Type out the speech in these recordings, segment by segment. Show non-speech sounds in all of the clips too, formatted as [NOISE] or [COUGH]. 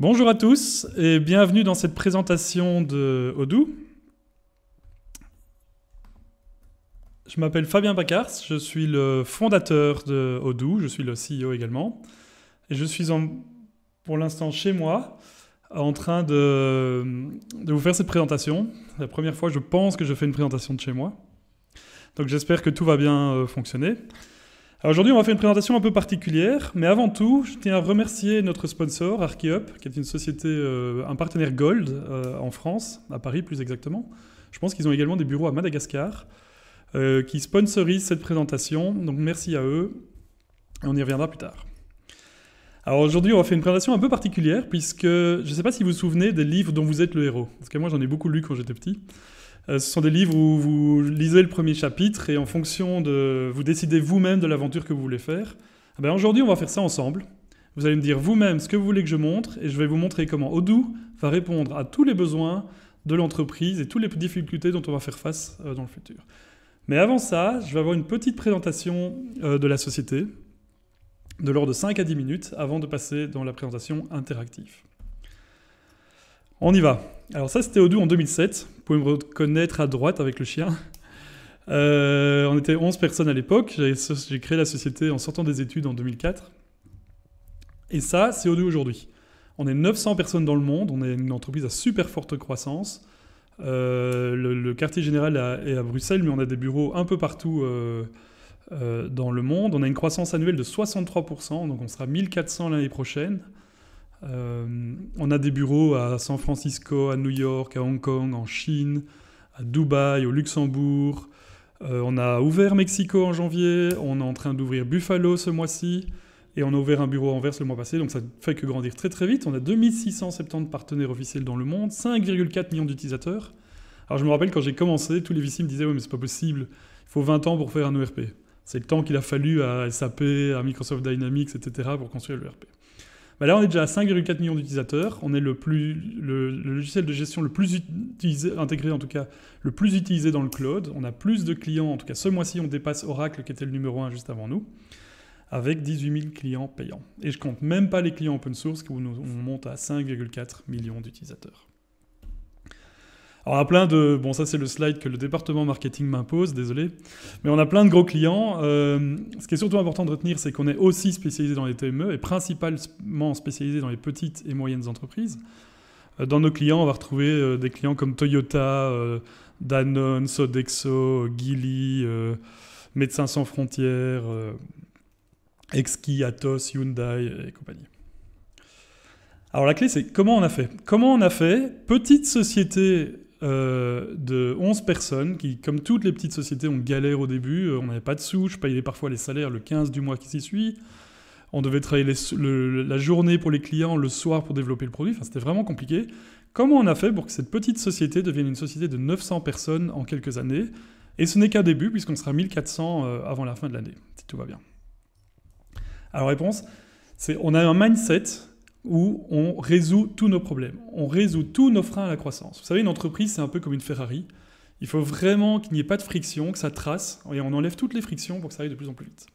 Bonjour à tous et bienvenue dans cette présentation de Odoo. Je m'appelle Fabien Bacars, je suis le fondateur de Odoo, je suis le CEO également. Et je suis en, pour l'instant chez moi en train de, de vous faire cette présentation. La première fois, je pense que je fais une présentation de chez moi. Donc j'espère que tout va bien euh, fonctionner aujourd'hui, on va faire une présentation un peu particulière, mais avant tout, je tiens à remercier notre sponsor, ArchiUp, qui est une société, euh, un partenaire Gold euh, en France, à Paris plus exactement. Je pense qu'ils ont également des bureaux à Madagascar euh, qui sponsorisent cette présentation. Donc merci à eux, et on y reviendra plus tard. Alors aujourd'hui, on va faire une présentation un peu particulière, puisque je ne sais pas si vous vous souvenez des livres dont vous êtes le héros. Parce que moi, j'en ai beaucoup lu quand j'étais petit. Euh, ce sont des livres où vous lisez le premier chapitre et en fonction de... Vous décidez vous-même de l'aventure que vous voulez faire. Ah ben, aujourd'hui, on va faire ça ensemble. Vous allez me dire vous-même ce que vous voulez que je montre et je vais vous montrer comment Odoo va répondre à tous les besoins de l'entreprise et toutes les difficultés dont on va faire face euh, dans le futur. Mais avant ça, je vais avoir une petite présentation euh, de la société de l'ordre de 5 à 10 minutes avant de passer dans la présentation interactive. On y va. Alors ça, c'était Odoo en 2007. Vous pouvez me reconnaître à droite avec le chien. Euh, on était 11 personnes à l'époque. J'ai créé la société en sortant des études en 2004. Et ça, c'est Odoo aujourd'hui. On est 900 personnes dans le monde. On est une entreprise à super forte croissance. Euh, le, quartier général est à Bruxelles, mais on a des bureaux un peu partout euh, dans le monde. On a une croissance annuelle de 63%, donc on sera 1400 l'année prochaine. Euh, on a des bureaux à San Francisco, à New York, à Hong Kong, en Chine, à Dubaï, au Luxembourg. Euh, on a ouvert Mexico en janvier, on est en train d'ouvrir Buffalo ce mois-ci, et on a ouvert un bureau à Anvers le mois passé, donc ça ne fait que grandir très très vite. On a 2670 partenaires officiels dans le monde, 5,4 millions d'utilisateurs. Alors je me rappelle quand j'ai commencé, tous les VC me disaient Oui, mais c'est pas possible, il faut 20 ans pour faire un ERP. C'est le temps qu'il a fallu à SAP, à Microsoft Dynamics, etc. pour construire l'ERP. E bah là, on est déjà à 5,4 millions d'utilisateurs. On est le, plus, le, logiciel de gestion le plus utilisé, intégré en tout cas, le plus utilisé dans le cloud. On a plus de clients. En tout cas, ce mois-ci, on dépasse Oracle qui était le numéro 1 juste avant nous avec 18 000 clients payants. Et je compte même pas les clients open source où on monte à 5,4 millions d'utilisateurs on a plein de. Bon, ça, c'est le slide que le département marketing m'impose, désolé. Mais on a plein de gros clients. Euh, ce qui est surtout important de retenir, c'est qu'on est aussi spécialisé dans les TME et principalement spécialisé dans les petites et moyennes entreprises. Euh, dans nos clients, on va retrouver euh, des clients comme Toyota, Danone, Sodexo, Geely, Médecins sans frontières, Exki, Atos, Hyundai et compagnie. Alors la clé, c'est comment on a fait Comment on a fait Petite société euh, de 11 personnes qui, comme toutes les petites sociétés, ont galère au début, euh, on n'avait pas de sous, je payais parfois les salaires le 15 du mois qui s'y suit, on devait travailler la journée pour les clients, le soir pour développer le produit, enfin, c'était vraiment compliqué. Comment on a fait pour que cette petite société devienne une société de 900 personnes en quelques années Et ce n'est qu'un début puisqu'on sera 1400 euh, avant la fin de l'année, si tout va bien. Alors réponse, c'est on a un mindset où on résout tous nos problèmes, on résout tous nos freins à la croissance. Vous savez, une entreprise, c'est un peu comme une Ferrari. Il faut vraiment qu'il n'y ait pas de friction, que ça trace, et on enlève toutes les frictions pour que ça aille de plus en plus vite.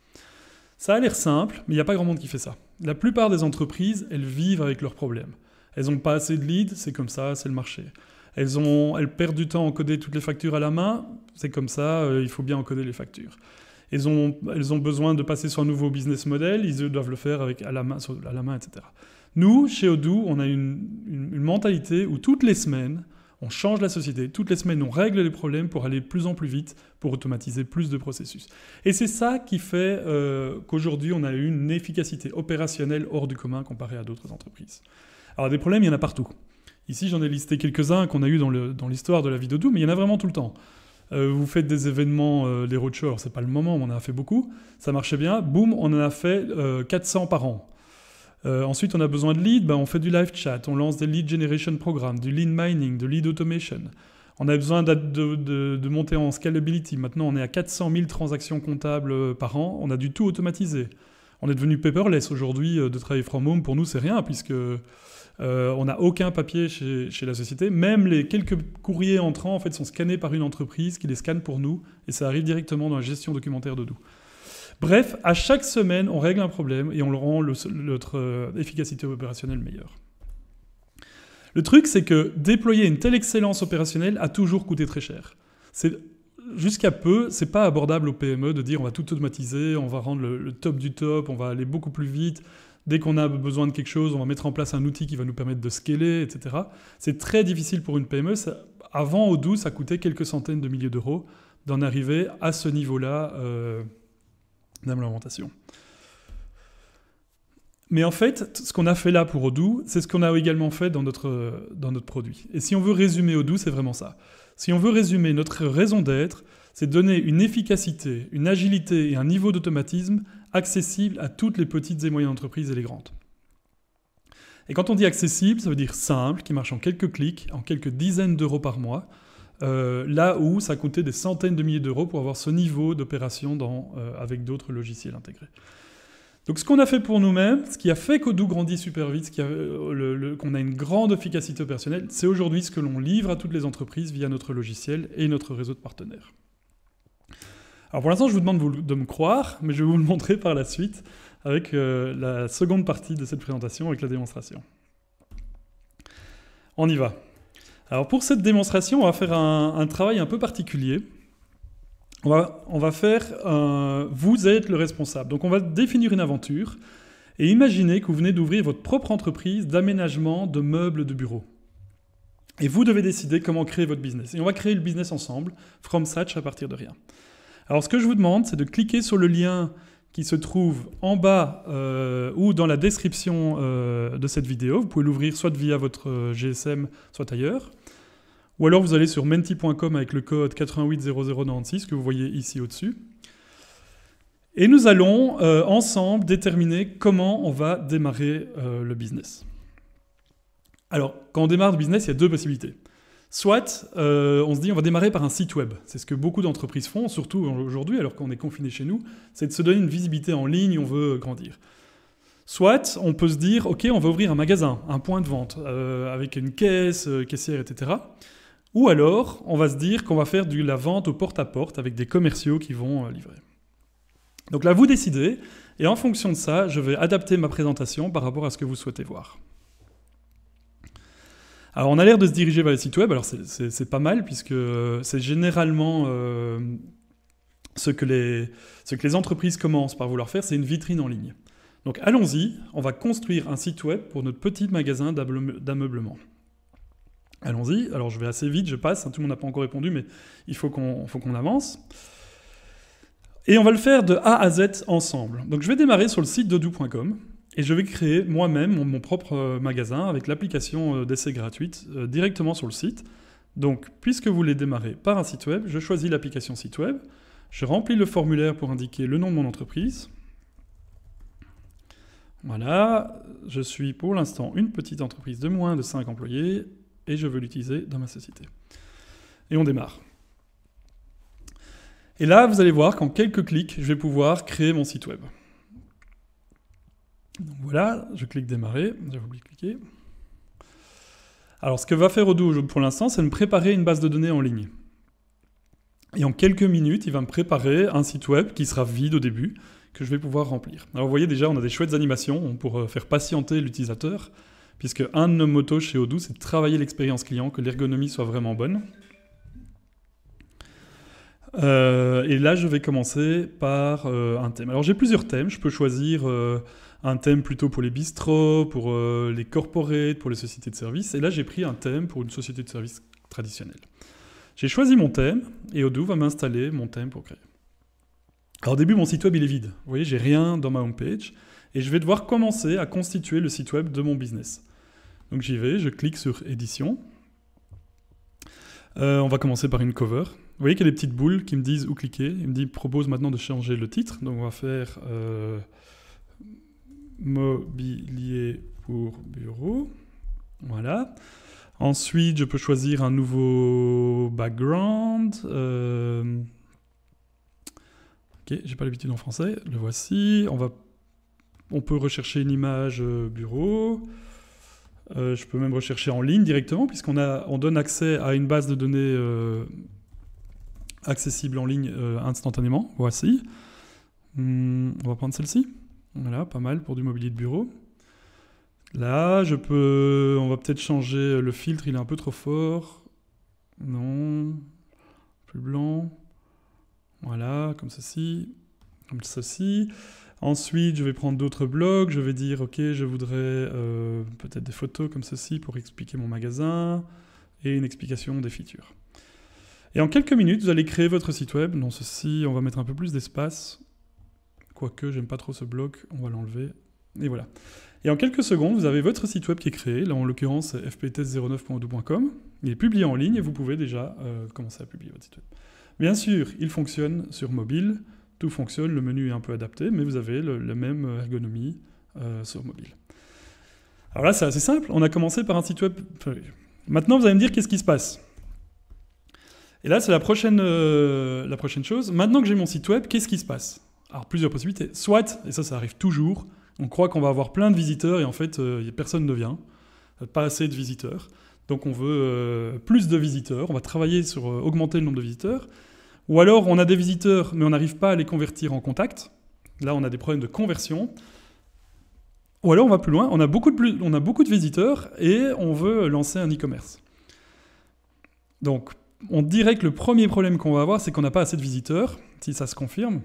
Ça a l'air simple, mais il n'y a pas grand monde qui fait ça. La plupart des entreprises, elles vivent avec leurs problèmes. Elles n'ont pas assez de leads, c'est comme ça, c'est le marché. Elles, perdent du temps à encoder toutes les factures à la main, c'est comme ça, euh, il faut bien encoder les factures. Elles ont, besoin de passer sur un nouveau business model, ils doivent le faire avec, la main, à la main, etc. Nous, chez Odoo, on a une, mentalité où toutes les semaines, on change la société, toutes les semaines, on règle les problèmes pour aller de plus en plus vite, pour automatiser plus de processus. Et c'est ça qui fait euh, qu'aujourd'hui, on a une efficacité opérationnelle hors du commun comparée à d'autres entreprises. Alors des problèmes, il y en a partout. Ici, j'en ai listé quelques-uns qu'on a eu dans l'histoire de la vie d'Odoo, mais il y en a vraiment tout le temps. Euh, vous faites des événements, les euh, roadshows, c'est pas le moment, on en a fait beaucoup, ça marchait bien, boum, on en a fait 400 par an. Euh, ensuite, on a besoin de leads, ben, on fait du live chat, on lance des lead generation programmes, du lead mining, de lead automation. On a besoin de, monter en scalability. Maintenant, on est à 400 000 transactions comptables euh, par an. On a du tout automatisé. On est devenu paperless aujourd'hui euh, de travailler from home. Pour nous, c'est rien puisque on n'a aucun papier chez, la société. Même les quelques courriers entrants en fait sont scannés par une entreprise qui les scanne pour nous et ça arrive directement dans la gestion documentaire de nous. Bref, à chaque semaine, on règle un problème et on le rend notre euh, efficacité opérationnelle meilleure. Le truc, c'est que déployer une telle excellence opérationnelle a toujours coûté très cher. Jusqu'à peu, c'est pas abordable aux PME de dire on va tout automatiser, on va rendre le, top du top, on va aller beaucoup plus vite. Dès qu'on a besoin de quelque chose, on va mettre en place un outil qui va nous permettre de scaler, etc. C'est très difficile pour une PME. avant, au 12, ça coûtait quelques centaines de milliers d'euros d'en arriver à ce niveau-là. Euh, d'implémentation. Mais en fait, ce qu'on a fait là pour Odoo, c'est ce qu'on a également fait dans notre, produit. Et si on veut résumer Odoo, c'est vraiment ça. Si on veut résumer notre raison d'être, c'est donner une efficacité, une agilité et un niveau d'automatisme accessible à toutes les petites et moyennes entreprises et les grandes. Et quand on dit accessible, ça veut dire simple, qui marche en quelques clics, en quelques dizaines d'euros par mois, euh, là où ça coûtait des centaines de milliers d'euros pour avoir ce niveau d'opération euh, avec d'autres logiciels intégrés. Donc ce qu'on a fait pour nous-mêmes, ce qui a fait qu'Odoo grandit super vite, euh, qu'on a une grande efficacité opérationnelle, c'est aujourd'hui ce que l'on livre à toutes les entreprises via notre logiciel et notre réseau de partenaires. Alors pour l'instant, je vous demande de me croire, mais je vais vous le montrer par la suite avec la seconde partie de cette présentation, avec la démonstration. On y va. Alors pour cette démonstration, on va faire un, travail un peu particulier. On va, faire euh, vous êtes le responsable. Donc on va définir une aventure et imaginez que vous venez d'ouvrir votre propre entreprise d'aménagement de meubles de bureau. Et vous devez décider comment créer votre business. Et on va créer le business ensemble, from scratch à partir de rien. Alors ce que je vous demande, c'est de cliquer sur le lien qui se trouve en bas euh, ou dans la description euh, de cette vidéo. Vous pouvez l'ouvrir soit via votre euh, GSM, soit ailleurs. Ou alors vous allez sur menti.com avec le code 880096 que vous voyez ici au-dessus. Et nous allons ensemble déterminer comment on va démarrer le business. Alors, quand on démarre le business, il y a deux possibilités. Soit euh, on se dit on va démarrer par un site web. C'est ce que beaucoup d'entreprises font, surtout aujourd'hui alors qu'on est confiné chez nous, c'est de se donner une visibilité en ligne, on veut grandir. Soit on peut se dire ok on va ouvrir un magasin, un point de vente euh, avec une caisse, euh, caissière, etc. Ou alors on va se dire qu'on va faire de la vente au porte à porte avec des commerciaux qui vont livrer. Donc là vous décidez et en fonction de ça je vais adapter ma présentation par rapport à ce que vous souhaitez voir. Alors on a l'air de se diriger vers les sites web, alors c'est pas mal puisque euh, c'est généralement euh, ce, que les, entreprises commencent par vouloir faire, c'est une vitrine en ligne. Donc allons-y, on va construire un site web pour notre petit magasin d'ameublement. Allons-y, alors je vais assez vite, je passe, hein. tout le monde n'a pas encore répondu, mais il faut qu'on avance. Et on va le faire de A à Z ensemble. Donc je vais démarrer sur le site dodou.com. Et je vais créer moi-même mon, propre euh, magasin avec l'application euh, d'essai gratuite euh, directement sur le site. Donc, puisque vous voulez démarrer par un site web, je choisis l'application site web. Je remplis le formulaire pour indiquer le nom de mon entreprise. Voilà, je suis pour l'instant une petite entreprise de moins de 5 employés et je veux l'utiliser dans ma société. Et on démarre. Et là, vous allez voir qu'en quelques clics, je vais pouvoir créer mon site web. Donc voilà, je clique démarrer, j'ai oublié de cliquer. Alors ce que va faire Odoo pour l'instant, c'est me préparer une base de données en ligne. Et en quelques minutes, il va me préparer un site web qui sera vide au début, que je vais pouvoir remplir. Alors vous voyez déjà, on a des chouettes animations pour faire patienter l'utilisateur, puisque un de nos motos chez Odoo, c'est de travailler l'expérience client, que l'ergonomie soit vraiment bonne. Euh, et là, je vais commencer par euh, un thème. Alors j'ai plusieurs thèmes, je peux choisir... Euh, un thème plutôt pour les bistrots, pour euh, les corporates, pour les sociétés de services. Et là, j'ai pris un thème pour une société de services traditionnelle. J'ai choisi mon thème et Odoo va m'installer mon thème pour créer. Alors au début, mon site web, il est vide. Vous voyez, j'ai rien dans ma home page. Et je vais devoir commencer à constituer le site web de mon business. Donc j'y vais, je clique sur édition. Euh, on va commencer par une cover. Vous voyez qu'il y a des petites boules qui me disent où cliquer. Il me dit propose maintenant de changer le titre. Donc on va faire euh, mobilier pour bureau. Voilà. Ensuite, je peux choisir un nouveau background. Euh, ok, j'ai pas l'habitude en français. Le voici. On, va... On peut rechercher une image euh, bureau. Euh, je peux même rechercher en ligne directement, puisqu'on a... On donne accès à une base de données accessible en ligne instantanément. Voici. Hmm, on va prendre celle-ci. Voilà, pas mal pour du mobilier de bureau. Là, je peux... On va peut-être changer le filtre, il est un peu trop fort. Non. Plus blanc. Voilà, comme ceci. Comme ceci. Ensuite, je vais prendre d'autres blogs, Je vais dire, OK, je voudrais euh, peut-être des photos comme ceci pour expliquer mon magasin et une explication des features. Et en quelques minutes, vous allez créer votre site web. Dans ceci, on va mettre un peu plus d'espace. Quoique, j'aime pas trop ce bloc, on va l'enlever. Et voilà. Et en quelques secondes, vous avez votre site web qui est créé, là en l'occurrence fptest09.odoo.com. Il est publié en ligne et vous pouvez déjà euh, commencer à publier votre site web. Bien sûr, il fonctionne sur mobile, tout fonctionne, le menu est un peu adapté, mais vous avez la même ergonomie euh, sur mobile. Alors là, c'est assez simple, on a commencé par un site web. Maintenant, vous allez me dire qu'est-ce qui se passe. Et là, c'est la prochaine, euh, la prochaine chose. Maintenant que j'ai mon site web, qu'est-ce qui se passe alors plusieurs possibilités. Soit, et ça, ça arrive toujours, on croit qu'on va avoir plein de visiteurs et en fait, euh, personne ne vient. Euh, pas assez de visiteurs. Donc on veut euh, plus de visiteurs. On va travailler sur augmenter le nombre de visiteurs. Ou alors on a des visiteurs, mais on n'arrive pas à les convertir en contact. Là, on a des problèmes de conversion. Ou alors on va plus loin. on a beaucoup de visiteurs et on veut lancer un e-commerce. Donc on dirait que le premier problème qu'on va avoir, c'est qu'on n'a pas assez de visiteurs, si ça se confirme.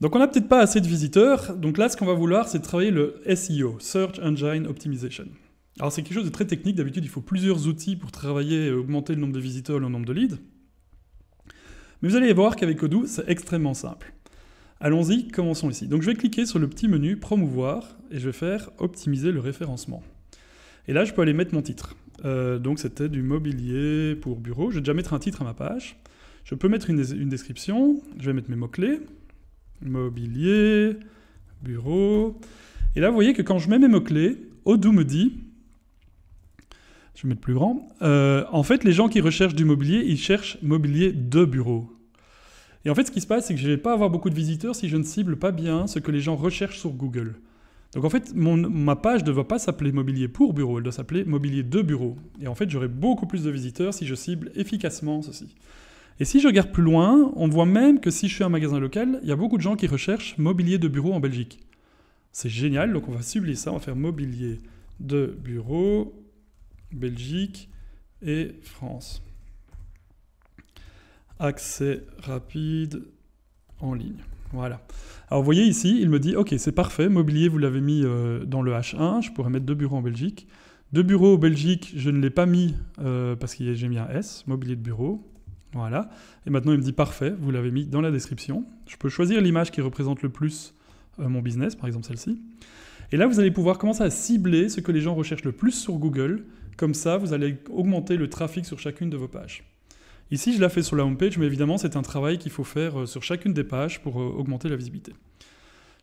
Donc on n'a peut-être pas assez de visiteurs, donc là ce qu'on va vouloir c'est travailler le SEO, Search Engine Optimization. Alors c'est quelque chose de très technique, d'habitude il faut plusieurs outils pour travailler et augmenter le nombre de visiteurs, le nombre de leads. Mais vous allez voir qu'avec Odoo c'est extrêmement simple. Allons-y, commençons ici. Donc je vais cliquer sur le petit menu Promouvoir et je vais faire Optimiser le référencement. Et là je peux aller mettre mon titre. Euh, donc c'était du mobilier pour bureau, je vais déjà mettre un titre à ma page. Je peux mettre une description, je vais mettre mes mots-clés, mobilier, bureau. Et là, vous voyez que quand je mets mes mots-clés, Odoo me dit, je vais mettre plus grand, euh, en fait, les gens qui recherchent du mobilier, ils cherchent mobilier de bureau. Et en fait, ce qui se passe, c'est que je ne vais pas avoir beaucoup de visiteurs si je ne cible pas bien ce que les gens recherchent sur Google. Donc en fait, mon, ma page ne doit pas s'appeler mobilier pour bureau, elle doit s'appeler mobilier de bureau. Et en fait, j'aurai beaucoup plus de visiteurs si je cible efficacement ceci. Et si je regarde plus loin, on voit même que si je suis un magasin local, il y a beaucoup de gens qui recherchent mobilier de bureau en Belgique. C'est génial, donc on va sublimer ça, on va faire mobilier de bureau, Belgique et France. Accès rapide en ligne. Voilà. Alors vous voyez ici, il me dit, ok, c'est parfait, mobilier, vous l'avez mis euh, dans le H1, je pourrais mettre deux bureaux en Belgique. Deux bureaux en Belgique, je ne l'ai pas mis euh, parce que j'ai mis un S, mobilier de bureau. Voilà. Et maintenant, il me dit parfait, vous l'avez mis dans la description. Je peux choisir l'image qui représente le plus euh, mon business, par exemple celle-ci. Et là, vous allez pouvoir commencer à cibler ce que les gens recherchent le plus sur Google. Comme ça, vous allez augmenter le trafic sur chacune de vos pages. Ici, je l'ai fait sur la home page, mais évidemment, c'est un travail qu'il faut faire euh, sur chacune des pages pour euh, augmenter la visibilité.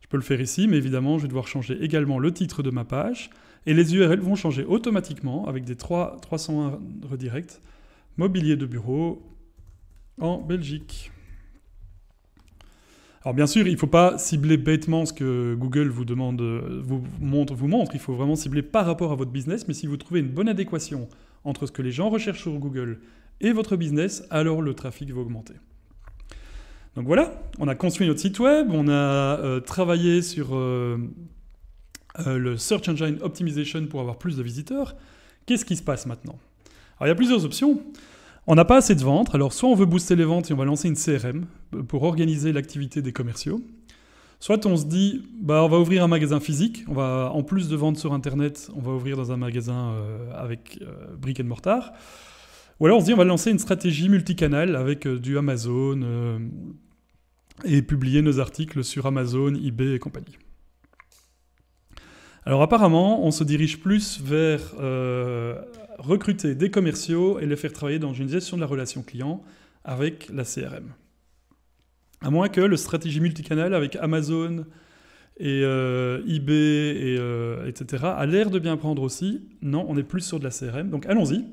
Je peux le faire ici, mais évidemment, je vais devoir changer également le titre de ma page. Et les URL vont changer automatiquement avec des 3, 301 redirects, mobilier de bureau, en Belgique. Alors bien sûr, il ne faut pas cibler bêtement ce que Google vous demande, euh, vous montre, Il faut vraiment cibler par rapport à votre business. Mais si vous trouvez une bonne adéquation entre ce que les gens recherchent sur Google et votre business, alors le trafic va augmenter. Donc voilà, on a construit notre site web, on a euh, travaillé sur euh, le Search Engine Optimization pour avoir plus de visiteurs. Qu'est-ce qui se passe maintenant Alors il y a plusieurs options. On n'a pas assez de ventes, alors soit on veut booster les ventes et on va lancer une CRM euh, pour organiser l'activité des commerciaux. Soit on se dit, bah, on va ouvrir un magasin physique, on va, en plus de vendre sur Internet, on va ouvrir dans un magasin euh, avec briques euh, brick and mortar. Ou alors on se dit, on va lancer une stratégie multicanal avec du Amazon et publier nos articles sur Amazon, eBay et compagnie. Alors apparemment, on se dirige plus vers recruter des commerciaux et les faire travailler dans une gestion de la relation client avec la CRM. À moins que le stratégie multicanal avec Amazon et euh, eBay, etc., euh, a l'air de bien prendre aussi. Non, on est plus sur de la CRM. Donc allons-y.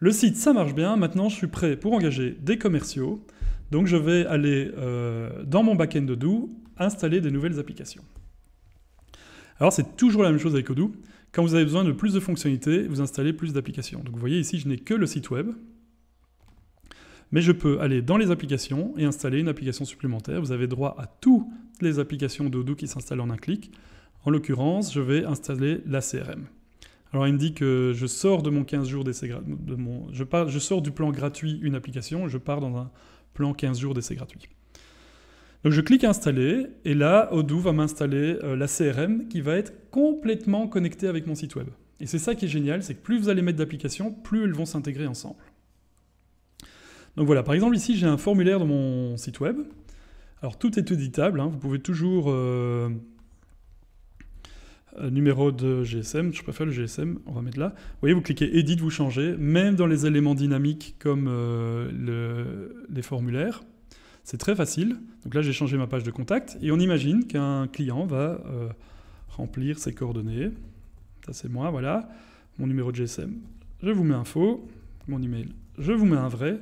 Le site, ça marche bien. Maintenant, je suis prêt pour engager des commerciaux. Donc je vais aller euh, dans mon backend de Do installer des nouvelles applications. Alors c'est toujours la même chose avec Odoo. Quand vous avez besoin de plus de fonctionnalités, vous installez plus d'applications. Donc vous voyez ici, je n'ai que le site web, mais je peux aller dans les applications et installer une application supplémentaire. Vous avez droit à toutes les applications d'Odoo qui s'installent en un clic. En l'occurrence, je vais installer la CRM. Alors il me dit que je sors de mon 15 jours d'essai de je sors du plan gratuit une application, je pars dans un plan 15 jours d'essai gratuit. Donc je clique installer et là, Odoo va m'installer euh, la CRM qui va être complètement connectée avec mon site web. Et c'est ça qui est génial, c'est que plus vous allez mettre d'applications, plus elles vont s'intégrer ensemble. Donc voilà, par exemple ici j'ai un formulaire de mon site web. Alors tout est auditable, hein. vous pouvez toujours... Euh, euh, numéro de GSM, je préfère le GSM, on va mettre là. Vous voyez, vous cliquez Edit, vous changez, même dans les éléments dynamiques comme les formulaires. C'est très facile. Donc là, j'ai changé ma page de contact et on imagine qu'un client va euh, remplir ses coordonnées. Ça, c'est moi, voilà. Mon numéro de GSM, je vous mets un faux. Mon email, je vous mets un vrai.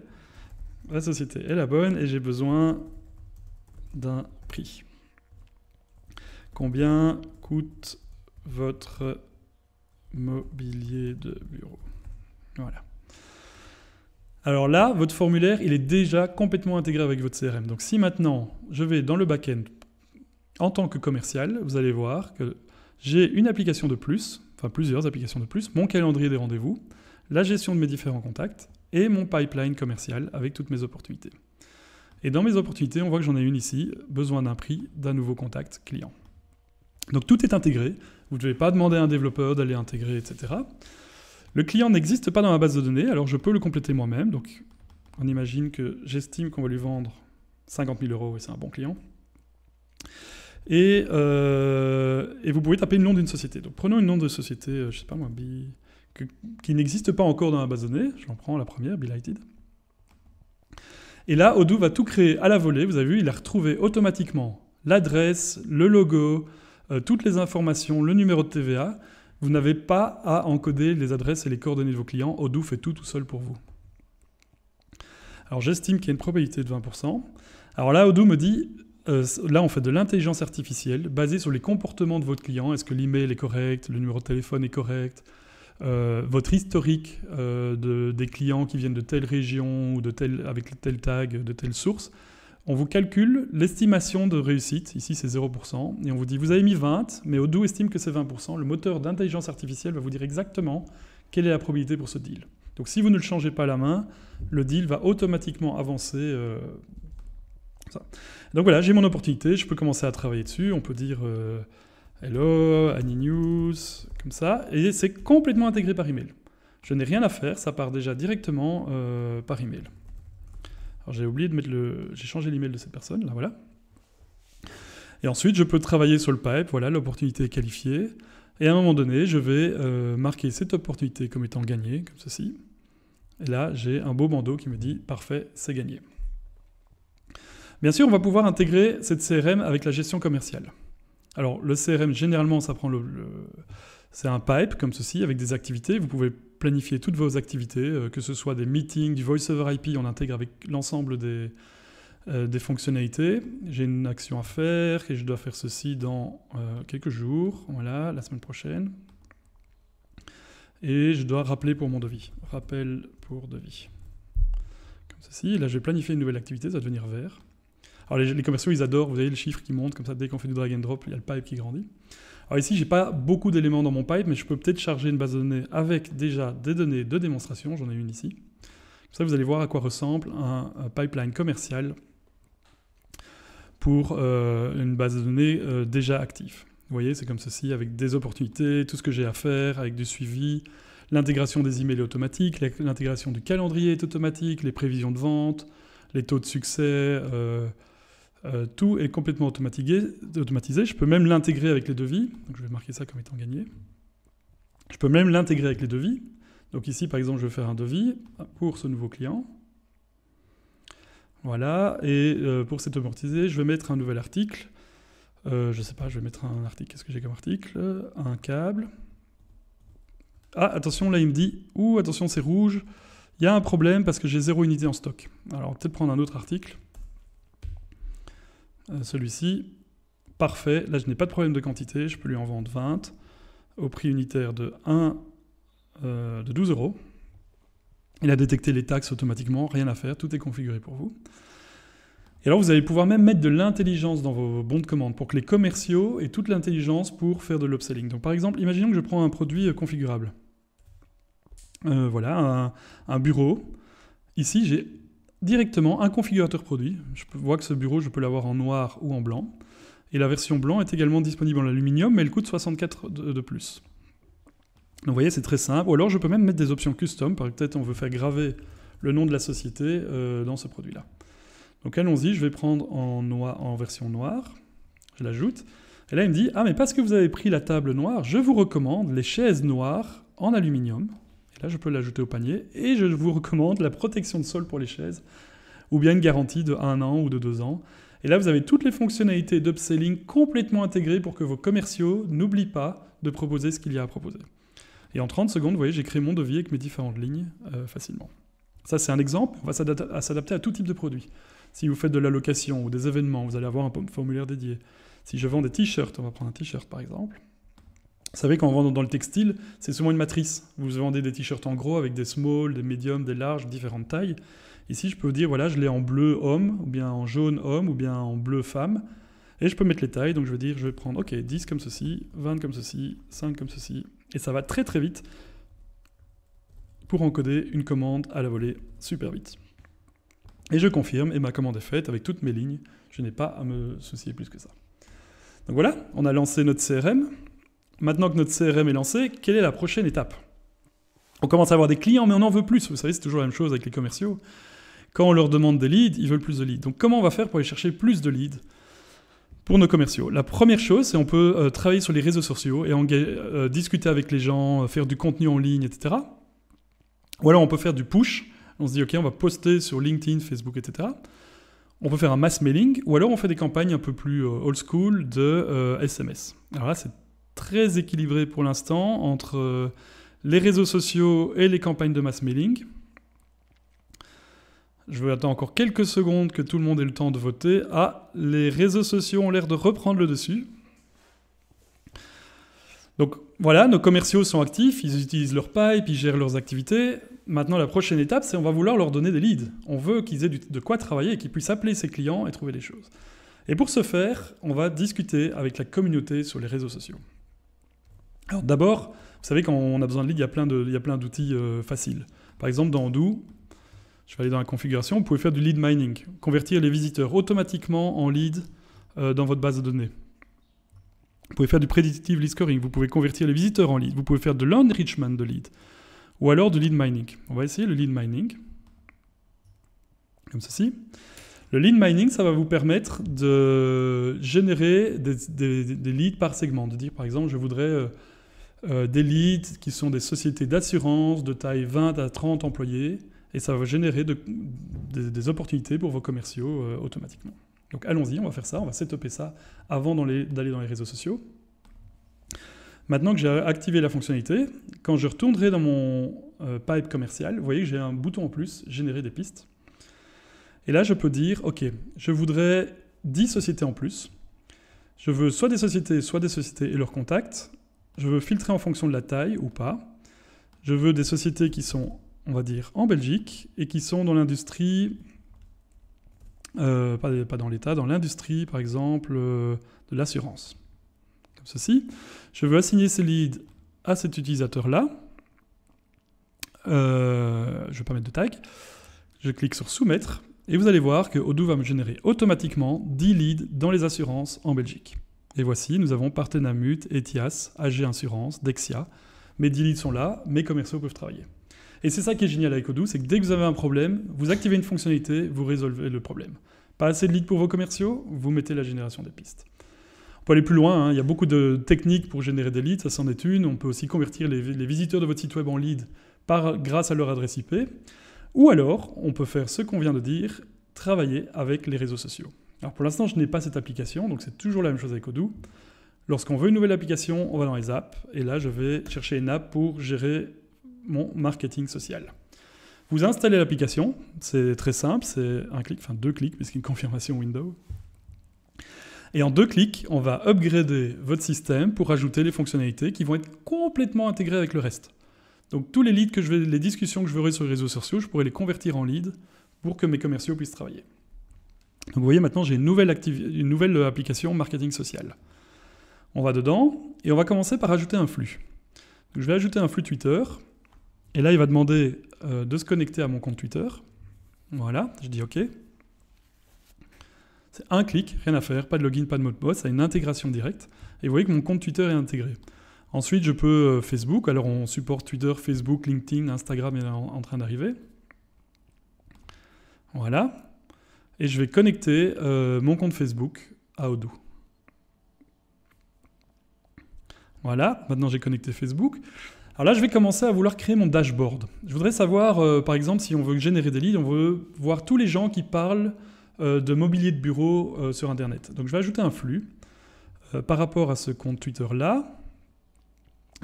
La société est la bonne et j'ai besoin d'un prix. Combien coûte votre mobilier de bureau Voilà. Alors là, votre formulaire, il est déjà complètement intégré avec votre CRM. Donc si maintenant, je vais dans le back-end en tant que commercial, vous allez voir que j'ai une application de plus, enfin plusieurs applications de plus, mon calendrier des rendez-vous, la gestion de mes différents contacts et mon pipeline commercial avec toutes mes opportunités. Et dans mes opportunités, on voit que j'en ai une ici, besoin d'un prix, d'un nouveau contact client. Donc tout est intégré, vous ne devez pas demander à un développeur d'aller intégrer, etc. Le client n'existe pas dans ma base de données, alors je peux le compléter moi-même. Donc on imagine que j'estime qu'on va lui vendre 50 000 euros et c'est un bon client. Euh, et, vous pouvez taper le nom d'une société. Donc prenons une nom de société, euh, je sais pas moi, qui n'existe pas encore dans la base de données. J'en prends la première, Lighted. Et là, Odoo va tout créer à la volée. Vous avez vu, il a retrouvé automatiquement l'adresse, le logo, euh, toutes les informations, le numéro de TVA. Vous n'avez pas à encoder les adresses et les coordonnées de vos clients. Odoo fait tout tout seul pour vous. Alors j'estime qu'il y a une probabilité de 20%. Alors là, Odoo me dit, euh, là on fait de l'intelligence artificielle basée sur les comportements de votre client. Est-ce que l'email est correct, le numéro de téléphone est correct, euh, votre historique euh, des clients qui viennent de telle région ou de telle, avec tel tag, de telle source. On vous calcule l'estimation de réussite, ici c'est 0%, et on vous dit vous avez mis 20, mais Odoo estime que c'est 20%. Le moteur d'intelligence artificielle va vous dire exactement quelle est la probabilité pour ce deal. Donc si vous ne le changez pas la main, le deal va automatiquement avancer. Euh, Donc voilà, j'ai mon opportunité, je peux commencer à travailler dessus. On peut dire euh, Hello, Annie News, comme ça, et c'est complètement intégré par email. Je n'ai rien à faire, ça part déjà directement euh, par email. Alors j'ai oublié de mettre le. J'ai changé l'email de cette personne, là voilà. Et ensuite, je peux travailler sur le pipe, voilà, l'opportunité est qualifiée. Et à un moment donné, je vais euh, marquer cette opportunité comme étant gagnée, comme ceci. Et là, j'ai un beau bandeau qui me dit parfait, c'est gagné. Bien sûr, on va pouvoir intégrer cette CRM avec la gestion commerciale. Alors, le CRM, généralement, ça prend le c'est un pipe comme ceci avec des activités. Vous pouvez planifier toutes vos activités, euh, que ce soit des meetings, du voice over IP, on intègre avec l'ensemble des, euh, des fonctionnalités. J'ai une action à faire et je dois faire ceci dans euh, quelques jours, voilà, la semaine prochaine. Et je dois rappeler pour mon devis. Rappel pour devis. Comme ceci. Là, je vais planifier une nouvelle activité, ça va devenir vert. Alors, les, les commerciaux, ils adorent, vous avez le chiffre qui monte, comme ça, dès qu'on fait du drag and drop, il y a le pipe qui grandit. Alors ici, n'ai pas beaucoup d'éléments dans mon pipe, mais je peux peut-être charger une base de données avec déjà des données de démonstration, j'en ai une ici. ça, vous allez voir à quoi ressemble un, pipeline commercial pour euh, une base de données euh, déjà active. Vous voyez, c'est comme ceci, avec des opportunités, tout ce que j'ai à faire, avec du suivi, l'intégration des emails est automatique, l'intégration du calendrier est automatique, les prévisions de vente, les taux de succès, euh, euh, tout est complètement automatisé, Je peux même l'intégrer avec les devis. Donc, je vais marquer ça comme étant gagné. Je peux même l'intégrer avec les devis. Donc ici, par exemple, je vais faire un devis pour ce nouveau client. Voilà, et euh, pour cet je vais mettre un nouvel article. Euh, je ne sais pas, je vais mettre un article. Qu'est-ce que j'ai comme article Un câble. Ah, attention, là, il me dit « Ouh, attention, c'est rouge. Il y a un problème parce que j'ai zéro unité en stock. » Alors, peut-être prendre un autre article. Euh, celui-ci, parfait. Là, je n'ai pas de problème de quantité. Je peux lui en vendre 20 au prix unitaire de 1, euh, de 12 euros. Il a détecté les taxes automatiquement, rien à faire, tout est configuré pour vous. Et alors vous allez pouvoir même mettre de l'intelligence dans vos bons de commande pour que les commerciaux aient toute l'intelligence pour faire de l'upselling. Donc par exemple, imaginons que je prends un produit euh, configurable. voilà, un bureau. Ici, j'ai directement un configurateur produit. Je vois que ce bureau, je peux l'avoir en noir ou en blanc. Et la version blanc est également disponible en aluminium, mais elle coûte 64 de plus. Donc vous voyez, c'est très simple. Ou alors, je peux même mettre des options custom. Peut-être on veut faire graver le nom de la société euh, dans ce produit-là. Donc allons-y, je vais prendre en, noir, en version noire. Je l'ajoute. Et là, il me dit, ah mais parce que vous avez pris la table noire, je vous recommande les chaises noires en aluminium. Là, je peux l'ajouter au panier. Et je vous recommande la protection de sol pour les chaises, ou bien une garantie de 1 an ou de 2 ans. Et là, vous avez toutes les fonctionnalités d'upselling complètement intégrées pour que vos commerciaux n'oublient pas de proposer ce qu'il y a à proposer. Et en 30 secondes, vous voyez, j'ai créé mon devis avec mes différentes lignes euh, facilement. Ça, c'est un exemple. On va s'adapter à tout type de produit. Si vous faites de la location ou des événements, vous allez avoir un formulaire dédié. Si je vends des t-shirts, on va prendre un t-shirt par exemple. Vous savez, quand on dans le textile, c'est souvent une matrice. Vous vendez des t-shirts en gros avec des small, des mediums, des larges, différentes tailles. Ici, je peux vous dire, voilà, je l'ai en bleu homme, ou bien en jaune homme, ou bien en bleu femme. Et je peux mettre les tailles, donc je vais dire, je vais prendre, ok, 10 comme ceci, 20 comme ceci, 5 comme ceci. Et ça va très très vite pour encoder une commande à la volée super vite. Et je confirme, et ma commande est faite avec toutes mes lignes. Je n'ai pas à me soucier plus que ça. Donc voilà, on a lancé notre CRM maintenant que notre CRM est lancé, quelle est la prochaine étape On commence à avoir des clients, mais on en veut plus. Vous savez, c'est toujours la même chose avec les commerciaux. Quand on leur demande des leads, ils veulent plus de leads. Donc comment on va faire pour aller chercher plus de leads pour nos commerciaux La première chose, c'est on peut euh, travailler sur les réseaux sociaux et euh, discuter avec les gens, euh, faire du contenu en ligne, etc. Ou alors on peut faire du push. On se dit, OK, on va poster sur LinkedIn, Facebook, etc. On peut faire un mass mailing, ou alors on fait des campagnes un peu plus old school de SMS. Alors là, c'est très équilibré pour l'instant entre euh, les réseaux sociaux et les campagnes de mass mailing. Je vais attendre encore quelques secondes que tout le monde ait le temps de voter. Ah, les réseaux sociaux ont l'air de reprendre le dessus. Donc voilà, nos commerciaux sont actifs, ils utilisent leur pipe, ils gèrent leurs activités. Maintenant, la prochaine étape, c'est on va vouloir leur donner des leads. On veut qu'ils aient de quoi travailler et qu'ils puissent appeler ses clients et trouver des choses. Et pour ce faire, on va discuter avec la communauté sur les réseaux sociaux d'abord, vous savez, quand on a besoin de lead, il y a plein, d'outils euh, faciles. Par exemple, dans Odoo, je vais aller dans la configuration, vous pouvez faire du lead mining, convertir les visiteurs automatiquement en lead euh, dans votre base de données. Vous pouvez faire du predictive lead scoring, vous pouvez convertir les visiteurs en lead, vous pouvez faire de l'enrichment de lead, ou alors du lead mining. On va essayer le lead mining, comme ceci. Le lead mining, ça va vous permettre de générer des, leads par segment, de dire par exemple, je voudrais... Euh, euh, d'élite, qui sont des sociétés d'assurance de taille 20 à 30 employés, et ça va générer des, opportunités pour vos commerciaux euh, automatiquement. Donc allons-y, on va faire ça, on va setuper ça avant d'aller dans, les réseaux sociaux. Maintenant que j'ai activé la fonctionnalité, quand je retournerai dans mon euh, pipe commercial, vous voyez que j'ai un bouton en plus, générer des pistes. Et là, je peux dire, OK, je voudrais 10 sociétés en plus. Je veux soit des sociétés, soit des sociétés et leurs contacts. Je veux filtrer en fonction de la taille ou pas. Je veux des sociétés qui sont, on va dire, en Belgique et qui sont dans l'industrie, euh, pas, dans l'État, dans l'industrie, par exemple, euh, de l'assurance. Comme ceci. Je veux assigner ces leads à cet utilisateur-là. Euh, je ne vais pas mettre de tag. Je clique sur soumettre et vous allez voir que Odoo va me générer automatiquement 10 leads dans les assurances en Belgique. Et voici, nous avons Partenamut, Etias, AG Insurance, Dexia. Mes leads sont là, mes commerciaux peuvent travailler. Et c'est ça qui est génial avec Odoo, c'est que dès que vous avez un problème, vous activez une fonctionnalité, vous résolvez le problème. Pas assez de leads pour vos commerciaux, vous mettez la génération des pistes. On peut aller plus loin, hein. il y a beaucoup de techniques pour générer des leads, ça c'en est une. On peut aussi convertir les, visiteurs de votre site web en leads par, grâce à leur adresse IP. Ou alors, on peut faire ce qu'on vient de dire, travailler avec les réseaux sociaux. Alors pour l'instant, je n'ai pas cette application, donc c'est toujours la même chose avec Odoo. Lorsqu'on veut une nouvelle application, on va dans les apps, et là je vais chercher une app pour gérer mon marketing social. Vous installez l'application, c'est très simple, c'est un clic, enfin deux clics, puisqu'une y une confirmation Windows. Et en deux clics, on va upgrader votre système pour ajouter les fonctionnalités qui vont être complètement intégrées avec le reste. Donc tous les leads que je vais, les discussions que je verrai sur les réseaux sociaux, je pourrai les convertir en leads pour que mes commerciaux puissent travailler. Donc vous voyez maintenant j'ai une nouvelle, euh, application marketing social. On va dedans et on va commencer par ajouter un flux. je vais ajouter un flux Twitter et là il va demander euh, de se connecter à mon compte Twitter. Voilà, je dis OK. C'est un clic, rien à faire, pas de login, pas de mot de passe, ça une intégration directe. Et vous voyez que mon compte Twitter est intégré. Ensuite, je peux euh, Facebook. Alors, on supporte Twitter, Facebook, LinkedIn, Instagram est en train d'arriver. Voilà. Et je vais connecter euh, mon compte Facebook à Odoo. Voilà, maintenant j'ai connecté Facebook. Alors là, je vais commencer à vouloir créer mon dashboard. Je voudrais savoir, euh, par exemple, si on veut générer des leads, on veut voir tous les gens qui parlent euh, de mobilier de bureau sur Internet. Donc je vais ajouter un flux par rapport à ce compte Twitter-là.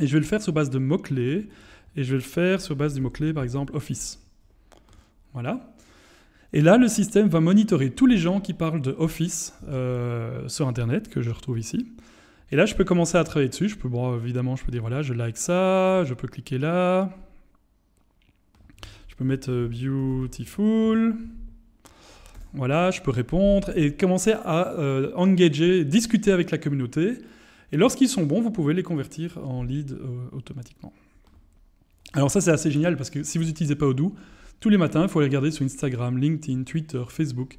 Et je vais le faire sur base de mots-clés. Et je vais le faire sur base du mot-clé, par exemple, Office. Voilà. Et là, le système va monitorer tous les gens qui parlent de Office euh, sur Internet, que je retrouve ici. Et là, je peux commencer à travailler dessus. Je peux, bon, évidemment, je peux dire, voilà, je like ça, je peux cliquer là. Je peux mettre euh, beautiful. Voilà, je peux répondre et commencer à euh, engager, discuter avec la communauté. Et lorsqu'ils sont bons, vous pouvez les convertir en lead automatiquement. Alors ça, c'est assez génial parce que si vous n'utilisez pas Odoo, tous les matins. Il faut aller regarder sur Instagram, LinkedIn, Twitter, Facebook.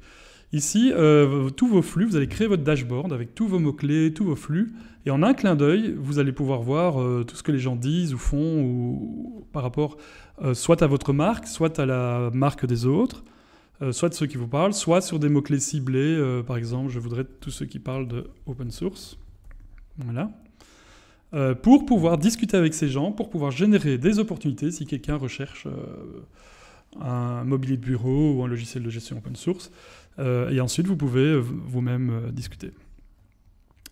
Ici, euh, tous vos flux, vous allez créer votre dashboard avec tous vos mots-clés, tous vos flux, et en un clin d'œil, vous allez pouvoir voir euh, tout ce que les gens disent ou font ou, par rapport euh, soit à votre marque, soit à la marque des autres, soit de ceux qui vous parlent, soit sur des mots-clés ciblés, par exemple, je voudrais tous ceux qui parlent de open source. Voilà. pour pouvoir discuter avec ces gens, pour pouvoir générer des opportunités si quelqu'un recherche un mobilier de bureau ou un logiciel de gestion open source. Euh, et ensuite, vous pouvez euh, vous-même euh, discuter.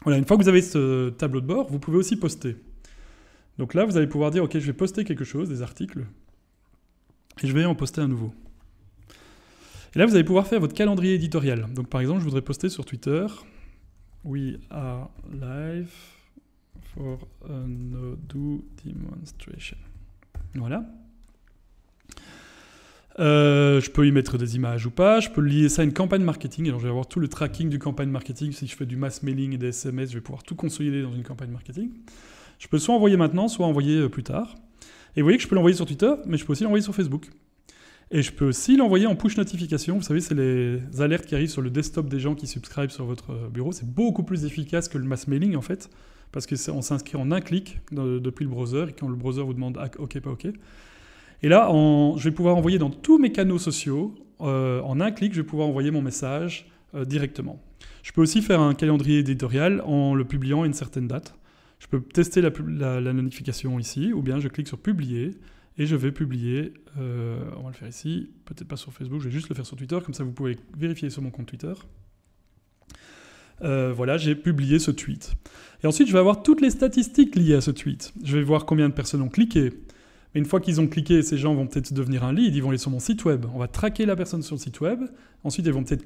Voilà, une fois que vous avez ce tableau de bord, vous pouvez aussi poster. Donc là, vous allez pouvoir dire, OK, je vais poster quelque chose, des articles, et je vais en poster un nouveau. Et là, vous allez pouvoir faire votre calendrier éditorial. Donc par exemple, je voudrais poster sur Twitter, We are live for a no-do demonstration. Voilà. Euh, je peux y mettre des images ou pas. Je peux lier ça à une campagne marketing. Alors, je vais avoir tout le tracking du campagne marketing. Si je fais du mass mailing et des SMS, je vais pouvoir tout consolider dans une campagne marketing. Je peux soit envoyer maintenant, soit envoyer euh, plus tard. Et vous voyez que je peux l'envoyer sur Twitter, mais je peux aussi l'envoyer sur Facebook. Et je peux aussi l'envoyer en push notification. Vous savez, c'est les alertes qui arrivent sur le desktop des gens qui subscribent sur votre euh, bureau. C'est beaucoup plus efficace que le mass mailing en fait, parce qu'on s'inscrit en un clic depuis le browser et quand le browser vous demande ah, OK, pas OK. Et là, je vais pouvoir envoyer dans tous mes canaux sociaux, euh, en un clic, je vais pouvoir envoyer mon message euh, directement. Je peux aussi faire un calendrier éditorial en le publiant à une certaine date. Je peux tester la, notification ici, ou bien je clique sur publier, et je vais publier, euh, on va le faire ici, peut-être pas sur Facebook, je vais juste le faire sur Twitter, comme ça vous pouvez vérifier sur mon compte Twitter. voilà, j'ai publié ce tweet. Et ensuite, je vais avoir toutes les statistiques liées à ce tweet. Je vais voir combien de personnes ont cliqué, mais une fois qu'ils ont cliqué, ces gens vont peut-être devenir un lead, ils vont aller sur mon site web. On va traquer la personne sur le site web, ensuite ils vont peut-être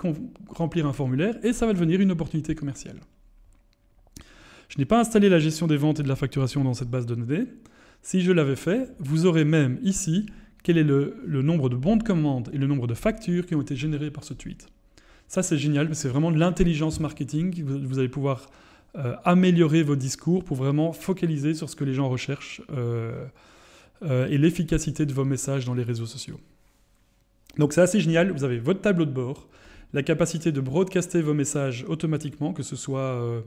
remplir un formulaire et ça va devenir une opportunité commerciale. Je n'ai pas installé la gestion des ventes et de la facturation dans cette base de données. Si je l'avais fait, vous aurez même ici quel est le, nombre de bons de commande et le nombre de factures qui ont été générées par ce tweet. Ça, c'est génial, c'est vraiment de l'intelligence marketing. Vous, allez pouvoir euh, améliorer vos discours pour vraiment focaliser sur ce que les gens recherchent. Euh, euh, et l'efficacité de vos messages dans les réseaux sociaux. Donc c'est assez génial, vous avez votre tableau de bord, la capacité de broadcaster vos messages automatiquement, que ce soit euh,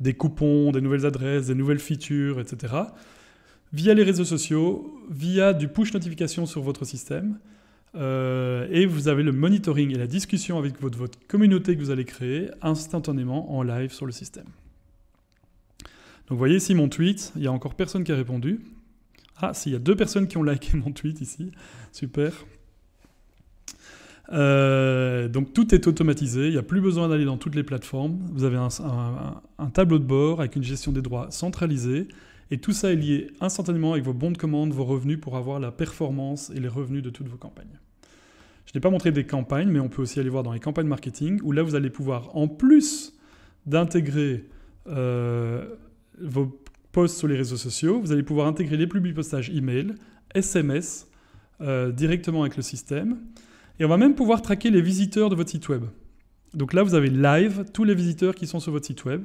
des coupons, des nouvelles adresses, des nouvelles features, etc. Via les réseaux sociaux, via du push notification sur votre système. Euh, et vous avez le monitoring et la discussion avec votre, votre, communauté que vous allez créer instantanément en live sur le système. Donc vous voyez ici mon tweet, il n'y a encore personne qui a répondu. Ah, s'il y a deux personnes qui ont liké mon tweet ici. Super. Euh, donc tout est automatisé, il n'y a plus besoin d'aller dans toutes les plateformes. Vous avez un, tableau de bord avec une gestion des droits centralisée. Et tout ça est lié instantanément avec vos bons de commande, vos revenus pour avoir la performance et les revenus de toutes vos campagnes. Je n'ai pas montré des campagnes, mais on peut aussi aller voir dans les campagnes marketing, où là vous allez pouvoir, en plus d'intégrer euh, vos posts sur les réseaux sociaux, vous allez pouvoir intégrer les postages email, SMS, euh, directement avec le système. Et on va même pouvoir traquer les visiteurs de votre site web. Donc là, vous avez live tous les visiteurs qui sont sur votre site web.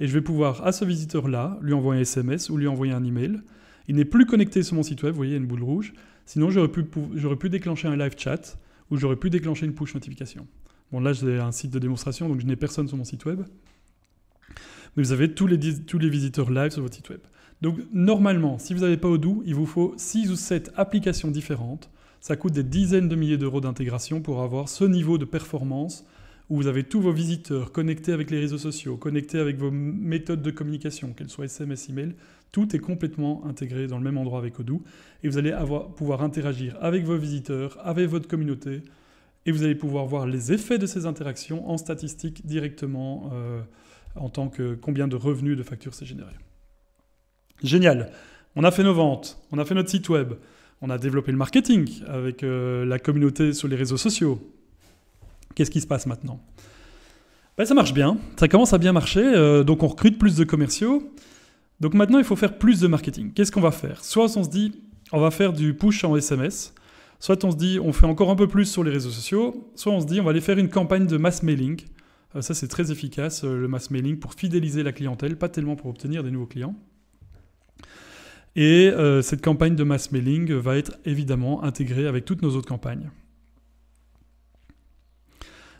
Et je vais pouvoir, à ce visiteur-là, lui envoyer un SMS ou lui envoyer un email. Il n'est plus connecté sur mon site web, vous voyez, une boule rouge. Sinon, j'aurais pu, pu, déclencher un live chat ou j'aurais pu déclencher une push notification. Bon, là, j'ai un site de démonstration, donc je n'ai personne sur mon site web vous avez tous les, tous les visiteurs live sur votre site web. Donc normalement, si vous n'avez pas Odoo, il vous faut 6 ou 7 applications différentes. Ça coûte des dizaines de milliers d'euros d'intégration pour avoir ce niveau de performance où vous avez tous vos visiteurs connectés avec les réseaux sociaux, connectés avec vos méthodes de communication, qu'elles soient SMS, email, tout est complètement intégré dans le même endroit avec Odoo et vous allez avoir, pouvoir interagir avec vos visiteurs, avec votre communauté et vous allez pouvoir voir les effets de ces interactions en statistiques directement euh, en tant que combien de revenus de factures c'est généré. Génial. On a fait nos ventes, on a fait notre site web, on a développé le marketing avec euh, la communauté sur les réseaux sociaux. Qu'est-ce qui se passe maintenant ben, Ça marche bien, ça commence à bien marcher, euh, donc on recrute plus de commerciaux. Donc maintenant, il faut faire plus de marketing. Qu'est-ce qu'on va faire Soit on se dit, on va faire du push en SMS, soit on se dit, on fait encore un peu plus sur les réseaux sociaux, soit on se dit, on va aller faire une campagne de mass mailing euh, ça, c'est très efficace, euh, le mass mailing, pour fidéliser la clientèle, pas tellement pour obtenir des nouveaux clients. Et euh, cette campagne de mass mailing va être évidemment intégrée avec toutes nos autres campagnes.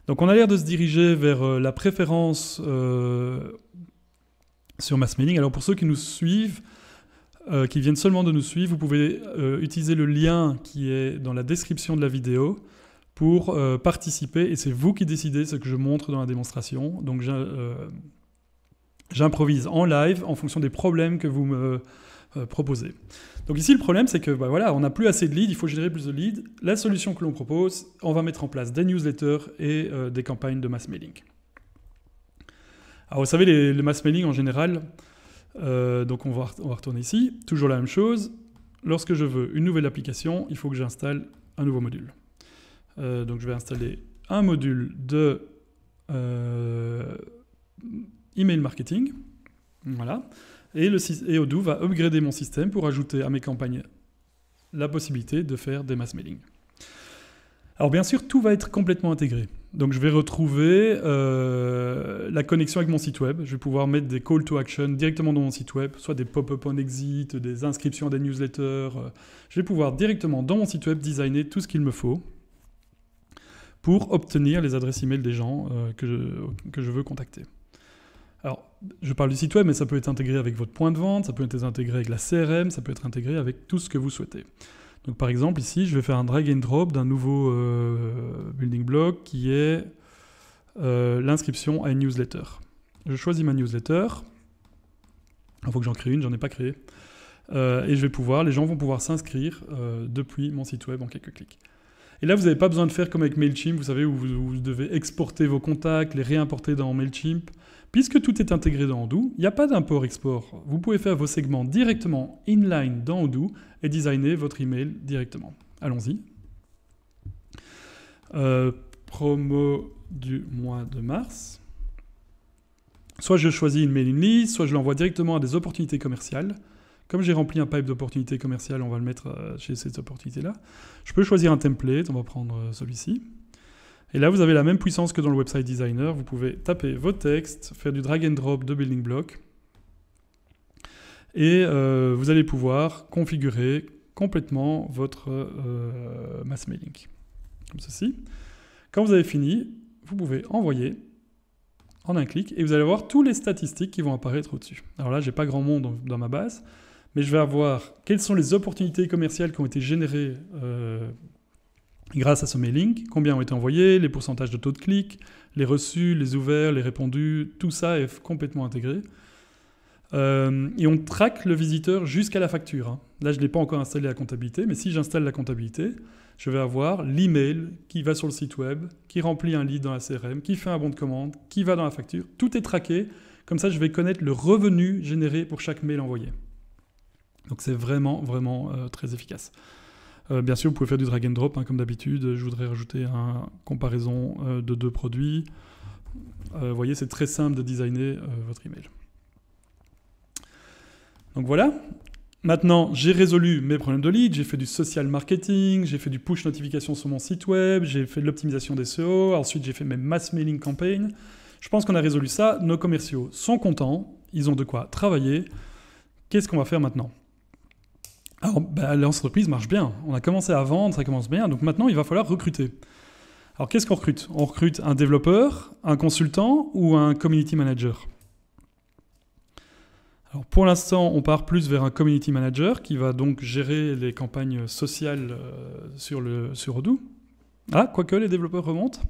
Donc on a l'air de se diriger vers la préférence sur mass mailing. Alors pour ceux qui nous suivent, qui viennent seulement de nous suivre, vous pouvez utiliser le lien qui est dans la description de la vidéo pour euh, participer et c'est vous qui décidez ce que je montre dans la démonstration. Donc euh, j'improvise en live en fonction des problèmes que vous me euh, proposez. Donc ici le problème c'est que bah, voilà, on n'a plus assez de leads, il faut générer plus de leads. La solution que l'on propose, on va mettre en place des newsletters et des campagnes de mass mailing. Alors vous savez, les, mass mailing en général, donc on va, on va, retourner ici, toujours la même chose. Lorsque je veux une nouvelle application, il faut que j'installe un nouveau module. Euh, donc je vais installer un module de euh, email marketing. Voilà. Et, le, Odoo va upgrader mon système pour ajouter à mes campagnes la possibilité de faire des mass mailing. Alors bien sûr, tout va être complètement intégré. Donc je vais retrouver euh, la connexion avec mon site web. Je vais pouvoir mettre des call to action directement dans mon site web, soit des pop-up on exit, des inscriptions à des newsletters. Je vais pouvoir directement dans mon site web designer tout ce qu'il me faut pour obtenir les adresses email des gens euh, que, je, que je veux contacter. Alors, je parle du site web, mais ça peut être intégré avec votre point de vente, ça peut être intégré avec la CRM, ça peut être intégré avec tout ce que vous souhaitez. Donc, par exemple, ici, je vais faire un drag and drop d'un nouveau euh, building block qui est euh, l'inscription à une newsletter. Je choisis ma newsletter. Il faut que j'en crée une, j'en ai pas créé. et je vais pouvoir, les gens vont pouvoir s'inscrire depuis mon site web en quelques clics. Et là, vous n'avez pas besoin de faire comme avec Mailchimp, vous savez, où vous, devez exporter vos contacts, les réimporter dans Mailchimp. Puisque tout est intégré dans Odoo, il n'y a pas d'import-export. Vous pouvez faire vos segments directement inline dans Odoo et designer votre email directement. Allons-y. Euh, promo du mois de mars. Soit je choisis une mailing list, soit je l'envoie directement à des opportunités commerciales. Comme j'ai rempli un pipe d'opportunités commerciales, on va le mettre euh, chez cette opportunité-là. Je peux choisir un template, on va prendre euh, celui-ci. Et là, vous avez la même puissance que dans le website designer. Vous pouvez taper vos textes, faire du drag and drop de building block. Et euh, vous allez pouvoir configurer complètement votre mass mailing. Comme ceci. Quand vous avez fini, vous pouvez envoyer en un clic et vous allez voir tous les statistiques qui vont apparaître au-dessus. Alors là, j'ai pas grand monde dans ma base mais je vais avoir quelles sont les opportunités commerciales qui ont été générées euh, grâce à ce mailing, combien ont été envoyés, les pourcentages de taux de clic, les reçus, les ouverts, les répondus, tout ça est complètement intégré. Euh, et on traque le visiteur jusqu'à la facture. Hein. Là, je ne l'ai pas encore installé la comptabilité, mais si j'installe la comptabilité, je vais avoir l'email qui va sur le site web, qui remplit un lead dans la CRM, qui fait un bon de commande, qui va dans la facture. Tout est traqué. Comme ça, je vais connaître le revenu généré pour chaque mail envoyé. Donc c'est vraiment, vraiment euh, très efficace. Euh, bien sûr, vous pouvez faire du drag and drop, hein, comme d'habitude. Je voudrais rajouter une comparaison euh, de deux produits. Vous voyez, c'est très simple de designer votre email. Donc voilà. Maintenant, j'ai résolu mes problèmes de lead, j'ai fait du social marketing, j'ai fait du push notification sur mon site web, j'ai fait de l'optimisation des SEO, ensuite j'ai fait mes mass mailing campaigns. Je pense qu'on a résolu ça, nos commerciaux sont contents, ils ont de quoi travailler. Qu'est-ce qu'on va faire maintenant alors, bah, l'entreprise marche bien. On a commencé à vendre, ça commence bien. Donc maintenant, il va falloir recruter. Alors, qu'est-ce qu'on recrute On recrute un développeur, un consultant ou un community manager alors pour l'instant, on part plus vers un community manager qui va donc gérer les campagnes sociales euh, sur, le, sur Odoo. Ah, quoique les développeurs remontent.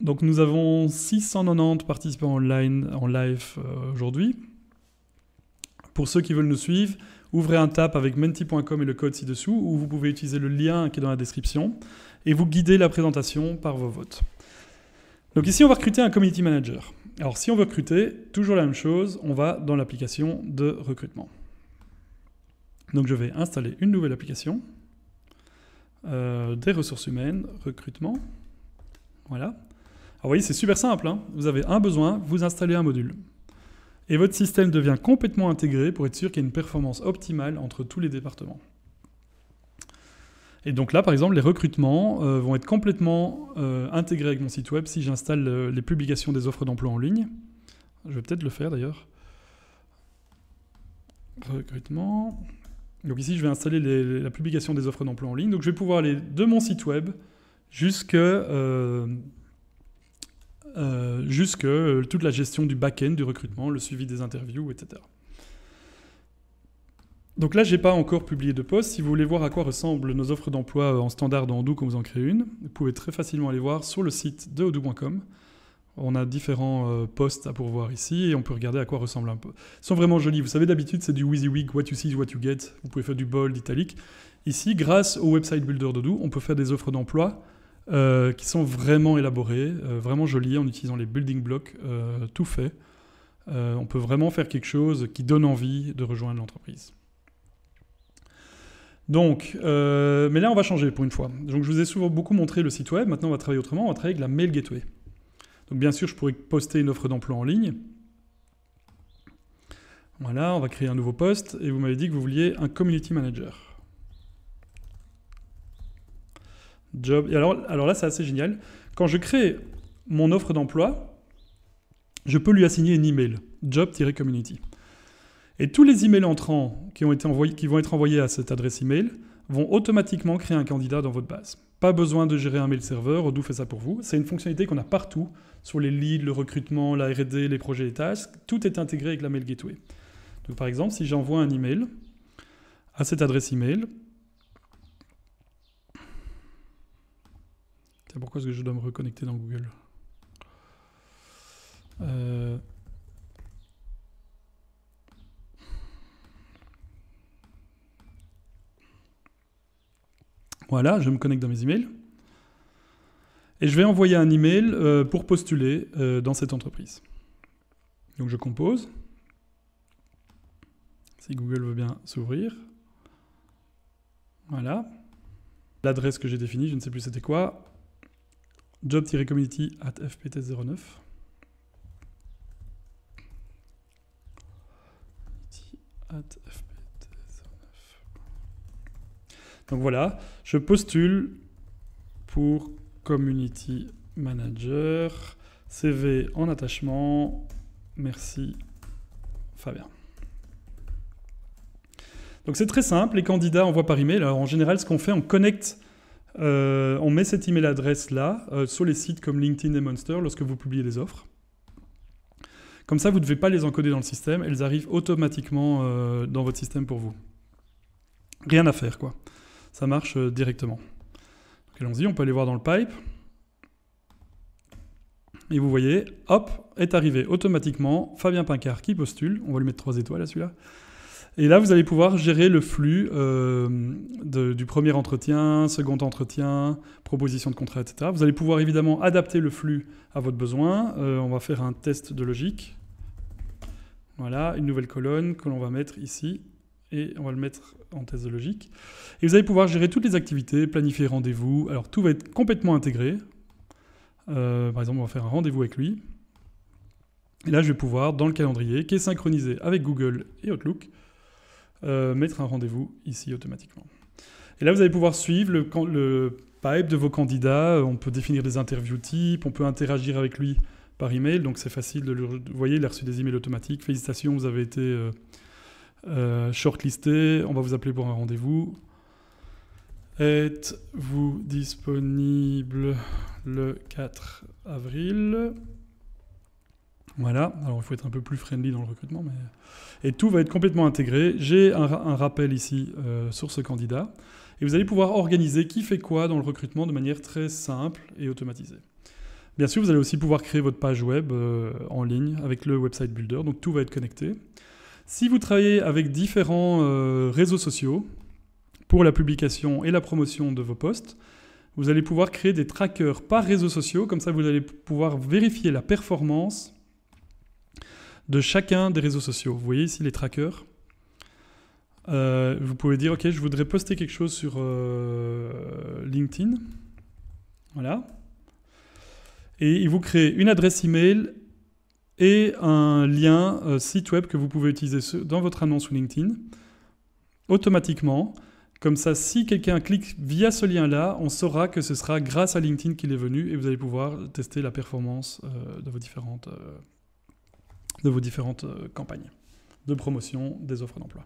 Donc nous avons 690 participants online en live euh, aujourd'hui. Pour ceux qui veulent nous suivre, ouvrez un tap avec menti.com et le code ci-dessous, où vous pouvez utiliser le lien qui est dans la description, et vous guider la présentation par vos votes. Donc ici, on va recruter un community manager. Alors si on veut recruter, toujours la même chose, on va dans l'application de recrutement. Donc je vais installer une nouvelle application, euh, des ressources humaines, recrutement, voilà. Alors vous voyez, c'est super simple, hein. vous avez un besoin, vous installez un module et votre système devient complètement intégré pour être sûr qu'il y a une performance optimale entre tous les départements. Et donc là, par exemple, les recrutements euh, vont être complètement euh, intégrés avec mon site web si j'installe euh, les publications des offres d'emploi en ligne. Je vais peut-être le faire d'ailleurs. Recrutement. Donc ici, je vais installer la publication des offres d'emploi en ligne. Donc je vais pouvoir aller de mon site web jusqu'à euh, jusque euh, toute la gestion du back-end, du recrutement, le suivi des interviews, etc. Donc là, j'ai pas encore publié de poste. Si vous voulez voir à quoi ressemblent nos offres d'emploi euh, en standard dans Odoo quand vous en créez une, vous pouvez très facilement aller voir sur le site de odoo.com. On a différents postes à pourvoir ici et on peut regarder à quoi ressemble un peu. Ils sont vraiment jolis. Vous savez, d'habitude, c'est du week what you see is what you get. Vous pouvez faire du bold, italique. Ici, grâce au website builder d'Odoo, on peut faire des offres d'emploi euh, qui sont vraiment élaborés, euh, vraiment jolis, en utilisant les building blocks euh, tout faits. on peut vraiment faire quelque chose qui donne envie de rejoindre l'entreprise. Donc, mais là, on va changer pour une fois. Donc, je vous ai souvent beaucoup montré le site web. Maintenant, on va travailler autrement. On va travailler avec la mail gateway. Donc, bien sûr, je pourrais poster une offre d'emploi en ligne. Voilà, on va créer un nouveau poste et vous m'avez dit que vous vouliez un community manager. job. alors, là, c'est assez génial. Quand je crée mon offre d'emploi, je peux lui assigner une email, job-community. Et tous les emails entrants qui, vont être envoyés à cette adresse email vont automatiquement créer un candidat dans votre base. Pas besoin de gérer un mail serveur, Odoo fait ça pour vous. C'est une fonctionnalité qu'on a partout, sur les leads, le recrutement, la RD, les projets et tâches. Tout est intégré avec la mail gateway. Donc par exemple, si j'envoie un email à cette adresse email, pourquoi est-ce que je dois me reconnecter dans Google. Euh, voilà, je me connecte dans mes emails. Et je vais envoyer un email euh, pour postuler euh, dans cette entreprise. Donc je compose. Si Google veut bien s'ouvrir. Voilà. L'adresse que j'ai définie, je ne sais plus c'était quoi job-community at fpt09. Donc voilà, je postule pour community manager, CV en attachement. Merci Fabien. Donc c'est très simple, les candidats envoient par email. Alors en général, ce qu'on fait, on connecte euh, on met cette email adresse là euh, sur les sites comme LinkedIn et Monster lorsque vous publiez des offres. Comme ça, vous ne devez pas les encoder dans le système, elles arrivent automatiquement euh, dans votre système pour vous. Rien à faire, quoi. Ça marche directement. Allons-y, on peut aller voir dans le pipe. Et vous voyez, hop, est arrivé automatiquement Fabien Pincard qui postule. On va lui mettre trois étoiles à celui-là. Et là, vous allez pouvoir gérer le flux euh, du premier entretien, second entretien, proposition de contrat, etc. Vous allez pouvoir évidemment adapter le flux à votre besoin. Euh, on va faire un test de logique. Voilà, une nouvelle colonne que l'on va mettre ici. Et on va le mettre en test de logique. Et vous allez pouvoir gérer toutes les activités, planifier rendez-vous. Alors tout va être complètement intégré. Euh, par exemple, on va faire un rendez-vous avec lui. Et là, je vais pouvoir, dans le calendrier, qui est synchronisé avec Google et Outlook, euh, mettre un rendez-vous ici automatiquement. Et là, vous allez pouvoir suivre le, pipe de vos candidats. Euh, on peut définir des interviews types, on peut interagir avec lui par email. Donc, c'est facile de le. Vous voyez, il a reçu des emails automatiques. Félicitations, vous avez été euh, shortlisté. On va vous appeler pour un rendez-vous. Êtes-vous disponible le 4 avril voilà, alors il faut être un peu plus friendly dans le recrutement. Mais... Et tout va être complètement intégré. J'ai un, rappel ici euh, sur ce candidat. Et vous allez pouvoir organiser qui fait quoi dans le recrutement de manière très simple et automatisée. Bien sûr, vous allez aussi pouvoir créer votre page web euh, en ligne avec le Website Builder, donc tout va être connecté. Si vous travaillez avec différents euh, réseaux sociaux pour la publication et la promotion de vos posts, vous allez pouvoir créer des trackers par réseaux sociaux, comme ça vous allez pouvoir vérifier la performance de chacun des réseaux sociaux. Vous voyez ici les trackers. Euh, vous pouvez dire, ok, je voudrais poster quelque chose sur euh, LinkedIn. Voilà. Et il vous crée une adresse email et un lien euh, site web que vous pouvez utiliser dans votre annonce ou LinkedIn automatiquement. Comme ça, si quelqu'un clique via ce lien-là, on saura que ce sera grâce à LinkedIn qu'il est venu et vous allez pouvoir tester la performance de vos différentes de vos différentes euh, campagnes de promotion des offres d'emploi.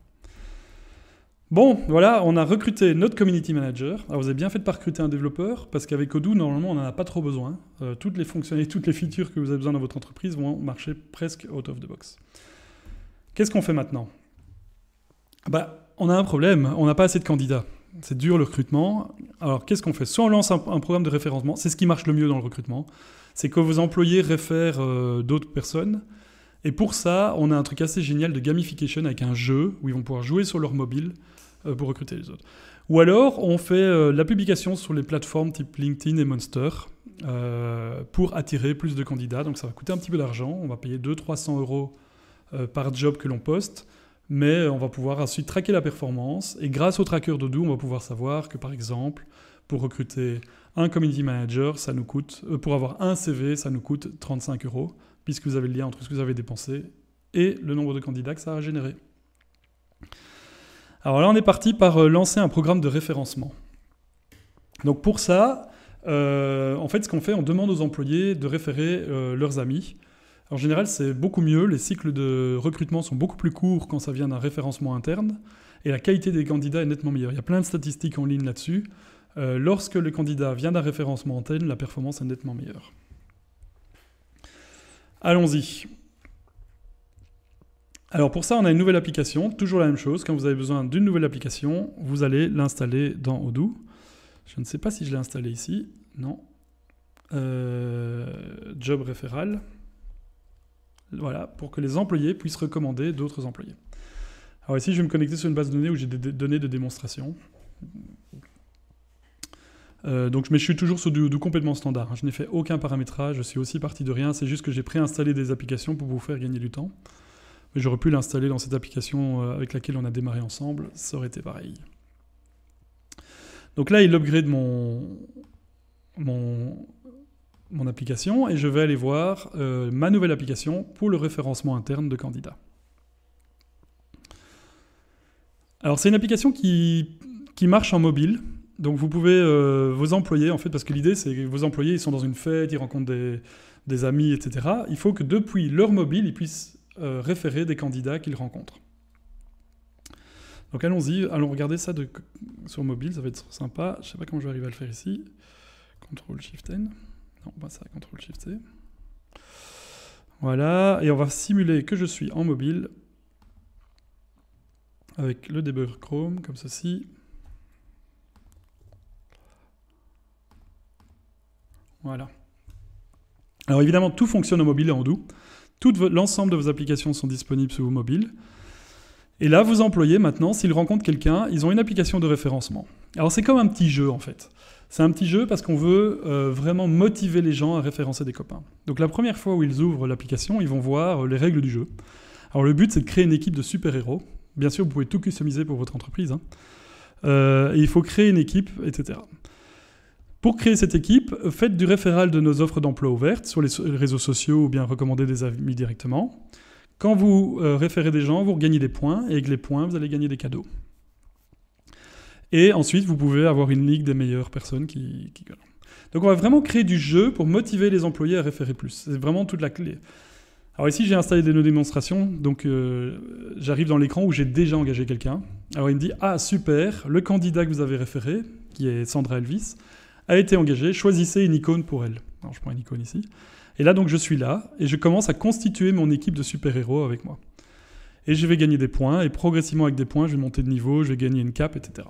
Bon, voilà, on a recruté notre community manager. Alors vous avez bien fait de pas recruter un développeur, parce qu'avec Odoo, normalement, on n'en a pas trop besoin. Euh, toutes les fonctionnalités, toutes les features que vous avez besoin dans votre entreprise vont marcher presque out of the box. Qu'est-ce qu'on fait maintenant bah, On a un problème, on n'a pas assez de candidats. C'est dur le recrutement. Alors qu'est-ce qu'on fait Soit on lance un, programme de référencement, c'est ce qui marche le mieux dans le recrutement, c'est que vos employés réfèrent euh, d'autres personnes et pour ça, on a un truc assez génial de gamification avec un jeu où ils vont pouvoir jouer sur leur mobile euh, pour recruter les autres. Ou alors, on fait euh, la publication sur les plateformes type LinkedIn et Monster euh, pour attirer plus de candidats. Donc, ça va coûter un petit peu d'argent. On va payer 200-300 euros par job que l'on poste. Mais on va pouvoir ensuite traquer la performance. Et grâce au tracker doux, on va pouvoir savoir que, par exemple, pour recruter un community manager, ça nous coûte, pour avoir un CV, ça nous coûte 35 euros puisque vous avez le lien entre ce que vous avez dépensé et le nombre de candidats que ça a généré. Alors là, on est parti par euh, lancer un programme de référencement. Donc pour ça, euh, en fait, ce qu'on fait, on demande aux employés de référer euh, leurs amis. En général, c'est beaucoup mieux. Les cycles de recrutement sont beaucoup plus courts quand ça vient d'un référencement interne. Et la qualité des candidats est nettement meilleure. Il y a plein de statistiques en ligne là-dessus. lorsque le candidat vient d'un référencement interne, la performance est nettement meilleure. Allons-y. Alors pour ça, on a une nouvelle application, toujours la même chose. Quand vous avez besoin d'une nouvelle application, vous allez l'installer dans Odoo. Je ne sais pas si je l'ai installé ici. Non. Euh, job référal. Voilà, pour que les employés puissent recommander d'autres employés. Alors ici, je vais me connecter sur une base de données où j'ai des données de démonstration. Euh, donc, mais je suis toujours sur du, complètement standard. Hein. Je n'ai fait aucun paramétrage, je suis aussi parti de rien. C'est juste que j'ai préinstallé des applications pour vous faire gagner du temps. Mais j'aurais pu l'installer dans cette application euh, avec laquelle on a démarré ensemble, ça aurait été pareil. Donc là, il upgrade mon, mon, application et je vais aller voir euh, ma nouvelle application pour le référencement interne de candidats. Alors c'est une application qui marche en mobile, donc vous pouvez euh, vos employés en fait parce que l'idée c'est que vos employés ils sont dans une fête, ils rencontrent des, amis, etc. Il faut que depuis leur mobile ils puissent euh, référer des candidats qu'ils rencontrent. Donc allons-y, allons regarder ça sur mobile, ça va être sympa. Je ne sais pas comment je vais arriver à le faire ici. Ctrl Shift N. Non, pas ça Ctrl Shift t Voilà, et on va simuler que je suis en mobile avec le debugger Chrome comme ceci. Voilà. Alors évidemment, tout fonctionne au mobile et en doux. l'ensemble de vos applications sont disponibles sur vos mobiles. Et là, vos employés, maintenant, s'ils rencontrent quelqu'un, ils ont une application de référencement. Alors c'est comme un petit jeu, en fait. C'est un petit jeu parce qu'on veut euh, vraiment motiver les gens à référencer des copains. Donc la première fois où ils ouvrent l'application, ils vont voir euh, les règles du jeu. Alors le but, c'est de créer une équipe de super-héros. Bien sûr, vous pouvez tout customiser pour votre entreprise. Hein. Euh, et il faut créer une équipe, etc. Pour créer cette équipe, faites du référal de nos offres d'emploi ouvertes sur les réseaux sociaux ou bien recommandez des amis directement. Quand vous euh, référez des gens, vous gagnez des points et avec les points, vous allez gagner des cadeaux. Et ensuite, vous pouvez avoir une ligue des meilleures personnes qui, qui... Donc on va vraiment créer du jeu pour motiver les employés à référer plus. C'est vraiment toute la clé. Alors ici, j'ai installé des démonstrations. Donc euh, j'arrive dans l'écran où j'ai déjà engagé quelqu'un. Alors il me dit, ah super, le candidat que vous avez référé, qui est Sandra Elvis, a été engagée. Choisissez une icône pour elle. Alors, je prends une icône ici. Et là, donc, je suis là et je commence à constituer mon équipe de super-héros avec moi. Et je vais gagner des points et progressivement, avec des points, je vais monter de niveau, je vais gagner une cape, etc.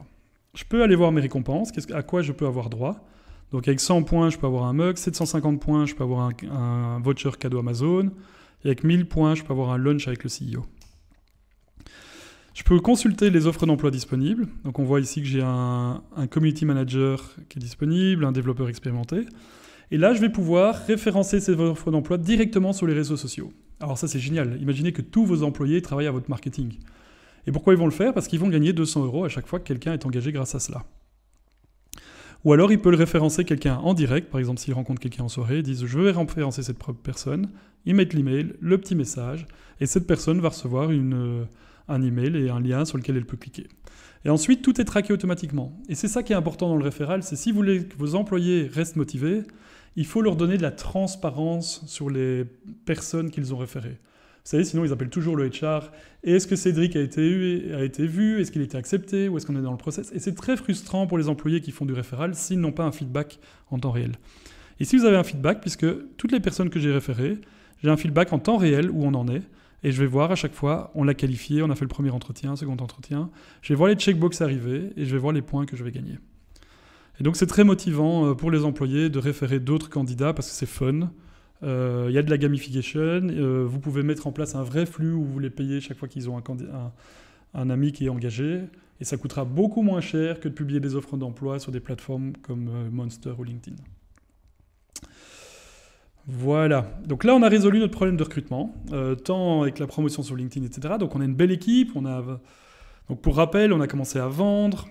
Je peux aller voir mes récompenses, à quoi je peux avoir droit. Donc, avec 100 points, je peux avoir un mug. 750 points, je peux avoir un, un voucher cadeau Amazon. Et avec 1000 points, je peux avoir un lunch avec le CEO, je peux consulter les offres d'emploi disponibles. Donc on voit ici que j'ai un, community manager qui est disponible, un développeur expérimenté. Et là, je vais pouvoir référencer ces offres d'emploi directement sur les réseaux sociaux. Alors ça, c'est génial. Imaginez que tous vos employés travaillent à votre marketing. Et pourquoi ils vont le faire Parce qu'ils vont gagner 200 euros à chaque fois que quelqu'un est engagé grâce à cela. Ou alors, il peut le référencer quelqu'un en direct. Par exemple, s'ils rencontre quelqu'un en soirée, ils disent « Je vais référencer cette personne », ils mettent l'email, le petit message, et cette personne va recevoir une un email et un lien sur lequel elle peut cliquer. Et ensuite, tout est traqué automatiquement. Et c'est ça qui est important dans le référal, c'est si vous voulez que vos employés restent motivés, il faut leur donner de la transparence sur les personnes qu'ils ont référées. Vous savez, sinon ils appellent toujours le HR. est-ce que Cédric a été, a été vu Est-ce qu'il a été accepté Où est-ce qu'on est dans le process Et c'est très frustrant pour les employés qui font du référal s'ils n'ont pas un feedback en temps réel. Et si vous avez un feedback, puisque toutes les personnes que j'ai référées, j'ai un feedback en temps réel où on en est, et je vais voir à chaque fois, on l'a qualifié, on a fait le premier entretien, second entretien. Je vais voir les checkbox arriver et je vais voir les points que je vais gagner. Et donc c'est très motivant euh, pour les employés de référer d'autres candidats parce que c'est fun. Euh, il y a de la gamification. Euh, vous pouvez mettre en place un vrai flux où vous les payez chaque fois qu'ils ont un, ami qui est engagé. Et ça coûtera beaucoup moins cher que de publier des offres d'emploi sur des plateformes comme Monster ou LinkedIn. Voilà. Donc là, on a résolu notre problème de recrutement, euh, tant avec la promotion sur LinkedIn, etc. Donc on a une belle équipe. On a... Donc pour rappel, on a commencé à vendre,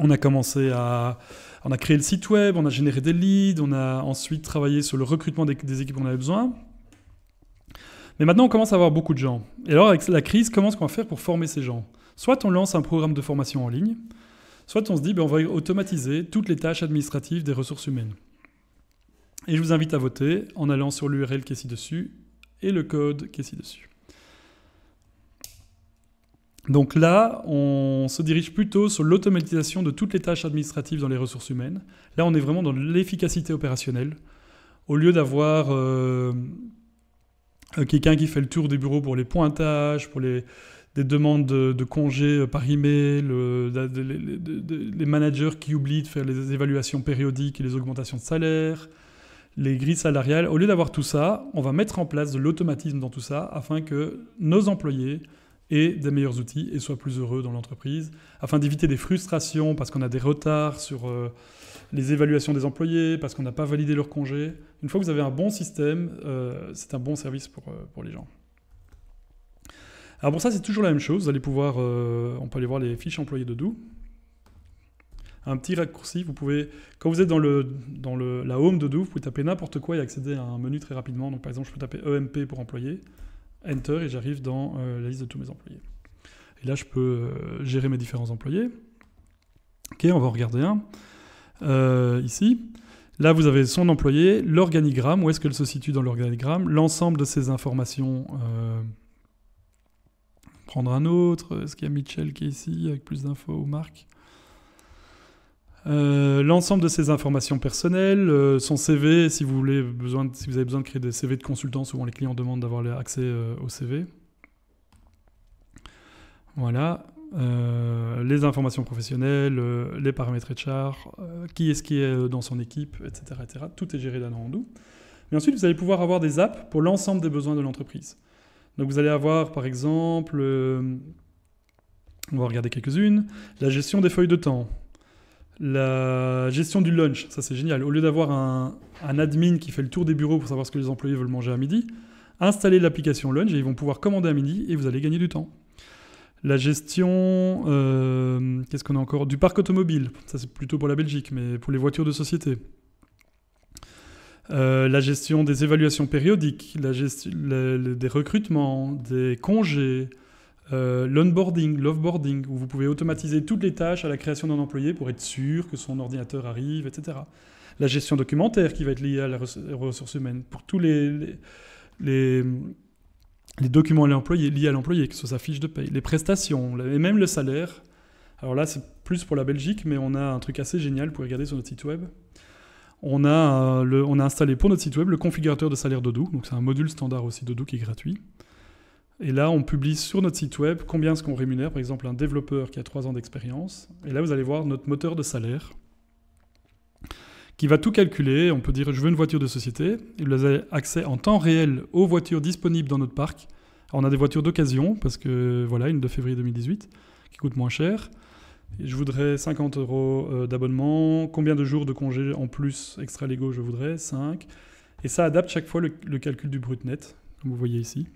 on a commencé à, on a créé le site web, on a généré des leads, on a ensuite travaillé sur le recrutement des, des équipes qu'on avait besoin. Mais maintenant, on commence à avoir beaucoup de gens. Et alors, avec la crise, comment est-ce qu'on va faire pour former ces gens Soit on lance un programme de formation en ligne, soit on se dit, ben, on va automatiser toutes les tâches administratives des ressources humaines. Et je vous invite à voter en allant sur l'URL qui est ci-dessus et le code qui est ci-dessus. Donc là, on se dirige plutôt sur l'automatisation de toutes les tâches administratives dans les ressources humaines. Là, on est vraiment dans l'efficacité opérationnelle. Au lieu d'avoir euh, quelqu'un qui fait le tour des bureaux pour les pointages, pour les, demandes de, congés euh, par email, euh, les managers qui oublient de faire les évaluations périodiques et les augmentations de salaire, les grilles salariales, au lieu d'avoir tout ça, on va mettre en place de l'automatisme dans tout ça afin que nos employés aient des meilleurs outils et soient plus heureux dans l'entreprise, afin d'éviter des frustrations parce qu'on a des retards sur euh, les évaluations des employés, parce qu'on n'a pas validé leur congé. Une fois que vous avez un bon système, euh, c'est un bon service pour, euh, pour les gens. Alors pour ça, c'est toujours la même chose. Vous allez pouvoir, on peut aller voir les fiches employés de Doux un petit raccourci. Vous pouvez, quand vous êtes dans, le, dans le, la home de Dove, vous pouvez taper n'importe quoi et accéder à un menu très rapidement. Donc par exemple, je peux taper EMP pour employé, Enter, et j'arrive dans euh, la liste de tous mes employés. Et là, je peux euh, gérer mes différents employés. Ok, on va regarder un. Euh, ici. Là, vous avez son employé, l'organigramme, où est-ce qu'elle se situe dans l'organigramme, l'ensemble de ces informations. prendre un autre. Est-ce qu'il y a Mitchell qui est ici avec plus d'infos ou Marc euh, l'ensemble de ses informations personnelles, euh, son CV, si vous, voulez, besoin si vous avez besoin de créer des CV de consultants, souvent les clients demandent d'avoir accès euh, au CV. Voilà. les informations professionnelles, les paramètres char, qui est-ce qui est dans son équipe, etc., etc. Tout est géré d'un en Mais ensuite, vous allez pouvoir avoir des apps pour l'ensemble des besoins de l'entreprise. Donc vous allez avoir, par exemple, on va regarder quelques-unes, la gestion des feuilles de temps, la gestion du lunch, ça c'est génial. Au lieu d'avoir un, admin qui fait le tour des bureaux pour savoir ce que les employés veulent manger à midi, installez l'application lunch et ils vont pouvoir commander à midi et vous allez gagner du temps. La gestion, euh, qu'est-ce qu'on a encore Du parc automobile, ça c'est plutôt pour la Belgique, mais pour les voitures de société. Euh, la gestion des évaluations périodiques, la gestion, des recrutements, des congés, euh, l'onboarding, l'offboarding, où vous pouvez automatiser toutes les tâches à la création d'un employé pour être sûr que son ordinateur arrive, etc. La gestion documentaire qui va être liée à la ressource humaine pour tous les, les, les, documents liés à l'employé, que ce soit sa fiche de paye, les prestations et même le salaire. Alors là, c'est plus pour la Belgique, mais on a un truc assez génial pour regarder sur notre site web. On a, euh, le, on a installé pour notre site web le configurateur de salaire Dodo, donc c'est un module standard aussi Dodo qui est gratuit. Et là, on publie sur notre site web combien ce qu'on rémunère, par exemple, un développeur qui a 3 ans d'expérience. Et là, vous allez voir notre moteur de salaire qui va tout calculer. On peut dire je veux une voiture de société. Et vous avez accès en temps réel aux voitures disponibles dans notre parc. on a des voitures d'occasion parce que voilà, une de février 2018 qui coûte moins cher. Et je voudrais 50 euros euh, d'abonnement. Combien de jours de congés en plus extra-légaux je voudrais 5. Et ça adapte chaque fois le calcul du brut net, comme vous voyez ici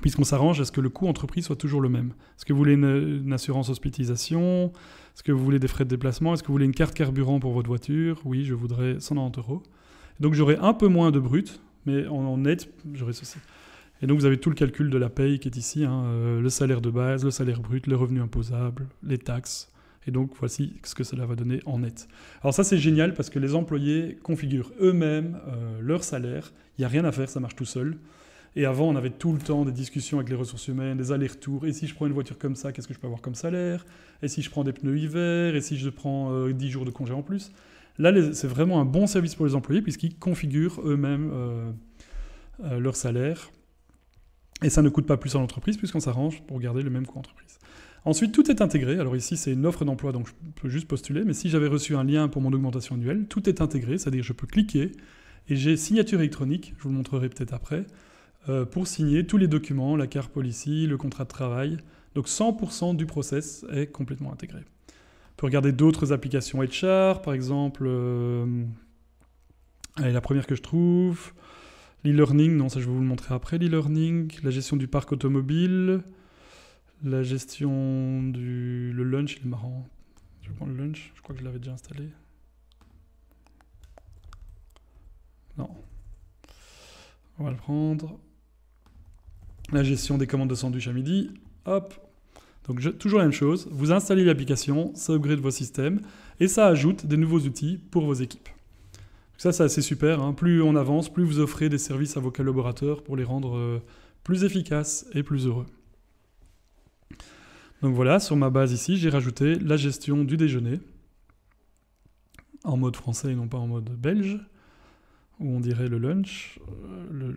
puisqu'on s'arrange à ce que le coût entreprise soit toujours le même. Est-ce que vous voulez une, assurance hospitalisation Est-ce que vous voulez des frais de déplacement Est-ce que vous voulez une carte carburant pour votre voiture Oui, je voudrais 190 euros. Donc j'aurai un peu moins de brut, mais en, net, j'aurai ceci. Et donc vous avez tout le calcul de la paye qui est ici, hein, euh, le salaire de base, le salaire brut, les revenus imposables, les taxes. Et donc voici ce que cela va donner en net. Alors ça c'est génial parce que les employés configurent eux-mêmes euh, leur salaire. Il n'y a rien à faire, ça marche tout seul. Et avant, on avait tout le temps des discussions avec les ressources humaines, des allers-retours. Et si je prends une voiture comme ça, qu'est-ce que je peux avoir comme salaire Et si je prends des pneus hiver Et si je prends 10 euh, jours de congé en plus Là, c'est vraiment un bon service pour les employés puisqu'ils configurent eux-mêmes euh, euh, leur salaire. Et ça ne coûte pas plus à l'entreprise puisqu'on s'arrange pour garder le même coût entreprise. Ensuite, tout est intégré. Alors ici, c'est une offre d'emploi, donc je peux juste postuler. Mais si j'avais reçu un lien pour mon augmentation annuelle, tout est intégré, c'est-à-dire que je peux cliquer et j'ai signature électronique, je vous le montrerai peut-être après, euh, pour signer tous les documents, la carte policy, le contrat de travail. Donc 100% du process est complètement intégré. On peut regarder d'autres applications HR, par exemple, euh, allez, la première que je trouve, l'e-learning, non, ça je vais vous le montrer après, l'e-learning, la gestion du parc automobile, la gestion du le lunch, il est marrant. Je prends le lunch, je crois que je l'avais déjà installé. Non. On va le prendre la gestion des commandes de sandwich à midi. Hop. Donc toujours la même chose, vous installez l'application, ça upgrade vos systèmes et ça ajoute des nouveaux outils pour vos équipes. ça c'est assez super, hein. plus on avance, plus vous offrez des services à vos collaborateurs pour les rendre euh, plus efficaces et plus heureux. Donc voilà, sur ma base ici, j'ai rajouté la gestion du déjeuner en mode français et non pas en mode belge, où on dirait le lunch, euh, le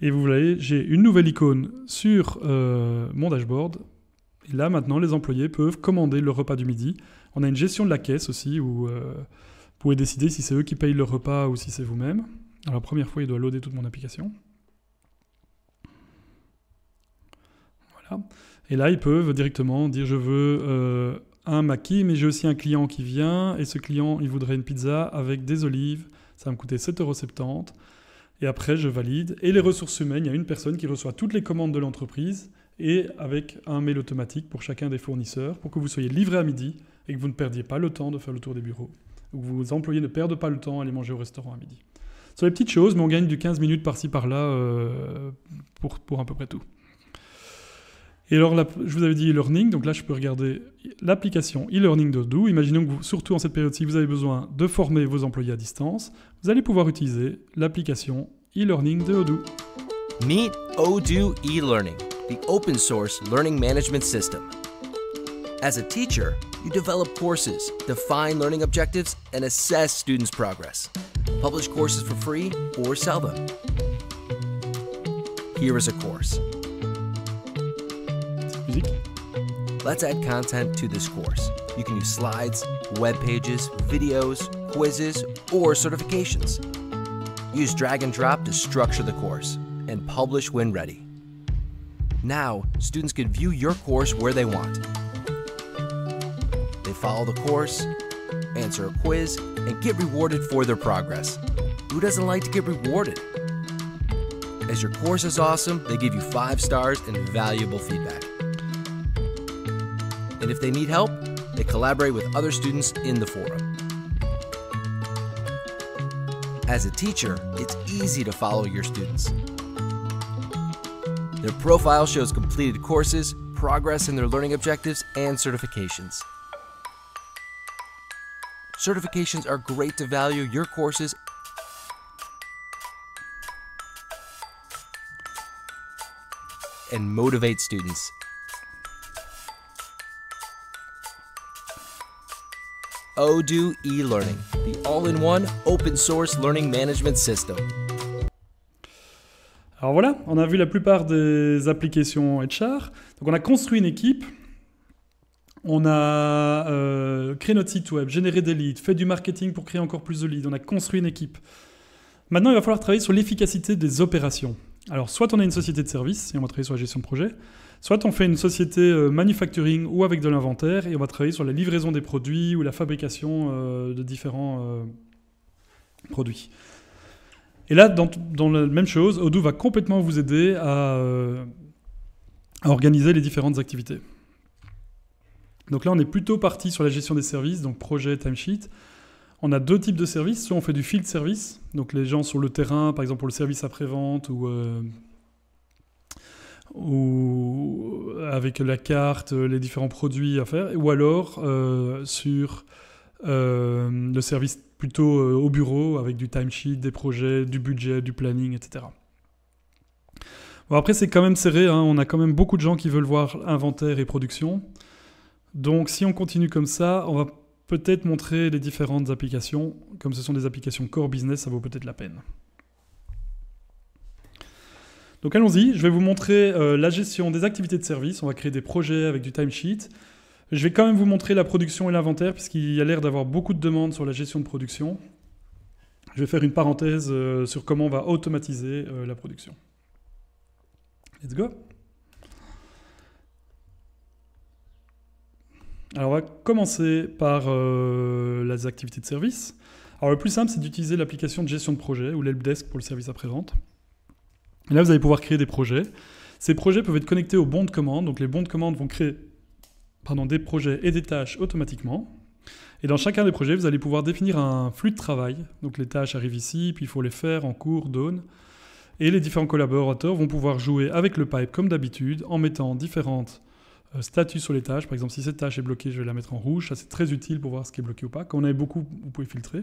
et vous voyez, j'ai une nouvelle icône sur euh, mon dashboard. Et là, maintenant, les employés peuvent commander le repas du midi. On a une gestion de la caisse aussi, où euh, vous pouvez décider si c'est eux qui payent le repas ou si c'est vous-même. Alors, la première fois, il doit loader toute mon application. Voilà. Et là, ils peuvent directement dire je veux euh, un maquis, mais j'ai aussi un client qui vient, et ce client, il voudrait une pizza avec des olives. Ça va me coûter 7,70€. Et après, je valide. Et les ressources humaines, il y a une personne qui reçoit toutes les commandes de l'entreprise et avec un mail automatique pour chacun des fournisseurs pour que vous soyez livré à midi et que vous ne perdiez pas le temps de faire le tour des bureaux. que vos employés ne perdent pas le temps à aller manger au restaurant à midi. Ce sont des petites choses, mais on gagne du 15 minutes par-ci par-là euh, pour, pour à peu près tout. Et alors, je vous avais dit e-learning, donc là, je peux regarder l'application e-learning de Odoo. Imaginons que, vous, surtout en cette période, si vous avez besoin de former vos employés à distance, vous allez pouvoir utiliser l'application e-learning de Odoo. Meet Odoo e-learning, the open source learning management system. As a teacher, you develop courses, define learning objectives, and assess students' progress. Publish courses for free or sell them. Here is a course. week. Let's add content to this course. You can use slides, web pages, videos, quizzes, or certifications. Use drag and drop to structure the course and publish when ready. Now, students can view your course where they want. They follow the course, answer a quiz, and get rewarded for their progress. Who doesn't like to get rewarded? As your course is awesome, they give you five stars and valuable feedback and if they need help, they collaborate with other students in the forum. As a teacher, it's easy to follow your students. Their profile shows completed courses, progress in their learning objectives, and certifications. Certifications are great to value your courses and motivate students. Odoo e-learning, the all-in-one open source learning management system. Alors voilà, on a vu la plupart des applications HR. Donc on a construit une équipe, on a euh, créé notre site web, généré des leads, fait du marketing pour créer encore plus de leads, on a construit une équipe. Maintenant, il va falloir travailler sur l'efficacité des opérations. Alors soit on a une société de service et on va travailler sur la gestion de projet, Soit on fait une société euh, manufacturing ou avec de l'inventaire et on va travailler sur la livraison des produits ou la fabrication euh, de différents euh, produits. Et là, dans, la même chose, Odoo va complètement vous aider à, organiser les différentes activités. Donc là, on est plutôt parti sur la gestion des services, donc projet, timesheet. On a deux types de services. Soit on fait du field service, donc les gens sur le terrain, par exemple pour le service après-vente ou ou avec la carte, euh, les différents produits à faire, ou alors euh, sur euh, le service plutôt au bureau avec du timesheet, des projets, du budget, du planning, etc. Bon, après, c'est quand même serré, hein. on a quand même beaucoup de gens qui veulent voir inventaire et production. Donc, si on continue comme ça, on va peut-être montrer les différentes applications. Comme ce sont des applications core business, ça vaut peut-être la peine. Donc allons-y, je vais vous montrer euh, la gestion des activités de service. On va créer des projets avec du timesheet. Je vais quand même vous montrer la production et l'inventaire, puisqu'il y a l'air d'avoir beaucoup de demandes sur la gestion de production. Je vais faire une parenthèse euh, sur comment on va automatiser euh, la production. Let's go Alors on va commencer par les activités de service. Alors le plus simple, c'est d'utiliser l'application de gestion de projet ou l'helpdesk pour le service après-vente. Et là, vous allez pouvoir créer des projets. Ces projets peuvent être connectés aux bons de commande. Donc les bons de commande vont créer des projets et des tâches automatiquement. Et dans chacun des projets, vous allez pouvoir définir un flux de travail. Donc les tâches arrivent ici, puis il faut les faire en cours, down. Et les différents collaborateurs vont pouvoir jouer avec le pipe comme d'habitude en mettant différentes euh, statuts sur les tâches. Par exemple, si cette tâche est bloquée, je vais la mettre en rouge. Ça, c'est très utile pour voir ce qui est bloqué ou pas. Quand on a beaucoup, vous pouvez filtrer.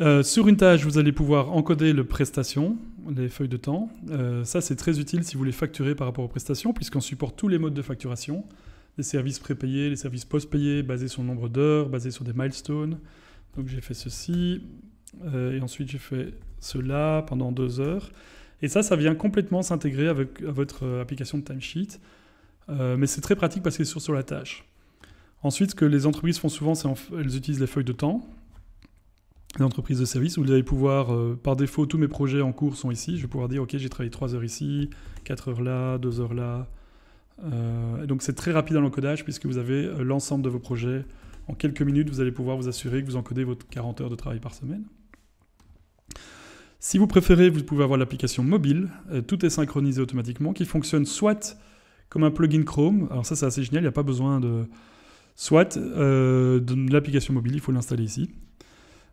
Euh, sur une tâche, vous allez pouvoir encoder le prestation, les feuilles de temps. Euh, ça, c'est très utile si vous voulez facturer par rapport aux prestations, puisqu'on supporte tous les modes de facturation les services prépayés, les services postpayés, basés sur le nombre d'heures, basés sur des milestones. Donc j'ai fait ceci, euh, et ensuite j'ai fait cela pendant deux heures. Et ça, ça vient complètement s'intégrer avec votre application de timesheet. mais c'est très pratique parce qu'il c'est sur, sur la tâche. Ensuite, ce que les entreprises font souvent, c'est elles utilisent les feuilles de temps. L'entreprise de service, vous allez pouvoir, euh, par défaut, tous mes projets en cours sont ici. Je vais pouvoir dire, OK, j'ai travaillé 3 heures ici, 4 heures là, 2 heures là. Euh, et donc c'est très rapide dans l'encodage puisque vous avez euh, l'ensemble de vos projets. En quelques minutes, vous allez pouvoir vous assurer que vous encodez votre 40 heures de travail par semaine. Si vous préférez, vous pouvez avoir l'application mobile. tout est synchronisé automatiquement, qui fonctionne soit comme un plugin Chrome. Alors ça, c'est assez génial, il n'y a pas besoin de... Soit de l'application mobile, il faut l'installer ici.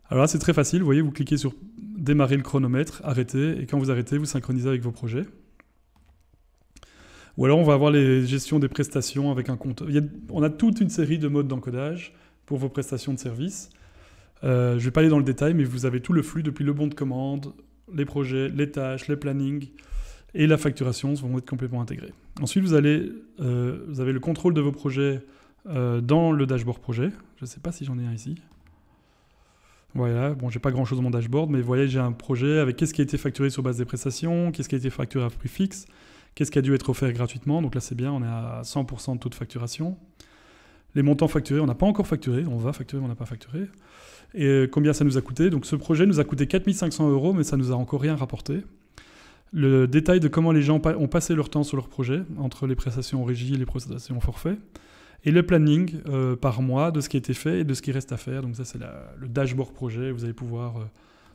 Alors là, c'est très facile. Vous voyez, vous cliquez sur démarrer le chronomètre, arrêter, et quand vous arrêtez, vous synchronisez avec vos projets. Ou alors, on va avoir les gestions des prestations avec un compte. on a toute une série de modes d'encodage pour vos prestations de service. Euh, je ne vais pas aller dans le détail, mais vous avez tout le flux depuis le bon de commande, les projets, les tâches, les plannings et la facturation vont être complètement intégrés. Ensuite, vous, allez, euh, vous avez le contrôle de vos projets euh, dans le dashboard projet. Je ne sais pas si j'en ai un ici. Voilà, bon, j'ai pas grand chose dans mon dashboard, mais vous voyez, j'ai un projet avec qu'est-ce qui a été facturé sur base des prestations, qu'est-ce qui a été facturé à prix fixe, qu'est-ce qui a dû être offert gratuitement. Donc là, c'est bien, on est à 100% de taux de facturation. Les montants facturés, on n'a pas encore facturé, on va facturer, on n'a pas facturé. Et combien ça nous a coûté Donc ce projet nous a coûté 4500 euros, mais ça nous a encore rien rapporté. Le détail de comment les gens ont passé leur temps sur leur projet, entre les prestations en régie et les prestations en forfait et le planning euh, par mois de ce qui a été fait et de ce qui reste à faire. Donc ça, c'est le dashboard projet. Vous allez pouvoir, euh,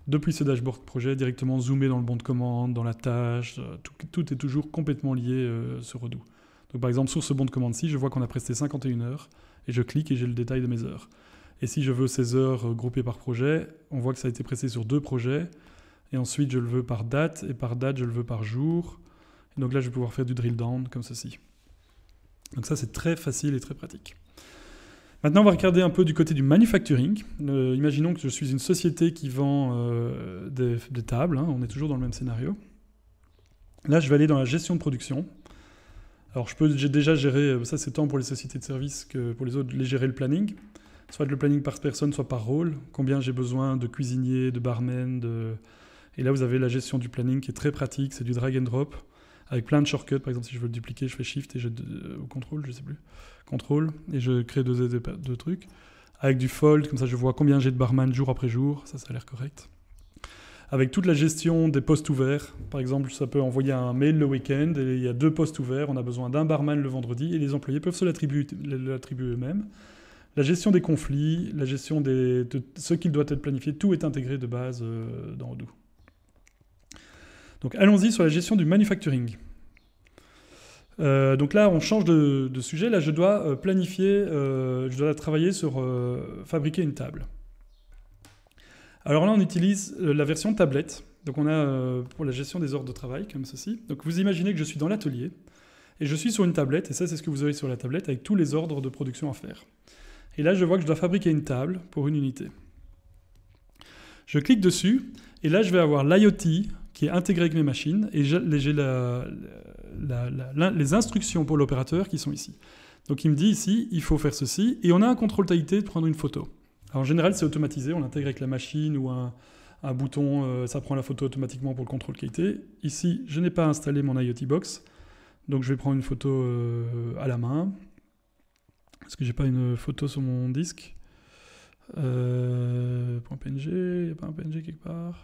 depuis ce dashboard projet, directement zoomer dans le bon de commande, dans la tâche. Euh, tout, est toujours complètement lié sur Redou. Donc par exemple, sur ce bon de commande-ci, je vois qu'on a presté 51 heures et je clique et j'ai le détail de mes heures. Et si je veux ces heures groupées par projet, on voit que ça a été presté sur deux projets. Et ensuite, je le veux par date et par date, je le veux par jour. Et donc là, je vais pouvoir faire du drill down comme ceci. Donc ça, c'est très facile et très pratique. Maintenant, on va regarder un peu du côté du manufacturing. Euh, imaginons que je suis une société qui vend euh, des, tables. Hein. on est toujours dans le même scénario. Là, je vais aller dans la gestion de production. Alors, je peux déjà gérer, euh, ça c'est tant pour les sociétés de service que pour les autres, les gérer le planning. Soit le planning par personne, soit par rôle. Combien j'ai besoin de cuisiniers, de barmen. De... Et là, vous avez la gestion du planning qui est très pratique. C'est du drag and drop avec plein de shortcuts. Par exemple, si je veux le dupliquer, je fais Shift et je euh, ou contrôle je sais plus, contrôle, et je crée deux, trucs. Avec du fold, comme ça, je vois combien j'ai de barman jour après jour. Ça, ça a l'air correct avec toute la gestion des postes ouverts. Par exemple, ça peut envoyer un mail le week-end et il y a deux postes ouverts. On a besoin d'un barman le vendredi et les employés peuvent se l'attribuer eux-mêmes. La gestion des conflits, la gestion des, de ce qu'il doit être planifié, tout est intégré de base euh, dans Odoo. Donc allons-y sur la gestion du manufacturing. Euh, donc là, on change de, sujet. Là, je dois euh, planifier, euh, je dois travailler sur fabriquer une table. Alors là, on utilise la version tablette. Donc on a pour la gestion des ordres de travail, comme ceci. Donc vous imaginez que je suis dans l'atelier et je suis sur une tablette, et ça, c'est ce que vous avez sur la tablette avec tous les ordres de production à faire. Et là, je vois que je dois fabriquer une table pour une unité. Je clique dessus et là, je vais avoir l'IoT, qui est intégré avec mes machines et j'ai les instructions pour l'opérateur qui sont ici. Donc il me dit ici, il faut faire ceci et on a un contrôle qualité de prendre une photo. Alors en général, c'est automatisé, on l'intègre avec la machine ou un, bouton, euh, ça prend la photo automatiquement pour le contrôle qualité. Ici, je n'ai pas installé mon IoT box, donc je vais prendre une photo euh, à la main parce que j'ai pas une photo sur mon disque. PNG, il n'y a pas un PNG quelque part.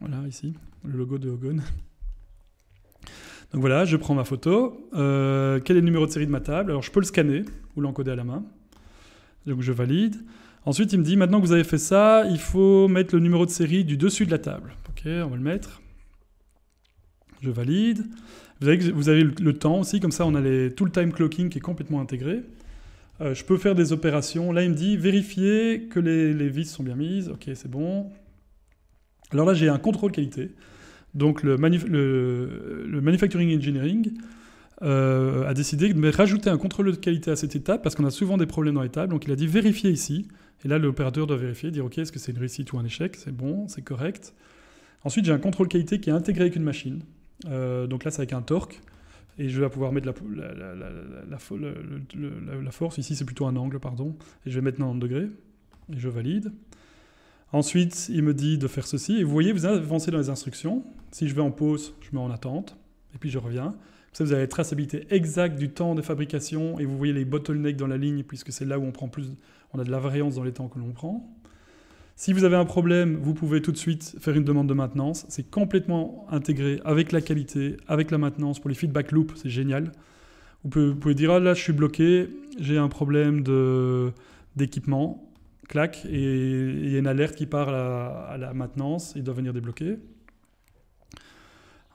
Voilà, ici, le logo de Hogon. Donc voilà, je prends ma photo. Euh, quel est le numéro de série de ma table Alors je peux le scanner ou l'encoder à la main. Donc je valide. Ensuite, il me dit, maintenant que vous avez fait ça, il faut mettre le numéro de série du dessus de la table. Ok, on va le mettre. Je valide. Vous avez, vous avez le temps aussi, comme ça on a les, tout le time clocking qui est complètement intégré. Euh, je peux faire des opérations. Là, il me dit, vérifier que les, les vis sont bien mises. Ok, c'est bon. Alors là, j'ai un contrôle qualité. Donc le, manufacturing engineering euh, a décidé de rajouter un contrôle de qualité à cette étape parce qu'on a souvent des problèmes dans les tables. Donc il a dit vérifier ici. Et là, l'opérateur doit vérifier, dire OK, est-ce que c'est une réussite ou un échec C'est bon, c'est correct. Ensuite, j'ai un contrôle qualité qui est intégré avec une machine. Euh, donc là, c'est avec un torque. Et je vais pouvoir mettre la, la, la, la force. Ici, c'est plutôt un angle, pardon. Et je vais mettre 90 degrés. Et je valide. Ensuite, il me dit de faire ceci. Et vous voyez, vous avancez dans les instructions. Si je vais en pause, je mets en attente. Et puis je reviens. vous avez la traçabilité exacte du temps de fabrication. Et vous voyez les bottlenecks dans la ligne, puisque c'est là où on prend plus, on a de la variance dans les temps que l'on prend. Si vous avez un problème, vous pouvez tout de suite faire une demande de maintenance. C'est complètement intégré avec la qualité, avec la maintenance pour les feedback loops. C'est génial. Vous pouvez, vous pouvez dire, ah là, je suis bloqué, j'ai un problème d'équipement clac, et il y a une alerte qui part à la, maintenance, il doit venir débloquer.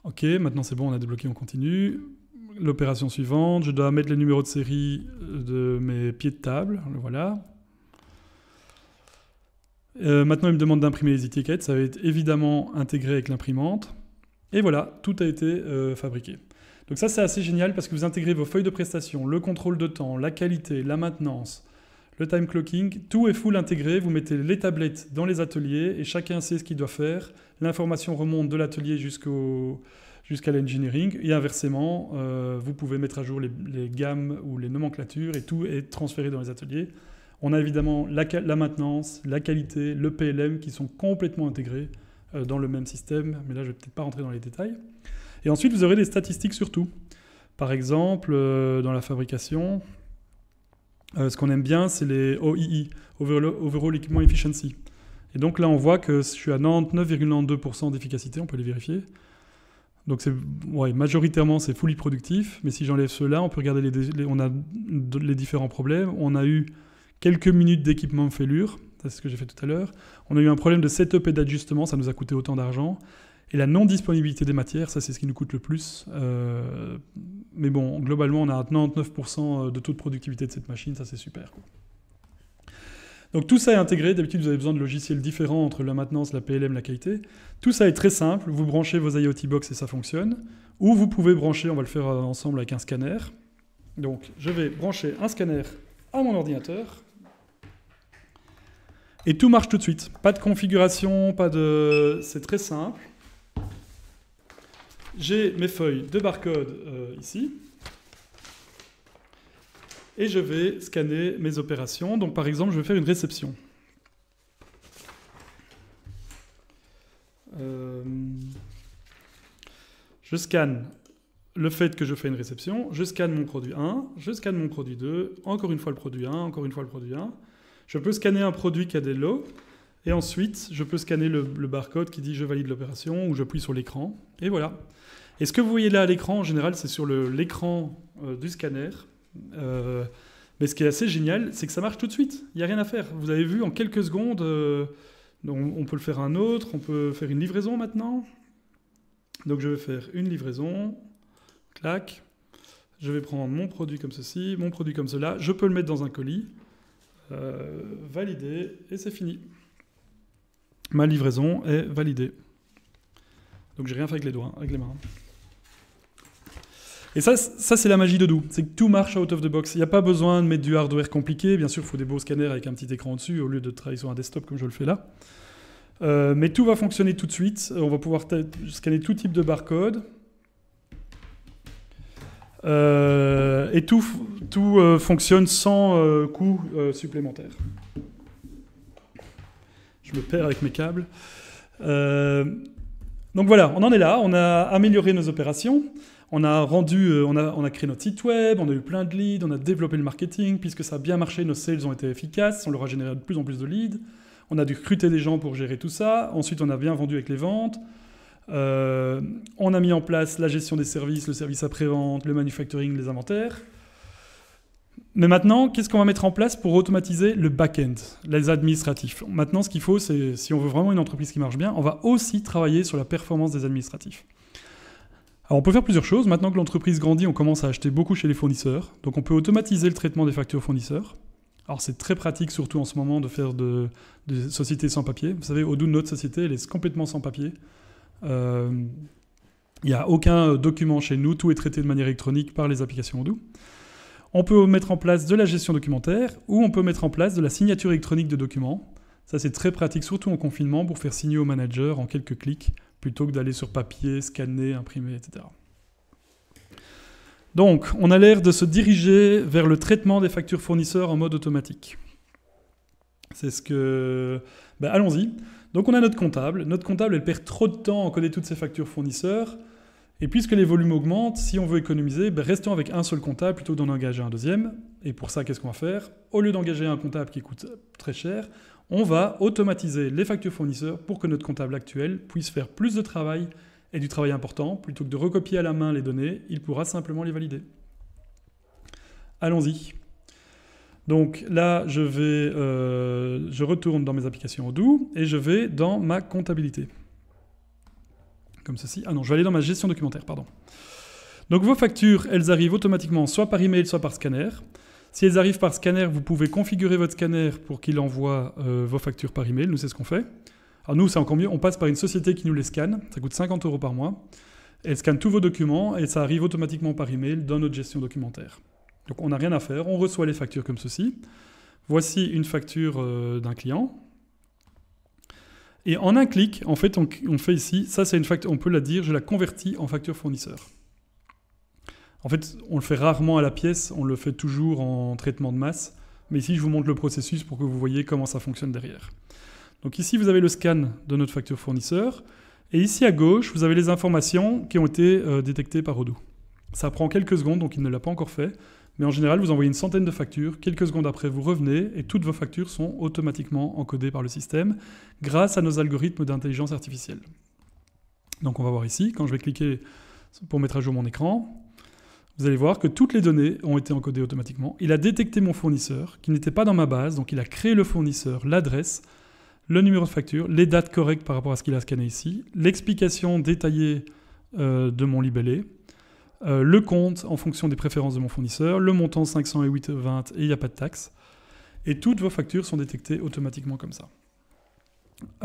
Ok, maintenant c'est bon, on a débloqué, on continue. L'opération suivante, je dois mettre les numéros de série de mes pieds de table, le voilà. Euh, maintenant, il me demande d'imprimer les étiquettes, ça va être évidemment intégré avec l'imprimante. Et voilà, tout a été euh, fabriqué. Donc ça, c'est assez génial parce que vous intégrez vos feuilles de prestation, le contrôle de temps, la qualité, la maintenance, le time clocking, tout est full intégré, vous mettez les tablettes dans les ateliers et chacun sait ce qu'il doit faire. L'information remonte de l'atelier jusqu'à l'engineering et inversement, euh, vous pouvez mettre à jour les, gammes ou les nomenclatures et tout est transféré dans les ateliers. On a évidemment la, maintenance, la qualité, le PLM qui sont complètement intégrés euh, dans le même système, mais là je ne vais peut-être pas rentrer dans les détails. Et ensuite, vous aurez des statistiques sur tout. Par exemple, euh, dans la fabrication, euh, ce qu'on aime bien, c'est les OII, Overall Equipment Efficiency. Et donc là, on voit que je suis à 99,92% d'efficacité, on peut les vérifier. Donc ouais, majoritairement, c'est fully productif, mais si j'enlève ceux-là, on peut regarder les, on a les différents problèmes. On a eu quelques minutes d'équipement fêlure, c'est ce que j'ai fait tout à l'heure. On a eu un problème de setup et d'ajustement, ça nous a coûté autant d'argent. Et la non-disponibilité des matières, ça c'est ce qui nous coûte le plus. Euh, mais bon, globalement, on a 99% de taux de productivité de cette machine, ça c'est super. Donc tout ça est intégré. D'habitude, vous avez besoin de logiciels différents entre la maintenance, la PLM, la qualité. Tout ça est très simple. Vous branchez vos IoT box et ça fonctionne. Ou vous pouvez brancher, on va le faire euh, ensemble avec un scanner. Donc je vais brancher un scanner à mon ordinateur. Et tout marche tout de suite. Pas de configuration, pas de... C'est très simple. J'ai mes feuilles de barcode euh, ici. Et je vais scanner mes opérations. Donc par exemple, je vais faire une réception. Euh, je scanne le fait que je fais une réception, je scanne mon produit 1, je scanne mon produit 2, encore une fois le produit 1, encore une fois le produit 1. Je peux scanner un produit qui a des lots, et ensuite je peux scanner le, barcode qui dit je valide l'opération, ou je j'appuie sur l'écran, et voilà. Et ce que vous voyez là à l'écran, en général, c'est sur l'écran euh, du scanner. Euh, mais ce qui est assez génial, c'est que ça marche tout de suite. Il n'y a rien à faire. Vous avez vu, en quelques secondes, euh, on, peut le faire un autre, on peut faire une livraison maintenant. Donc je vais faire une livraison, clac. Je vais prendre mon produit comme ceci, mon produit comme cela. Je peux le mettre dans un colis, valider, et c'est fini. Ma livraison est validée. Donc j'ai rien fait avec les doigts, avec les mains. Et ça, ça c'est la magie de Doux. C'est que tout marche out of the box. Il n'y a pas besoin de mettre du hardware compliqué. Bien sûr, il faut des beaux scanners avec un petit écran dessus au lieu de travailler sur un desktop comme je le fais là. Euh, mais tout va fonctionner tout de suite. On va pouvoir scanner tout type de barcode. Euh, et tout, tout euh, fonctionne sans coût supplémentaire. Je me perds avec mes câbles. donc voilà, on en est là. On a amélioré nos opérations. On a rendu, euh, on, a, créé notre site web, on a eu plein de leads, on a développé le marketing. Puisque ça a bien marché, nos sales ont été efficaces, on leur a généré de plus en plus de leads. On a dû recruter des gens pour gérer tout ça. Ensuite, on a bien vendu avec les ventes. Euh, on a mis en place la gestion des services, le service après-vente, le manufacturing, les inventaires. Mais maintenant, qu'est-ce qu'on va mettre en place pour automatiser le back-end, les administratifs Maintenant, ce qu'il faut, c'est si on veut vraiment une entreprise qui marche bien, on va aussi travailler sur la performance des administratifs on peut faire plusieurs choses. Maintenant que l'entreprise grandit, on commence à acheter beaucoup chez les fournisseurs. Donc on peut automatiser le traitement des factures fournisseurs. Alors c'est très pratique, surtout en ce moment, de faire des sociétés sans papier. Vous savez, Odoo, notre société, elle est complètement sans papier. Euh, il n'y a aucun document chez nous, tout est traité de manière électronique par les applications Odoo. On peut mettre en place de la gestion documentaire ou on peut mettre en place de la signature électronique de documents. Ça c'est très pratique, surtout en confinement, pour faire signer au manager en quelques clics plutôt que d'aller sur papier, scanner, imprimer, etc. Donc, on a l'air de se diriger vers le traitement des factures fournisseurs en mode automatique. C'est ce que... Ben, Allons-y. Donc on a notre comptable. Notre comptable, elle perd trop de temps à encoder toutes ses factures fournisseurs. Et puisque les volumes augmentent, si on veut économiser, ben, restons avec un seul comptable plutôt que d'en engager un deuxième. Et pour ça, qu'est-ce qu'on va faire Au lieu d'engager un comptable qui coûte très cher, on va automatiser les factures fournisseurs pour que notre comptable actuel puisse faire plus de travail et du travail important. Plutôt que de recopier à la main les données, il pourra simplement les valider. Allons-y. Donc là, je, vais, euh, je retourne dans mes applications Odoo et je vais dans ma comptabilité. Comme ceci. Ah non, je vais aller dans ma gestion documentaire, pardon. Donc vos factures, elles arrivent automatiquement soit par email, soit par scanner. Si elles arrivent par scanner, vous pouvez configurer votre scanner pour qu'il envoie euh, vos factures par email. Nous, c'est ce qu'on fait. Alors nous, c'est encore mieux. On passe par une société qui nous les scanne. Ça coûte 50 euros par mois. Elle scanne tous vos documents et ça arrive automatiquement par email dans notre gestion documentaire. Donc on n'a rien à faire. On reçoit les factures comme ceci. Voici une facture euh, d'un client. Et en un clic, en fait, on, on fait ici, ça c'est une facture, on peut la dire, je la convertis en facture fournisseur. En fait, on le fait rarement à la pièce, on le fait toujours en traitement de masse. Mais ici, je vous montre le processus pour que vous voyez comment ça fonctionne derrière. Donc ici, vous avez le scan de notre facture fournisseur. Et ici à gauche, vous avez les informations qui ont été euh, détectées par Odoo. Ça prend quelques secondes, donc il ne l'a pas encore fait. Mais en général, vous envoyez une centaine de factures, quelques secondes après, vous revenez et toutes vos factures sont automatiquement encodées par le système grâce à nos algorithmes d'intelligence artificielle. Donc on va voir ici, quand je vais cliquer pour mettre à jour mon écran, vous allez voir que toutes les données ont été encodées automatiquement. Il a détecté mon fournisseur, qui n'était pas dans ma base, donc il a créé le fournisseur, l'adresse, le numéro de facture, les dates correctes par rapport à ce qu'il a scanné ici, l'explication détaillée euh, de mon libellé, euh, le compte en fonction des préférences de mon fournisseur, le montant 500 et 8,20 et il n'y a pas de taxe. Et toutes vos factures sont détectées automatiquement comme ça.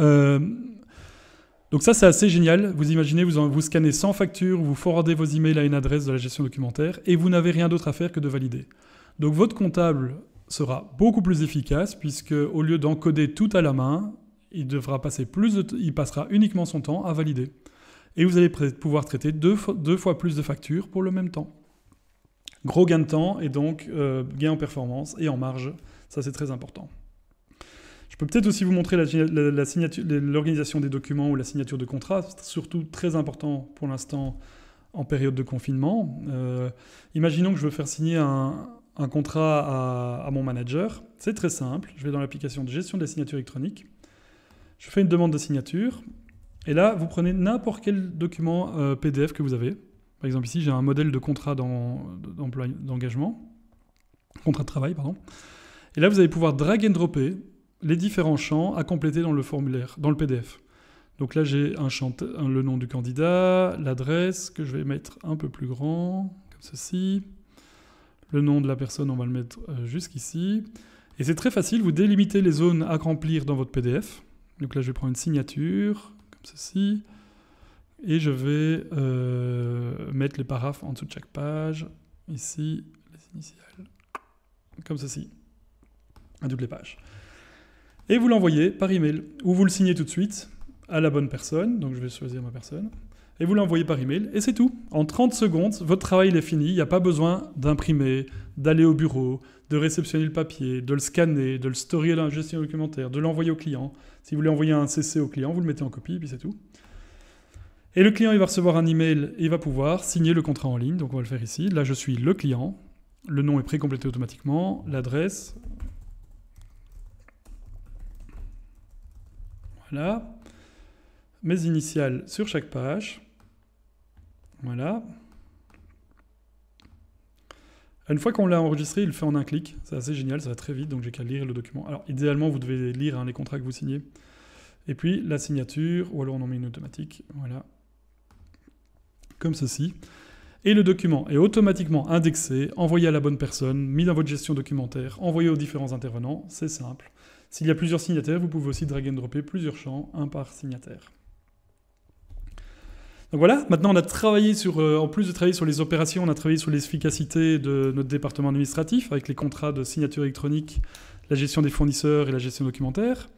Euh, donc ça, c'est assez génial. Vous imaginez, vous, vous scannez sans facture, vous forwardez vos emails à une adresse de la gestion documentaire et vous n'avez rien d'autre à faire que de valider. Donc votre comptable sera beaucoup plus efficace puisque au lieu d'encoder tout à la main, il devra passer plus de il passera uniquement son temps à valider. Et vous allez pouvoir traiter deux, fois, plus de factures pour le même temps. Gros gain de temps et donc euh, gain en performance et en marge. Ça, c'est très important. Je peux peut-être aussi vous montrer l'organisation des documents ou la signature de contrat, C'est surtout très important pour l'instant en période de confinement. Euh, imaginons que je veux faire signer un, contrat à, mon manager. C'est très simple. Je vais dans l'application de gestion des signatures électroniques. Je fais une demande de signature. Et là, vous prenez n'importe quel document euh, PDF que vous avez. Par exemple, ici, j'ai un modèle de contrat d'engagement, contrat de travail, pardon. Et là, vous allez pouvoir drag and dropper les différents champs à compléter dans le formulaire, dans le PDF. Donc là, j'ai un le nom du candidat, l'adresse que je vais mettre un peu plus grand, comme ceci. Le nom de la personne, on va le mettre euh, jusqu'ici. Et c'est très facile, vous délimitez les zones à remplir dans votre PDF. Donc là, je vais prendre une signature, comme ceci. Et je vais euh, mettre les paraphes en dessous de chaque page. Ici, les initiales, comme ceci, à toutes les pages et vous l'envoyez par email ou vous le signez tout de suite à la bonne personne. Donc je vais choisir ma personne et vous l'envoyez par email et c'est tout. En 30 secondes, votre travail est fini. Il n'y a pas besoin d'imprimer, d'aller au bureau, de réceptionner le papier, de le scanner, de le storier dans la gestion documentaire, de l'envoyer au client. Si vous voulez envoyer un CC au client, vous le mettez en copie et puis c'est tout. Et le client, il va recevoir un email et il va pouvoir signer le contrat en ligne. Donc on va le faire ici. Là, je suis le client. Le nom est pré-complété automatiquement, l'adresse, Voilà. Mes initiales sur chaque page. Voilà. Une fois qu'on l'a enregistré, il le fait en un clic. C'est assez génial, ça va très vite, donc j'ai qu'à lire le document. Alors idéalement, vous devez lire hein, les contrats que vous signez. Et puis la signature, ou alors on en met une automatique, voilà. Comme ceci. Et le document est automatiquement indexé, envoyé à la bonne personne, mis dans votre gestion documentaire, envoyé aux différents intervenants. C'est simple. S'il y a plusieurs signataires, vous pouvez aussi drag and dropper plusieurs champs, un par signataire. Donc voilà, maintenant on a travaillé sur, euh, en plus de travailler sur les opérations, on a travaillé sur l'efficacité de notre département administratif avec les contrats de signature électronique, la gestion des fournisseurs et la gestion documentaire.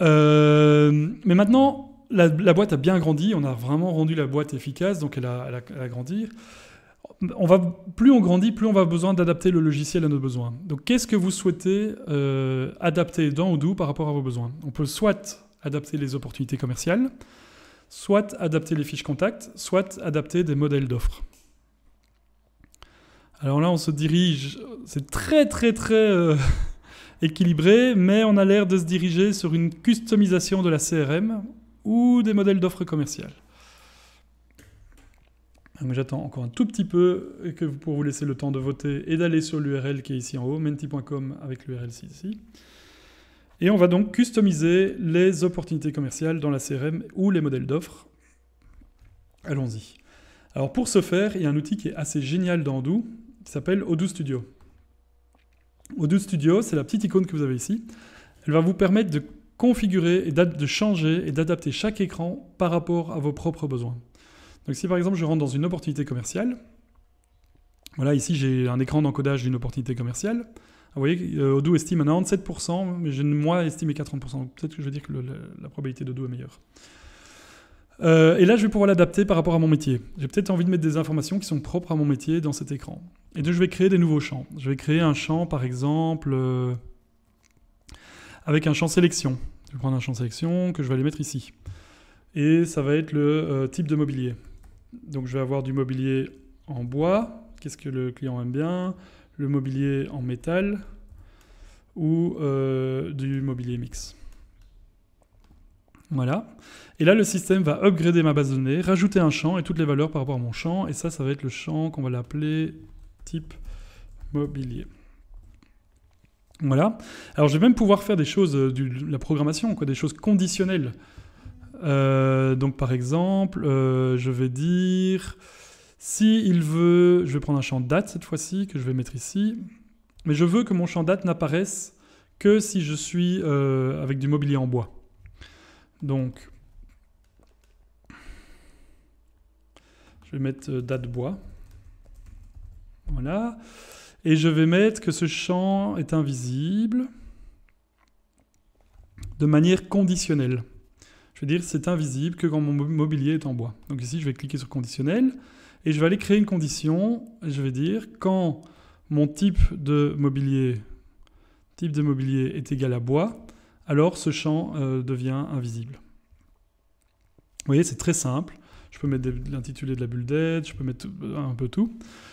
Euh, mais maintenant, la, boîte a bien grandi, on a vraiment rendu la boîte efficace, donc elle a grandi on va, plus on grandit, plus on va avoir besoin d'adapter le logiciel à nos besoins. Donc, qu'est-ce que vous souhaitez euh, adapter dans Odoo par rapport à vos besoins On peut soit adapter les opportunités commerciales, soit adapter les fiches contacts, soit adapter des modèles d'offres. Alors là, on se dirige, c'est très très très euh, [LAUGHS] équilibré, mais on a l'air de se diriger sur une customisation de la CRM ou des modèles d'offres commerciales. Ah, j'attends encore un tout petit peu que vous, pour vous laisser le temps de voter et d'aller sur l'URL qui est ici en haut, menti.com avec l'URL ici. Et on va donc customiser les opportunités commerciales dans la CRM ou les modèles d'offres. Allons-y. Alors pour ce faire, il y a un outil qui est assez génial dans Odoo, qui s'appelle Odoo Studio. Odoo Studio, c'est la petite icône que vous avez ici. Elle va vous permettre de configurer, et de changer et d'adapter chaque écran par rapport à vos propres besoins. Donc si par exemple je rentre dans une opportunité commerciale, voilà, ici j'ai un écran d'encodage d'une opportunité commerciale. Ah, vous voyez, euh, Odoo estime à 97%, mais je, moi estimé 40%. Peut-être que je vais dire que la probabilité d'Odoo est meilleure. Euh, et là, je vais pouvoir l'adapter par rapport à mon métier. J'ai peut-être envie de mettre des informations qui sont propres à mon métier dans cet écran. Et donc, je vais créer des nouveaux champs. Je vais créer un champ, par exemple, euh, avec un champ sélection. Je vais prendre un champ sélection que je vais aller mettre ici. Et ça va être le type de mobilier. Donc je vais avoir du mobilier en bois, qu'est-ce que le client aime bien, le mobilier en métal ou euh, du mobilier mix. Voilà. Et là, le système va upgrader ma base de données, rajouter un champ et toutes les valeurs par rapport à mon champ. Et ça, ça va être le champ qu'on va l'appeler type mobilier. Voilà. Alors, je vais même pouvoir faire des choses, euh, de la programmation, des choses conditionnelles. Euh, donc par exemple, euh, je vais dire, si il veut, je vais prendre un champ date cette fois-ci, que je vais mettre ici, mais je veux que mon champ date n'apparaisse que si je suis euh, avec du mobilier en bois. Donc, je vais mettre date bois. Voilà. Et je vais mettre que ce champ est invisible de manière conditionnelle. Je vais dire c'est invisible que quand mon mobilier est en bois. Donc ici, je vais cliquer sur conditionnel et je vais aller créer une condition. Je vais dire quand mon type de mobilier, type de mobilier est égal à bois, alors ce champ euh, devient invisible. Vous voyez, c'est très simple. Je peux mettre l'intitulé de la bulle d'aide, je peux mettre euh, un peu tout.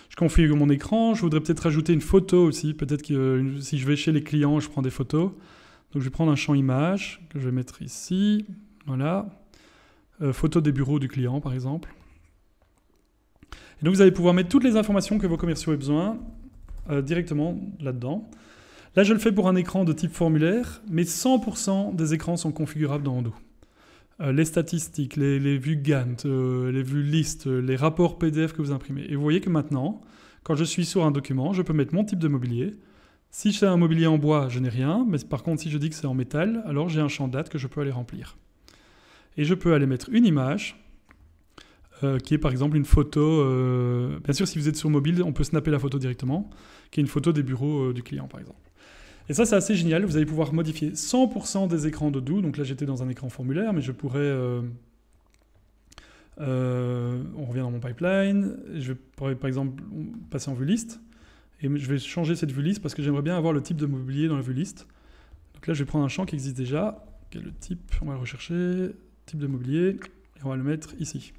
Je configure mon écran, je voudrais peut-être rajouter une photo aussi. Peut-être que euh, si je vais chez les clients, je prends des photos. Donc je vais prendre un champ image que je vais mettre ici. Voilà. Euh, photo des bureaux du client, par exemple. Et donc, vous allez pouvoir mettre toutes les informations que vos commerciaux aient besoin euh, directement là-dedans. Là, je le fais pour un écran de type formulaire, mais 100% des écrans sont configurables dans Ando. Euh, les statistiques, les, vues Gantt, les vues listes, les rapports PDF que vous imprimez. Et vous voyez que maintenant, quand je suis sur un document, je peux mettre mon type de mobilier, si c'est un mobilier en bois, je n'ai rien, mais par contre, si je dis que c'est en métal, alors j'ai un champ date que je peux aller remplir et je peux aller mettre une image euh, qui est par exemple une photo. Euh, bien sûr, si vous êtes sur mobile, on peut snapper la photo directement, qui est une photo des bureaux euh, du client par exemple. Et ça, c'est assez génial. Vous allez pouvoir modifier 100% des écrans de Do. Donc là, j'étais dans un écran formulaire, mais je pourrais. on revient dans mon pipeline. Je pourrais par exemple passer en vue liste. Et je vais changer cette vue liste parce que j'aimerais bien avoir le type de mobilier dans la vue liste. Donc là, je vais prendre un champ qui existe déjà. Quel est le type On va le rechercher type de mobilier, et on va le mettre ici.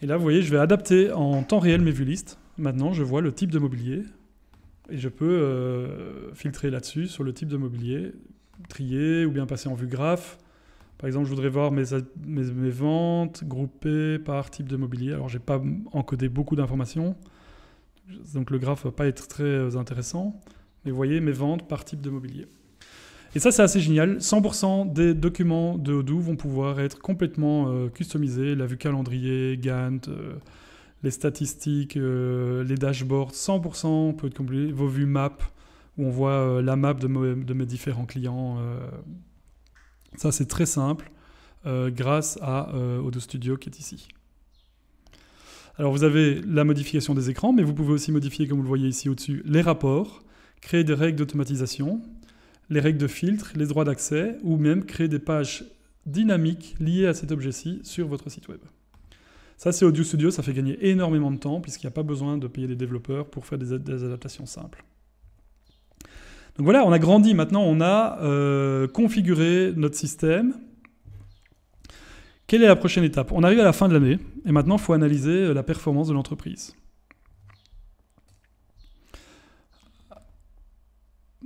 Et là, vous voyez, je vais adapter en temps réel mes vues listes. Maintenant, je vois le type de mobilier, et je peux euh, filtrer là-dessus sur le type de mobilier, trier ou bien passer en vue graphe. Par exemple, je voudrais voir mes, ventes groupées par type de mobilier. Alors, j'ai pas encodé beaucoup d'informations, donc le graphe va pas être très euh, intéressant. Mais vous voyez mes ventes par type de mobilier. Et ça, c'est assez génial. 100% des documents de Odoo vont pouvoir être complètement euh, customisés. La vue calendrier, Gantt, euh, les statistiques, euh, les dashboards, 100% peut être complété. Vos vues map, où on voit la map de, de mes différents clients. ça, c'est très simple grâce à Odoo Studio qui est ici. Alors vous avez la modification des écrans, mais vous pouvez aussi modifier, comme vous le voyez ici au-dessus, les rapports, créer des règles d'automatisation, les règles de filtre, les droits d'accès, ou même créer des pages dynamiques liées à cet objet-ci sur votre site web. Ça, c'est Audio Studio, ça fait gagner énormément de temps puisqu'il n'y a pas besoin de payer des développeurs pour faire des, adaptations simples. Donc voilà, on a grandi. Maintenant, on a euh, configuré notre système. Quelle est la prochaine étape On arrive à la fin de l'année et maintenant, il faut analyser euh, la performance de l'entreprise.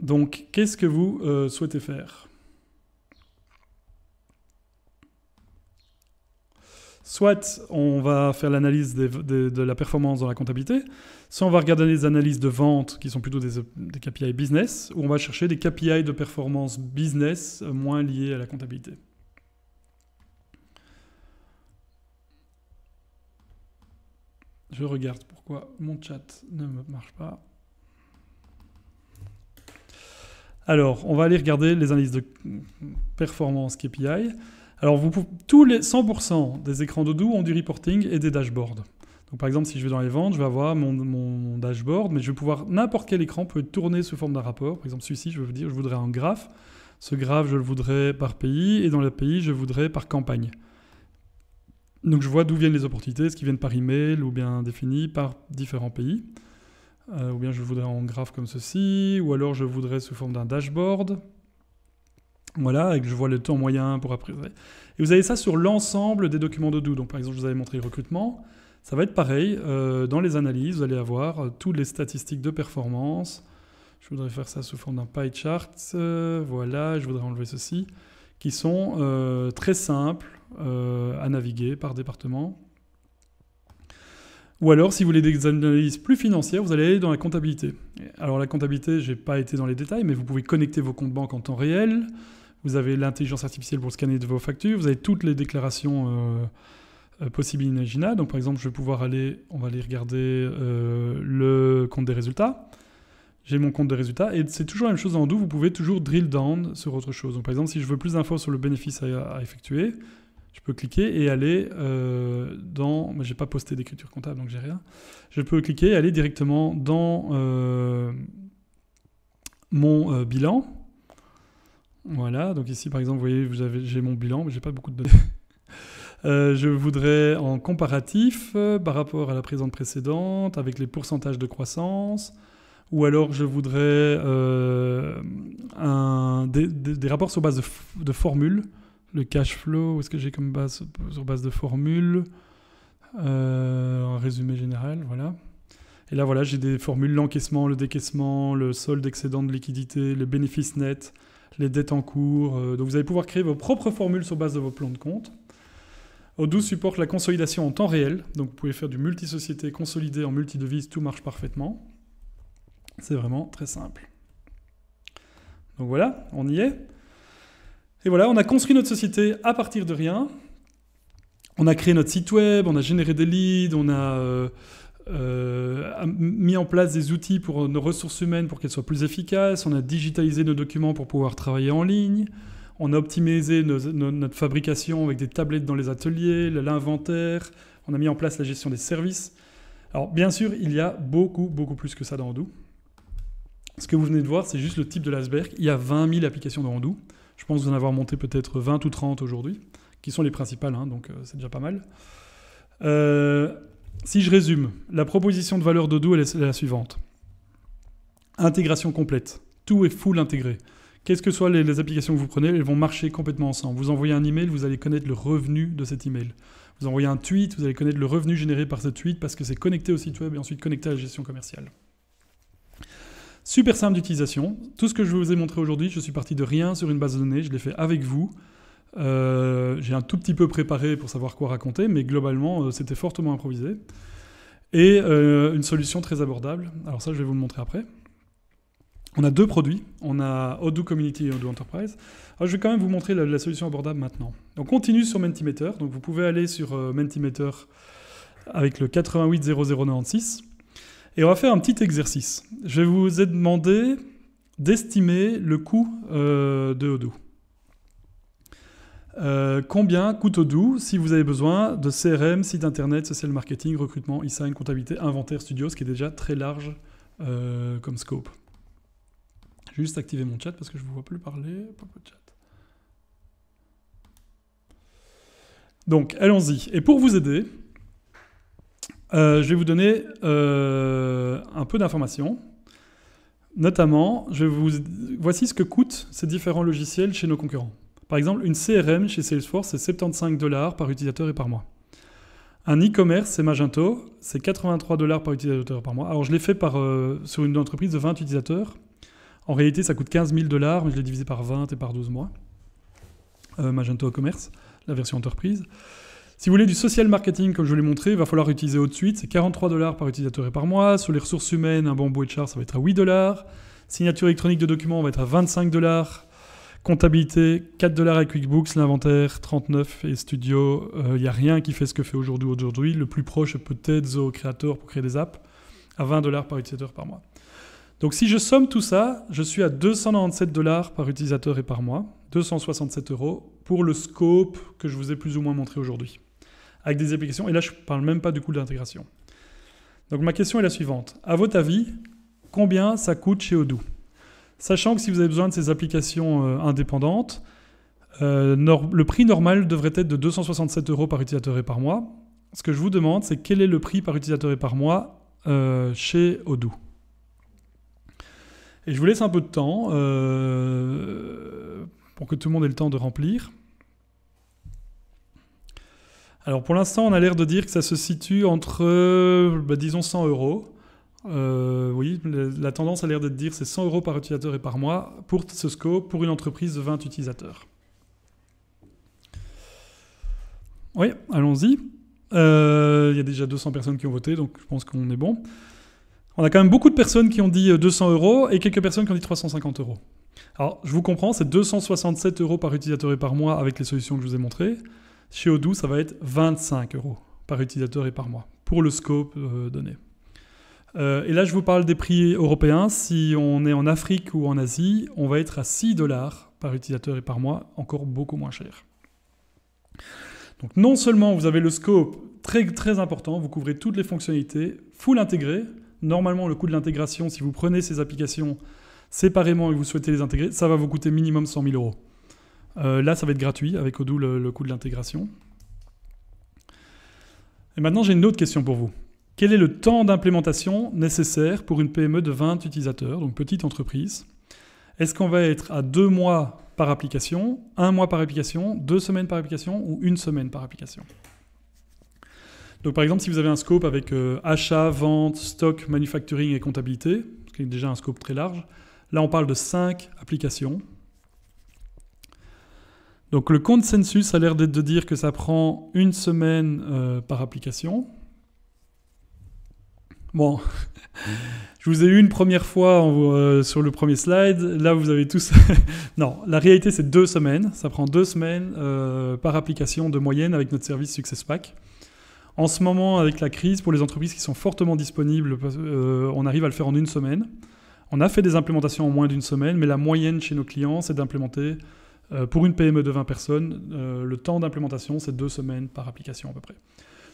Donc, qu'est-ce que vous euh, souhaitez faire Soit on va faire l'analyse de la performance dans la comptabilité, soit on va regarder les analyses de vente qui sont plutôt des, KPI business, ou on va chercher des KPI de performance business euh, moins liés à la comptabilité. Je regarde pourquoi mon chat ne marche pas. Alors, on va aller regarder les indices de performance KPI. Alors, tous les 100% des écrans de ont du reporting et des dashboards. Donc, par exemple, si je vais dans les ventes, je vais avoir mon, dashboard, mais je vais pouvoir, n'importe quel écran peut être tourné sous forme d'un rapport. Par exemple, celui-ci, je, veux dire, je voudrais un graphe. Ce graphe, je le voudrais par pays, et dans le pays, je voudrais par campagne. Donc, je vois d'où viennent les opportunités, ce qui viennent par email ou bien défini par différents pays. Euh, ou bien je voudrais en graphe comme ceci, ou alors je voudrais sous forme d'un dashboard. Voilà, et que je vois le temps moyen pour après. Et vous avez ça sur l'ensemble des documents de Do. Donc par exemple, je vous avais montré recrutement. Ça va être pareil, euh, dans les analyses, vous allez avoir euh, toutes les statistiques de performance. Je voudrais faire ça sous forme d'un pie chart. voilà, je voudrais enlever ceci, qui sont très simples à naviguer par département. Ou alors, si vous voulez des analyses plus financières, vous allez aller dans la comptabilité. Alors la comptabilité, je n'ai pas été dans les détails, mais vous pouvez connecter vos comptes banques en temps réel. Vous avez l'intelligence artificielle pour scanner de vos factures. Vous avez toutes les déclarations euh, euh, possibles et imaginables. Donc par exemple, je vais pouvoir aller, on va aller regarder euh, le compte des résultats. J'ai mon compte des résultats. Et c'est toujours la même chose en doux. Vous pouvez toujours drill down sur autre chose. Donc par exemple, si je veux plus d'infos sur le bénéfice à effectuer, je peux cliquer et aller euh, dans. Mais j'ai pas posté d'écriture comptable, donc j'ai rien. Je peux cliquer aller directement dans euh, mon euh, bilan. Voilà, donc ici par exemple, vous voyez, j'ai mon bilan, mais j'ai pas beaucoup de données. [LAUGHS] je voudrais en comparatif par rapport à la présente précédente avec les pourcentages de croissance ou alors je voudrais des, rapports sur base de formules le cash flow, où est-ce que j'ai comme base sur base de formules, euh, un résumé général, voilà. Et là, voilà, j'ai des formules l'encaissement, le décaissement, le solde excédent de liquidité, les bénéfices nets, les dettes en cours. Euh, donc vous allez pouvoir créer vos propres formules sur base de vos plans de compte. Odoo supporte la consolidation en temps réel, donc vous pouvez faire du multi-société consolidé en multi-devise, tout marche parfaitement. C'est vraiment très simple. Donc voilà, on y est. Et voilà, on a construit notre société à partir de rien. On a créé notre site web, on a généré des leads, on a euh, euh, mis en place des outils pour nos ressources humaines pour qu'elles soient plus efficaces, on a digitalisé nos documents pour pouvoir travailler en ligne, on a optimisé notre fabrication avec des tablettes dans les ateliers, l'inventaire, on a mis en place la gestion des services. Alors bien sûr, il y a beaucoup, beaucoup plus que ça dans Odoo. Ce que vous venez de voir, c'est juste le type de Lasberg, Il y a 20 000 applications dans Odoo. Je pense en avoir monté peut-être 20 ou 30 aujourd'hui, qui sont les principales, hein, donc euh, c'est déjà pas mal. Euh, si je résume, la proposition de valeur DoDo, elle est la suivante. Intégration complète. Tout est full intégré. Quelles que soient les, les, applications que vous prenez, elles vont marcher complètement ensemble. Vous envoyez un email, vous allez connaître le revenu de cet email. Vous envoyez un tweet, vous allez connaître le revenu généré par ce tweet parce que c'est connecté au site web et ensuite connecté à la gestion commerciale. Super simple d'utilisation. Tout ce que je vous ai montré aujourd'hui, je suis parti de rien sur une base de données, je l'ai fait avec vous. Euh, j'ai un tout petit peu préparé pour savoir quoi raconter, mais globalement, euh, c'était fortement improvisé. Et euh, une solution très abordable. Alors ça, je vais vous le montrer après. On a deux produits. On a Odoo Community et Odoo Enterprise. je vais quand même vous montrer la, solution abordable maintenant. On continue sur Mentimeter. Donc vous pouvez aller sur Mentimeter avec le 880096. Et on va faire un petit exercice. Je vous ai demandé d'estimer le coût euh, de Odoo. Euh, combien coûte Odoo si vous avez besoin de CRM, site internet, social marketing, recrutement, e-sign, comptabilité, inventaire, studio, ce qui est déjà très large euh, comme scope. Juste activer mon chat parce que je ne vous vois plus parler. Donc allons-y. Et pour vous aider, euh, je vais vous donner euh, un peu d'informations. Notamment, voici ce que coûtent ces différents logiciels chez nos concurrents. Par exemple, une CRM chez Salesforce, c'est 75 dollars par utilisateur et par mois. Un e-commerce, c'est Magento, c'est 83 dollars par utilisateur et par mois. Alors, je l'ai fait euh, sur une entreprise de 20 utilisateurs. En réalité, ça coûte 15 000 dollars, mais je l'ai divisé par 20 et par 12 mois. Magento e-commerce, la version entreprise. Si vous voulez du social marketing, comme je vous l'ai montré, il va falloir utiliser au suite. C'est 43 dollars par utilisateur et par mois. Sur les ressources humaines, un bon de char, ça va être à 8 dollars. Signature électronique de documents, on va être à 25 dollars. Comptabilité, 4 dollars avec QuickBooks, l'inventaire, 39 et Studio. Il euh, n'y a rien qui fait ce que fait aujourd'hui. Aujourd'hui, le plus proche est peut-être Zoho Creator pour créer des apps à 20 dollars par utilisateur par mois. Donc si je somme tout ça, je suis à 297 dollars par utilisateur et par mois, 267 euros pour le scope que je vous ai plus ou moins montré aujourd'hui avec des applications. Et là, je ne parle même pas du coût d'intégration. Donc ma question est la suivante. À votre avis, combien ça coûte chez Odoo Sachant que si vous avez besoin de ces applications euh, indépendantes, euh, le prix normal devrait être de 267 euros par utilisateur et par mois. Ce que je vous demande, c'est quel est le prix par utilisateur et par mois euh, chez Odoo Et je vous laisse un peu de temps pour que tout le monde ait le temps de remplir. Alors pour l'instant, on a l'air de dire que ça se situe entre, bah, disons, 100 euros. Euh, oui, la tendance a l'air de dire c'est 100 euros par utilisateur et par mois pour ce pour une entreprise de 20 utilisateurs. Oui, allons-y. Euh, il y a déjà 200 personnes qui ont voté, donc je pense qu'on est bon. On a quand même beaucoup de personnes qui ont dit 200 euh, euros et quelques personnes qui ont dit 350 euros. Alors, je vous comprends, c'est 267 euros par utilisateur et par mois avec les solutions que je vous ai montrées. Chez Odoo, ça va être 25 euros par utilisateur et par mois pour le scope euh, donné. Euh, et là, je vous parle des prix européens. Si on est en Afrique ou en Asie, on va être à 6 dollars par utilisateur et par mois, encore beaucoup moins cher. Donc non seulement vous avez le scope très très important, vous couvrez toutes les fonctionnalités, full intégré. Normalement, le coût de l'intégration, si vous prenez ces applications séparément et que vous souhaitez les intégrer, ça va vous coûter minimum 100 000 euros. Euh, là, ça va être gratuit avec Odoo le, le coût de l'intégration. Et maintenant, j'ai une autre question pour vous. Quel est le temps d'implémentation nécessaire pour une PME de 20 utilisateurs, donc petite entreprise Est-ce qu'on va être à deux mois par application, un mois par application, deux semaines par application ou une semaine par application donc par exemple, si vous avez un scope avec euh, achat, vente, stock, manufacturing et comptabilité, ce qui est déjà un scope très large, là on parle de cinq applications donc le consensus a l'air d'être de dire que ça prend une semaine euh, par application. Bon, [LAUGHS] je vous ai eu une première fois euh, sur le premier slide. Là, vous avez tous... [LAUGHS] non, la réalité, c'est deux semaines. Ça prend deux semaines euh, par application de moyenne avec notre service SuccessPack. En ce moment, avec la crise, pour les entreprises qui sont fortement disponibles, on arrive à le faire en une semaine. On a fait des implémentations en moins d'une semaine, mais la moyenne chez nos clients, c'est d'implémenter euh, pour une PME de 20 personnes, euh, le temps d'implémentation, c'est deux semaines par application à peu près.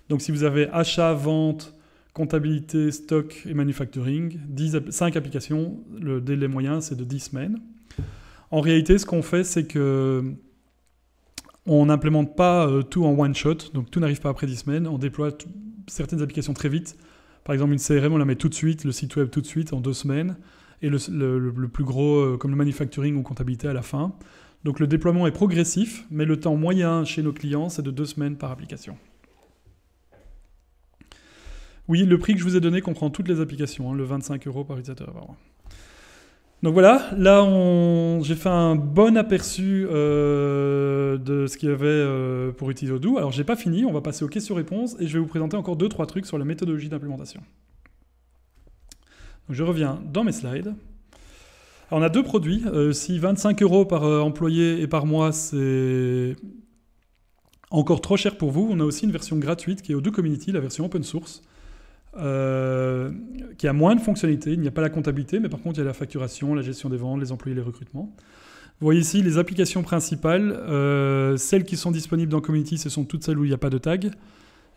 Donc si vous avez achat, vente, comptabilité, stock et manufacturing, cinq 5 applications, le délai moyen, c'est de 10 semaines. En réalité, ce qu'on fait, c'est que on n'implémente pas euh, tout en one shot, donc tout n'arrive pas après 10 semaines. On déploie certaines applications très vite. Par exemple, une CRM, on la met tout de suite, le site web tout de suite en deux semaines, et le, plus gros, comme le manufacturing ou comptabilité, à la fin. Donc le déploiement est progressif, mais le temps moyen chez nos clients, c'est de deux semaines par application. Oui, le prix que je vous ai donné comprend toutes les applications, hein, le 25 euros par utilisateur Donc voilà, là j'ai fait un bon aperçu euh, de ce qu'il y avait euh, pour utiliser Odoo. Alors j'ai pas fini, on va passer aux questions-réponses et je vais vous présenter encore deux trois trucs sur la méthodologie d'implémentation. Je reviens dans mes slides on a deux produits. Euh, si 25 euros par euh, employé et par mois, c'est encore trop cher pour vous, on a aussi une version gratuite qui est Odoo deux Community, la version open source, euh, qui a moins de fonctionnalités. Il n'y a pas la comptabilité, mais par contre, il y a la facturation, la gestion des ventes, les employés, les recrutements. Vous voyez ici les applications principales. celles qui sont disponibles dans Community, ce sont toutes celles où il n'y a pas de tag.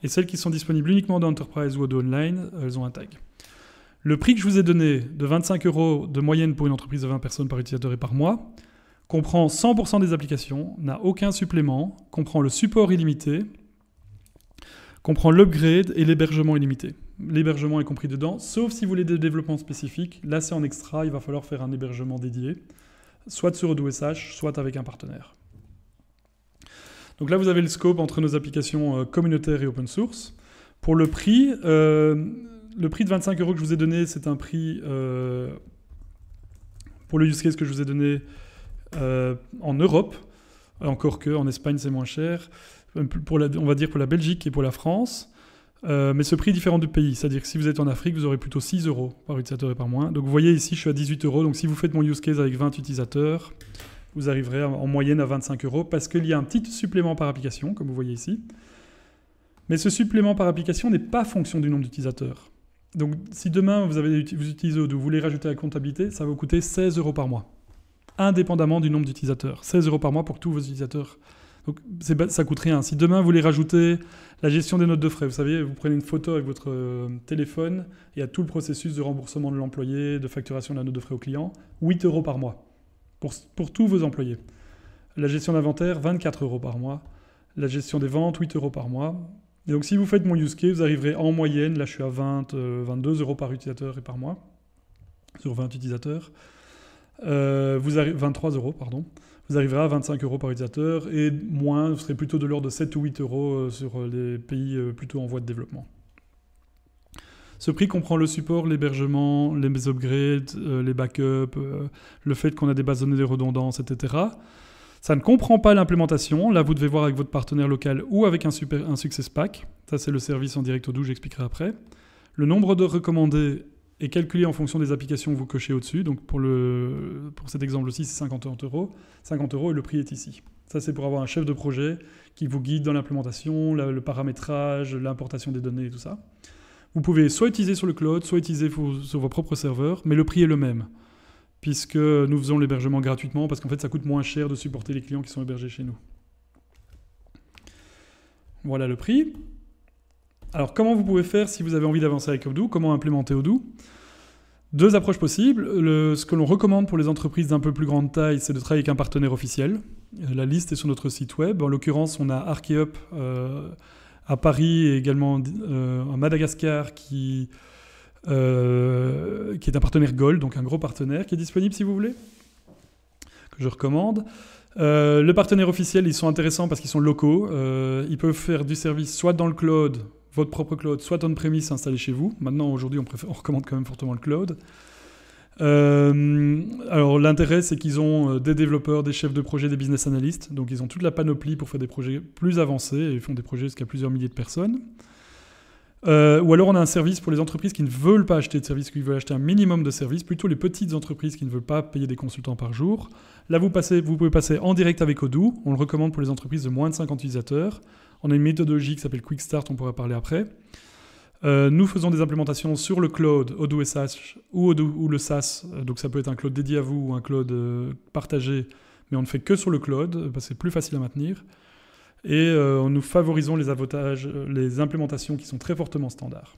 Et celles qui sont disponibles uniquement dans Enterprise ou Odoo Online, elles ont un tag. Le prix que je vous ai donné de 25 euros de moyenne pour une entreprise de 20 personnes par utilisateur et par mois comprend 100% des applications, n'a aucun supplément, comprend le support illimité, comprend l'upgrade et l'hébergement illimité. L'hébergement est compris dedans, sauf si vous voulez des développements spécifiques. Là, c'est en extra, il va falloir faire un hébergement dédié, soit sur O2SH, e soit avec un partenaire. Donc là, vous avez le scope entre nos applications euh, communautaires et open source. Pour le prix, euh, le prix de 25 euros que je vous ai donné, c'est un prix euh, pour le use case que je vous ai donné euh, en Europe. Encore que en Espagne, c'est moins cher. Euh, on va dire pour la Belgique et pour la France. mais ce prix est différent du pays. C'est-à-dire que si vous êtes en Afrique, vous aurez plutôt 6 euros par utilisateur et par mois. Donc vous voyez ici, je suis à 18 euros. Donc si vous faites mon use case avec 20 utilisateurs, vous arriverez en moyenne à 25 euros parce qu'il y a un petit supplément par application, comme vous voyez ici. Mais ce supplément par application n'est pas fonction du nombre d'utilisateurs. Donc si demain vous, avez, vous utilisez vous voulez rajouter la comptabilité, ça va vous coûter 16 euros par mois, indépendamment du nombre d'utilisateurs. 16 euros par mois pour tous vos utilisateurs. Donc ça coûte rien. Si demain vous voulez rajouter la gestion des notes de frais, vous savez, vous prenez une photo avec votre euh, téléphone, il y a tout le processus de remboursement de l'employé, de facturation de la note de frais au client, 8 euros par mois pour, pour tous vos employés. La gestion d'inventaire, 24 euros par mois. La gestion des ventes, 8 euros par mois donc si vous faites mon use case, vous arriverez en moyenne, là je suis à 20, 22 euh, euros par utilisateur et par mois, sur 20 utilisateurs. 23 euh, euros, pardon. Vous arriverez à 25 euros par utilisateur et moins, vous serez plutôt de l'ordre de 7 ou 8 euros euh, sur les pays plutôt en voie de développement. Ce prix comprend le support, l'hébergement, les upgrades, les backups, le fait qu'on a des bases de données de redondance, etc. Ça ne comprend pas l'implémentation. Là, vous devez voir avec votre partenaire local ou avec un, super, un Success Pack. Ça, c'est le service en direct au doux, j'expliquerai après. Le nombre de recommandés est calculé en fonction des applications que vous cochez au-dessus. Donc, pour, le, pour cet exemple aussi, c'est 50 euros. 50 euros et le prix est ici. Ça, c'est pour avoir un chef de projet qui vous guide dans l'implémentation, le paramétrage, l'importation des données et tout ça. Vous pouvez soit utiliser sur le cloud, soit utiliser sur vos propres serveurs, mais le prix est le même puisque nous faisons l'hébergement gratuitement, parce qu'en fait ça coûte moins cher de supporter les clients qui sont hébergés chez nous. Voilà le prix. Alors comment vous pouvez faire si vous avez envie d'avancer avec Odoo Comment implémenter Odoo Deux approches possibles. ce que l'on recommande pour les entreprises d'un peu plus grande taille, c'est de travailler avec un partenaire officiel. Euh, la liste est sur notre site web. En l'occurrence, on a Archeup euh, à Paris et également euh, à Madagascar qui euh, qui est un partenaire Gold, donc un gros partenaire, qui est disponible si vous voulez, que je recommande. Euh, le partenaire officiel, ils sont intéressants parce qu'ils sont locaux. Euh, ils peuvent faire du service soit dans le cloud, votre propre cloud, soit on-premise installé chez vous. Maintenant, aujourd'hui, on, recommande quand même fortement le cloud. alors l'intérêt, c'est qu'ils ont des développeurs, des chefs de projet, des business analysts. Donc ils ont toute la panoplie pour faire des projets plus avancés et ils font des projets jusqu'à plusieurs milliers de personnes. Euh, ou alors on a un service pour les entreprises qui ne veulent pas acheter de services, qui veulent acheter un minimum de services, plutôt les petites entreprises qui ne veulent pas payer des consultants par jour. Là, vous, passez, vous pouvez passer en direct avec Odoo. On le recommande pour les entreprises de moins de 50 utilisateurs. On a une méthodologie qui s'appelle Quick Start, on pourra parler après. Euh, nous faisons des implémentations sur le cloud Odoo SH ou, Odoo, ou le SaaS. Euh, donc ça peut être un cloud dédié à vous ou un cloud partagé, mais on ne fait que sur le cloud parce que c'est plus facile à maintenir et euh, nous favorisons les, euh, les implémentations qui sont très fortement standards.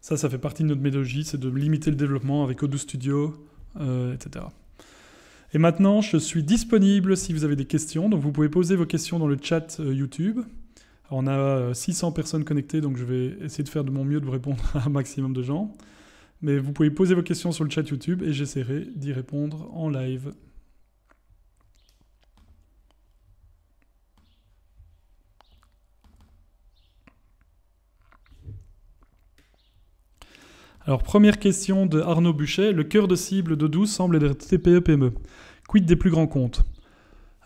Ça, ça fait partie de notre méthodologie, c'est de limiter le développement avec Odoo Studio, euh, etc. Et maintenant, je suis disponible si vous avez des questions. Donc, vous pouvez poser vos questions dans le chat YouTube. on a 600 personnes connectées, donc je vais essayer de faire de mon mieux de vous répondre [LAUGHS] à un maximum de gens. Mais vous pouvez poser vos questions sur le chat YouTube et j'essaierai d'y répondre en live. Alors, première question de Arnaud Buchet. Le cœur de cible de semble être TPE-PME. E. Quid des plus grands comptes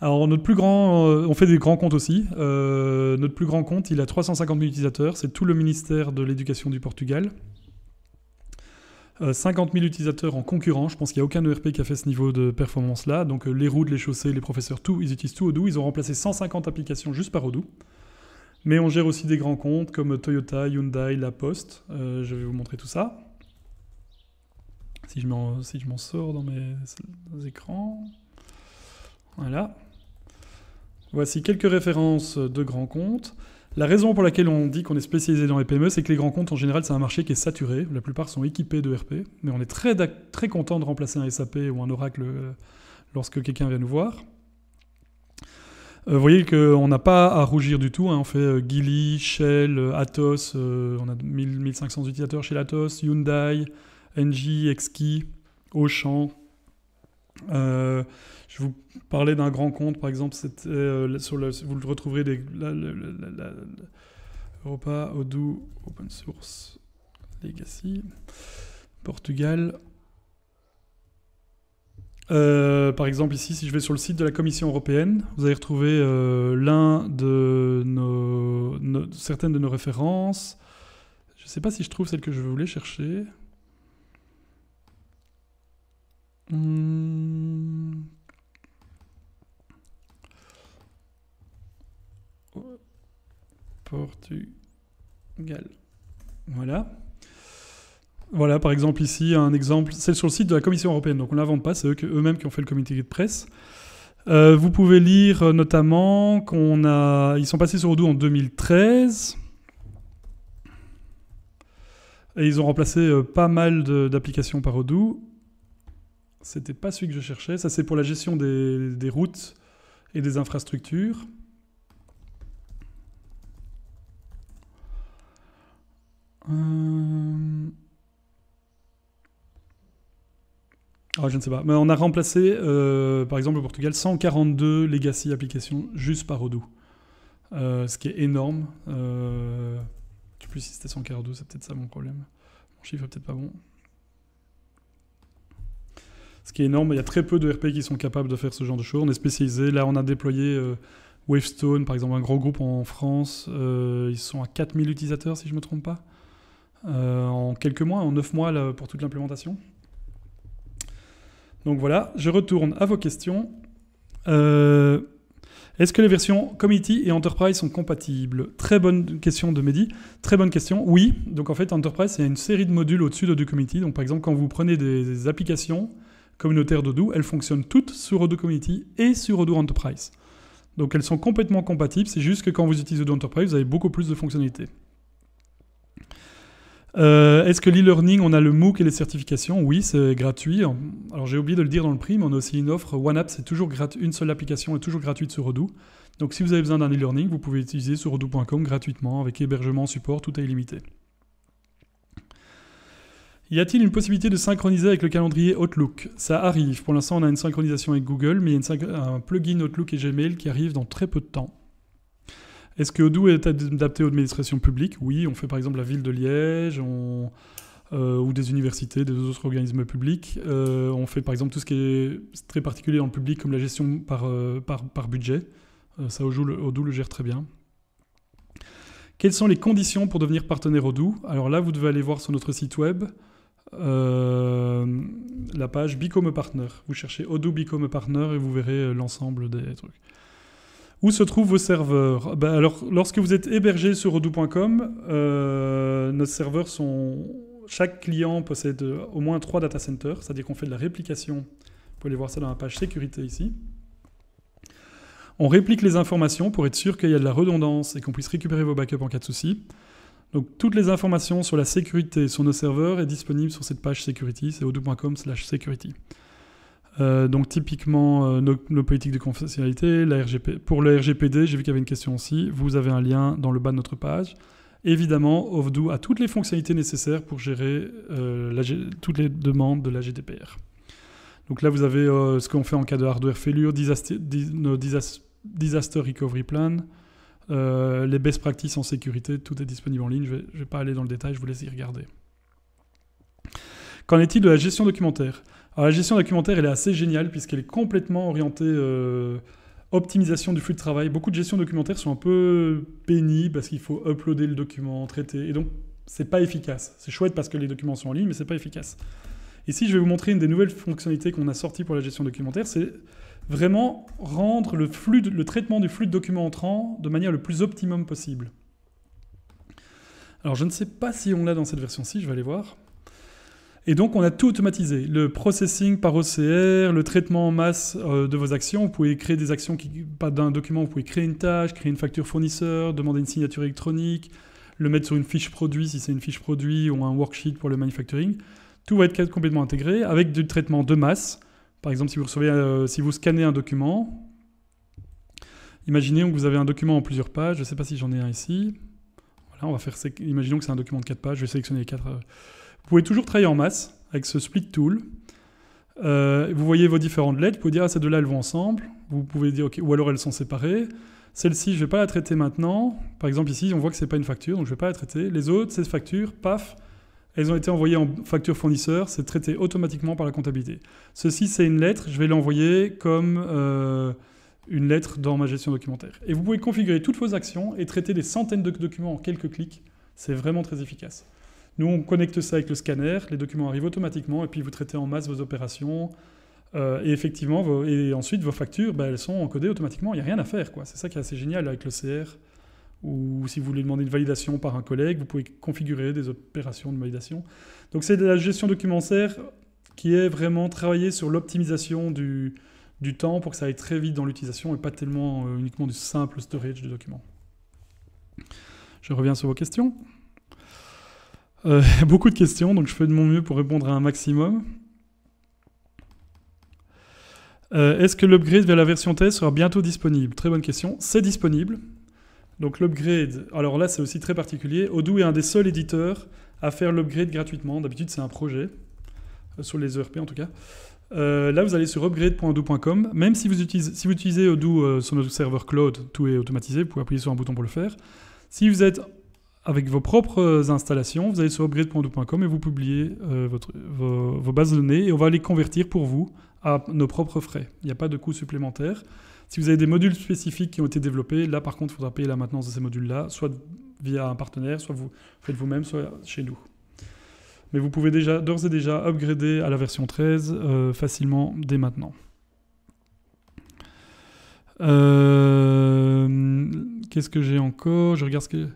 alors, notre plus grand, euh, on fait des grands comptes aussi. Euh, notre plus grand compte, il a 350 000 utilisateurs. C'est tout le ministère de l'Éducation du Portugal. 50 euh, 000 utilisateurs en concurrent. Je pense qu'il n'y a aucun ERP qui a fait ce niveau de performance-là. Donc, les routes, les chaussées, les professeurs, tout, ils utilisent tout Odoo. Ils ont remplacé 150 applications juste par Odoo. Mais on gère aussi des grands comptes comme Toyota, Hyundai, La Poste. je vais vous montrer tout ça. Si je m'en sors dans mes écrans. Voilà. Voici quelques références de grands comptes. La raison pour laquelle on dit qu'on est spécialisé dans les PME, c'est que les grands comptes, en général, c'est un marché qui est saturé. La plupart sont équipés de RP, mais on est très, très content de remplacer un SAP ou un Oracle euh, lorsque quelqu'un vient nous voir. Euh, vous voyez qu'on n'a pas à rougir du tout. Hein. On fait euh, Gili, Shell, Atos, on a 1500 utilisateurs chez Atos, Hyundai, NJ, Exki, Auchan. Euh, je vous parlais d'un grand compte, par exemple, c'était, euh, sur vous le retrouverez des, Europa, Odoo, Open Source, Legacy, Portugal. Euh, par exemple, ici, si je vais sur le site de la Commission européenne, vous allez retrouver l'un de nos, certaines de nos références. Je ne sais pas si je trouve celle que je voulais chercher. Hmm. Portugal. Voilà. Voilà, par exemple, ici, un exemple, c'est sur le site de la Commission européenne, donc on ne l'invente pas, c'est eux-mêmes qui ont fait le communiqué de presse. Euh, vous pouvez lire euh, notamment qu'on a, ils sont passés sur Odoo en 2013 et ils ont remplacé euh, pas mal d'applications par Odoo. C'était pas celui que je cherchais. Ça, c'est pour la gestion des, routes et des infrastructures. Euh, ah, je ne sais pas. Mais on a remplacé, euh, par exemple, au Portugal, 142 legacy applications juste par Odoo. Euh, ce qui est énorme. je ne sais plus si c'était 142, c'est peut-être ça mon problème. Mon chiffre est peut-être pas bon ce qui est énorme. Il y a très peu de RP qui sont capables de faire ce genre de choses. On est spécialisé. Là, on a déployé euh, Wavestone, par exemple, un gros groupe en France. Euh, ils sont à 4000 utilisateurs, si je ne me trompe pas, euh, en quelques mois, en 9 mois pour toute l'implémentation. Donc voilà, je retourne à vos questions. Est-ce que les versions Community et Enterprise sont compatibles Très bonne question de Mehdi. Très bonne question. Oui. Donc en fait, Enterprise, il y a une série de modules au-dessus de, du Community. Donc par exemple, quand vous prenez des applications, communautaire d'Odoo, elles fonctionnent toutes sur Odoo Community et sur Odoo Enterprise. Donc elles sont complètement compatibles, c'est juste que quand vous utilisez Odoo Enterprise, vous avez beaucoup plus de fonctionnalités. Euh, est-ce que l'e-learning, on a le MOOC et les certifications Oui, c'est gratuit. Alors j'ai oublié de le dire dans le prix, mais on a aussi une offre OneApp, c'est toujours une seule application est toujours gratuite sur Odoo. Donc si vous avez besoin d'un e-learning, vous pouvez l'utiliser sur odoo.com gratuitement avec hébergement, support, tout est illimité. Y a-t-il une possibilité de synchroniser avec le calendrier Outlook Ça arrive. Pour l'instant, on a une synchronisation avec Google, mais il y a un plugin Outlook et Gmail qui arrive dans très peu de temps. Est-ce que Odoo est adapté aux administrations publiques Oui, on fait par exemple la ville de Liège, euh, ou des universités, des autres organismes publics. Euh, on fait par exemple tout ce qui est très particulier dans le public, comme la gestion par euh, budget. ça, Odoo le gère très bien. Quelles sont les conditions pour devenir partenaire Odoo Alors là, vous devez aller voir sur notre site web. Euh, la page Become Partner. Vous cherchez Odoo Become Partner et vous verrez euh, l'ensemble des trucs. Où se trouvent vos serveurs ah, bah, alors, Lorsque vous êtes hébergé sur odoo.com, euh, serveurs sont... Chaque client possède euh, au moins trois data centers, c'est-à-dire qu'on fait de la réplication. Vous pouvez aller voir ça dans la page sécurité ici. On réplique les informations pour être sûr qu'il y a de la redondance et qu'on puisse récupérer vos backups en cas de souci. Donc toutes les informations sur la sécurité sur nos serveurs est disponible sur cette page security, c'est odoo.com security. Euh, donc typiquement euh, nos, politiques de confidentialité, la RGP, pour le RGPD, j'ai vu qu'il y avait une question aussi, vous avez un lien dans le bas de notre page. Évidemment, OVDOO a toutes les fonctionnalités nécessaires pour gérer euh, toutes les demandes de la GDPR. Donc là, vous avez ce qu'on fait en cas de hardware failure, nos disaster recovery plan, euh, les best practices en sécurité, tout est disponible en ligne. Je ne vais, pas aller dans le détail, je vous laisse y regarder. Qu'en est-il de la gestion documentaire Alors la gestion documentaire, elle est assez géniale puisqu'elle est complètement orientée euh, optimisation du flux de travail. Beaucoup de gestion documentaire sont un peu pénibles parce qu'il faut uploader le document, traiter, et donc c'est pas efficace. C'est chouette parce que les documents sont en ligne, mais c'est pas efficace. Ici, je vais vous montrer une des nouvelles fonctionnalités qu'on a sorties pour la gestion documentaire. C'est vraiment rendre le, flux le traitement du flux de documents entrants de manière le plus optimum possible. Alors je ne sais pas si on l'a dans cette version-ci, je vais aller voir. Et donc on a tout automatisé, le processing par OCR, le traitement en masse euh, de vos actions. Vous pouvez créer des actions qui, pas d'un document, vous pouvez créer une tâche, créer une facture fournisseur, demander une signature électronique, le mettre sur une fiche produit si c'est une fiche produit ou un worksheet pour le manufacturing. Tout va être complètement intégré avec du traitement de masse par exemple, si vous, euh, si vous scannez un document, imaginez que vous avez un document en plusieurs pages, je ne sais pas si j'en ai un ici. Voilà, on va faire, imaginons que c'est un document de 4 pages, je vais sélectionner les 4. Euh. Vous pouvez toujours travailler en masse avec ce split tool. Euh, vous voyez vos différentes lettres, vous pouvez dire, ah, ces deux-là, elles vont ensemble. Vous pouvez dire, ou alors elles sont séparées. Celle-ci, je ne vais pas la traiter maintenant. Par exemple, ici, on voit que ce n'est pas une facture, donc je ne vais pas la traiter. Les autres, ces factures, paf, elles ont été envoyées en facture fournisseur, c'est traité automatiquement par la comptabilité. Ceci, c'est une lettre, je vais l'envoyer comme euh, une lettre dans ma gestion documentaire. Et vous pouvez configurer toutes vos actions et traiter des centaines de documents en quelques clics. C'est vraiment très efficace. Nous, on connecte ça avec le scanner, les documents arrivent automatiquement, et puis vous traitez en masse vos opérations. Euh, et effectivement, et ensuite, vos factures, ben, elles sont encodées automatiquement, il n'y a rien à faire. C'est ça qui est assez génial avec le CR ou si vous voulez demander une validation par un collègue, vous pouvez configurer des opérations de validation. Donc c'est de la gestion documentaire qui est vraiment travaillée sur l'optimisation du, temps pour que ça aille très vite dans l'utilisation et pas tellement euh, uniquement du simple storage du document. Je reviens sur vos questions. Euh, [LAUGHS] beaucoup de questions, donc je fais de mon mieux pour répondre à un maximum. Euh, est-ce que l'upgrade vers la version test sera bientôt disponible Très bonne question. C'est disponible. Donc l'upgrade, alors là c'est aussi très particulier. Odoo est un des seuls éditeurs à faire l'upgrade gratuitement. D'habitude c'est un projet, euh, sur les ERP en tout cas. Euh, là vous allez sur upgrade.odoo.com. Même si vous utilisez, si vous utilisez Odoo euh, sur notre serveur cloud, tout est automatisé, vous pouvez appuyer sur un bouton pour le faire. Si vous êtes avec vos propres installations, vous allez sur upgrade.odoo.com et vous publiez vos, vos bases de données et on va les convertir pour vous à nos propres frais. Il n'y a pas de coût supplémentaire. Si vous avez des modules spécifiques qui ont été développés, là par contre, il faudra payer la maintenance de ces modules-là, soit via un partenaire, soit vous faites vous-même, soit chez nous. Mais vous pouvez déjà d'ores et déjà upgrader à la version 13 euh, facilement dès maintenant. Euh, qu'est-ce que j'ai encore Je regarde ce que...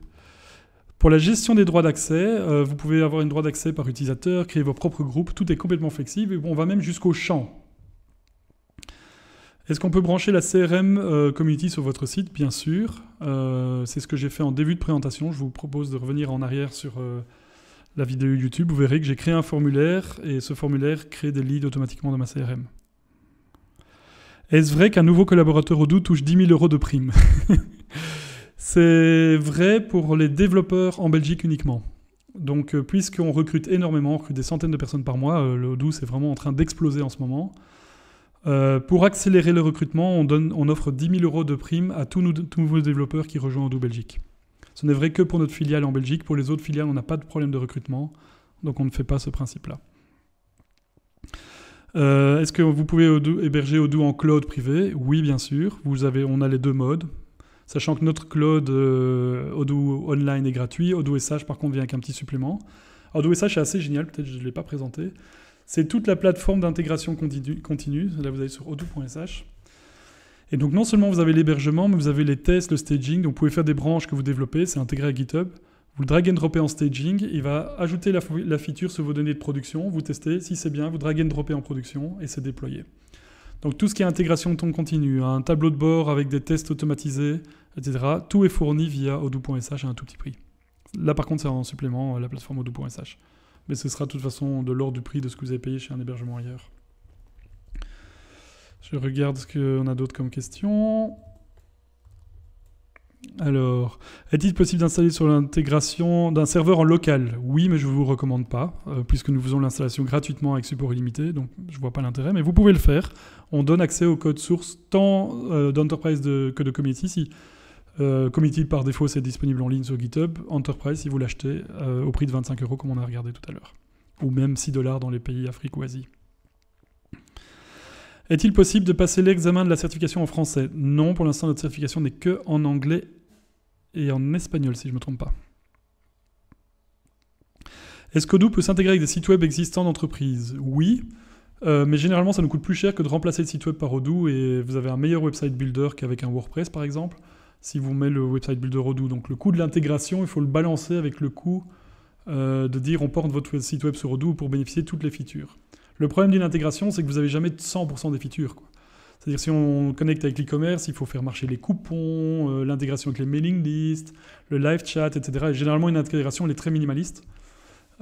Pour la gestion des droits d'accès, euh, vous pouvez avoir une droit d'accès par utilisateur, créer vos propres groupes, tout est complètement flexible. Et on va même jusqu'au champ. Est-ce qu'on peut brancher la CRM euh, Community sur votre site Bien sûr. Euh, c'est ce que j'ai fait en début de présentation. Je vous propose de revenir en arrière sur euh, la vidéo YouTube. Vous verrez que j'ai créé un formulaire et ce formulaire crée des leads automatiquement dans ma CRM. Est-ce vrai qu'un nouveau collaborateur Odoo touche 10 000 euros de prime [LAUGHS] C'est vrai pour les développeurs en Belgique uniquement. Donc, puisqu'on recrute énormément, on recrute des centaines de personnes par mois, le c'est vraiment en train d'exploser en ce moment. Euh, pour accélérer le recrutement, on, offre 10 000 euros de prime à tous nos développeurs qui rejoignent Odoo Belgique. Ce n'est vrai que pour notre filiale en Belgique. Pour les autres filiales, on n'a pas de problème de recrutement. Donc on ne fait pas ce principe-là. Euh, est-ce que vous pouvez héberger Odoo en cloud privé Oui, bien sûr. on a les deux modes. Sachant que notre cloud euh, Odoo Online est gratuit. Odoo SH, par contre, vient avec un petit supplément. Odoo SH est assez génial. Peut-être je ne l'ai pas présenté. C'est toute la plateforme d'intégration continue, Là, vous allez sur odoo.sh. Et donc, non seulement vous avez l'hébergement, mais vous avez les tests, le staging. Donc, vous pouvez faire des branches que vous développez. C'est intégré à GitHub. Vous le drag and dropez en staging. Il va ajouter la, feature sur vos données de production. Vous testez. Si c'est bien, vous drag and dropez en production et c'est déployé. Donc tout ce qui est intégration de ton continu, un hein, tableau de bord avec des tests automatisés, etc., tout est fourni via odoo.sh à un tout petit prix. Là par contre c'est en supplément euh, la plateforme odoo.sh mais ce sera de toute façon de l'ordre du prix de ce que vous avez payé chez un hébergement ailleurs. Je regarde ce qu'on a d'autres comme question. Alors, est-il possible d'installer sur l'intégration d'un serveur en local Oui, mais je ne vous recommande pas, euh, puisque nous faisons l'installation gratuitement avec support illimité, donc je ne vois pas l'intérêt, mais vous pouvez le faire. On donne accès au code source tant euh, d'Enterprise que de Community. Si euh, Committee, par défaut, c'est disponible en ligne sur GitHub. Enterprise, si vous l'achetez, euh, au prix de 25 euros, comme on a regardé tout à l'heure. Ou même 6 dollars dans les pays Afrique ou Asie. Est-il possible de passer l'examen de la certification en français Non, pour l'instant, notre certification n'est que en anglais et en espagnol, si je ne me trompe pas. Est-ce qu'Odoo peut s'intégrer avec des sites web existants d'entreprise Oui. Euh, mais généralement, ça nous coûte plus cher que de remplacer le site web par Odoo et vous avez un meilleur website builder qu'avec un WordPress, par exemple si vous mettez le website builder Odoo. Donc le coût de l'intégration, il faut le balancer avec le coût euh, de dire on porte votre site web sur Odoo pour bénéficier de toutes les features. Le problème d'une intégration, c'est que vous n'avez jamais 100% des features. C'est-à-dire si on connecte avec l'e-commerce, il faut faire marcher les coupons, euh, l'intégration avec les mailing lists, le live chat, etc. généralement, une intégration, elle est très minimaliste.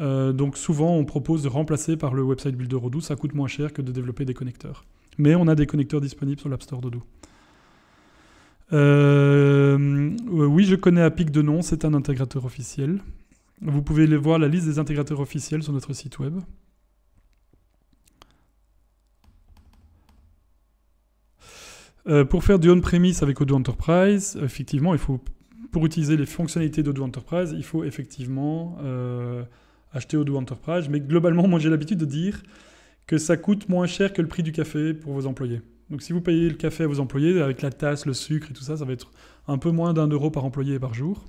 Euh, donc souvent, on propose de remplacer par le website builder Odoo. Ça coûte moins cher que de développer des connecteurs. Mais on a des connecteurs disponibles sur l'App Store d'Odoo. Euh, je connais pic de nom, c'est un intégrateur officiel. Vous pouvez les voir la liste des intégrateurs officiels sur notre site web. Euh, pour faire du on-premise avec Odoo Enterprise, effectivement, il faut, pour utiliser les fonctionnalités d'Odoo Enterprise, il faut effectivement euh, acheter Odoo Enterprise. Mais globalement, moi j'ai l'habitude de dire que ça coûte moins cher que le prix du café pour vos employés. Donc si vous payez le café à vos employés, avec la tasse, le sucre et tout ça, ça va être un peu moins d'un euro par employé par jour.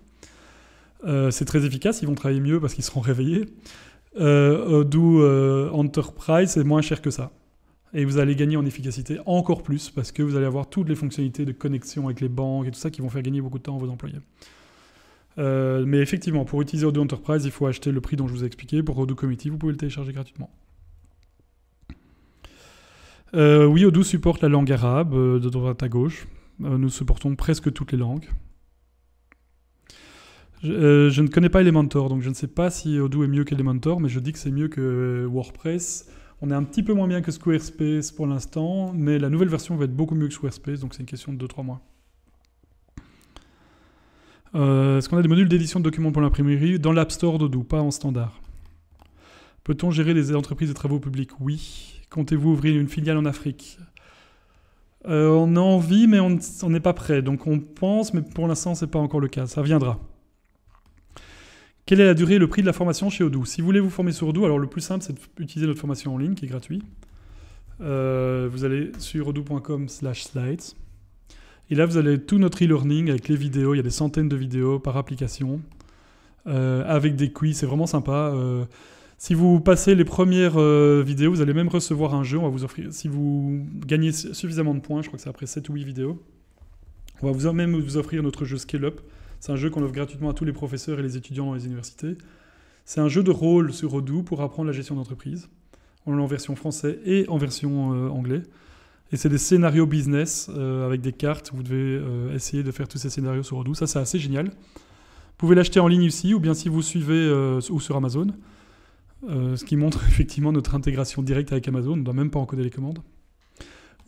Euh, c'est très efficace, ils vont travailler mieux parce qu'ils seront réveillés. Euh, euh, euh Enterprise c'est moins cher que ça. Et vous allez gagner en efficacité encore plus parce que vous allez avoir toutes les fonctionnalités de connexion avec les banques et tout ça qui vont faire gagner beaucoup de temps à vos employés. mais effectivement, pour utiliser Odoo Enterprise, il faut acheter le prix dont je vous ai expliqué. Pour Odoo Committee, vous pouvez le télécharger gratuitement. oui, Odoo supporte la langue arabe de droite à gauche. Euh, nous supportons presque toutes les langues. Euh, je, ne connais pas Elementor, donc je ne sais pas si Odoo est mieux qu'Elementor, mais je dis que c'est mieux que WordPress. On est un petit peu moins bien que Squarespace pour l'instant, mais la nouvelle version va être beaucoup mieux que Squarespace, donc c'est une question de 2-3 mois. Euh, est-ce qu'on a des modules d'édition de documents pour l'imprimerie dans l'App Store d'Odoo, pas en standard Peut-on gérer les entreprises de travaux publics Oui. Comptez-vous ouvrir une filiale en Afrique euh, on a envie, mais on n'est pas prêt. Donc on pense, mais pour l'instant, ce n'est pas encore le cas. Ça viendra. Quelle est la durée et le prix de la formation chez Odoo Si vous voulez vous former sur Odoo, alors le plus simple, c'est d'utiliser notre formation en ligne qui est gratuite. Euh, vous allez sur odoo.com slash slides. Et là, vous avez tout notre e-learning avec les vidéos. Il y a des centaines de vidéos par application. Euh, avec des quiz, c'est vraiment sympa. Si vous passez les premières euh, vidéos, vous allez même recevoir un jeu. On va vous offrir, si vous gagnez suffisamment de points, je crois que c'est après 7 ou 8 vidéos, on va vous, même vous offrir notre jeu Scale Up. C'est un jeu qu'on offre gratuitement à tous les professeurs et les étudiants dans les universités. C'est un jeu de rôle sur Odoo pour apprendre la gestion d'entreprise. On l'a en version français et en version anglaise. Euh, anglais. Et c'est des scénarios business euh, avec des cartes. Vous devez essayer de faire tous ces scénarios sur Odoo. Ça, c'est assez génial. Vous pouvez l'acheter en ligne ici ou bien si vous suivez ou sur Amazon. Euh, ce qui montre [LAUGHS] effectivement notre intégration directe avec Amazon, on ne doit même pas encoder les commandes.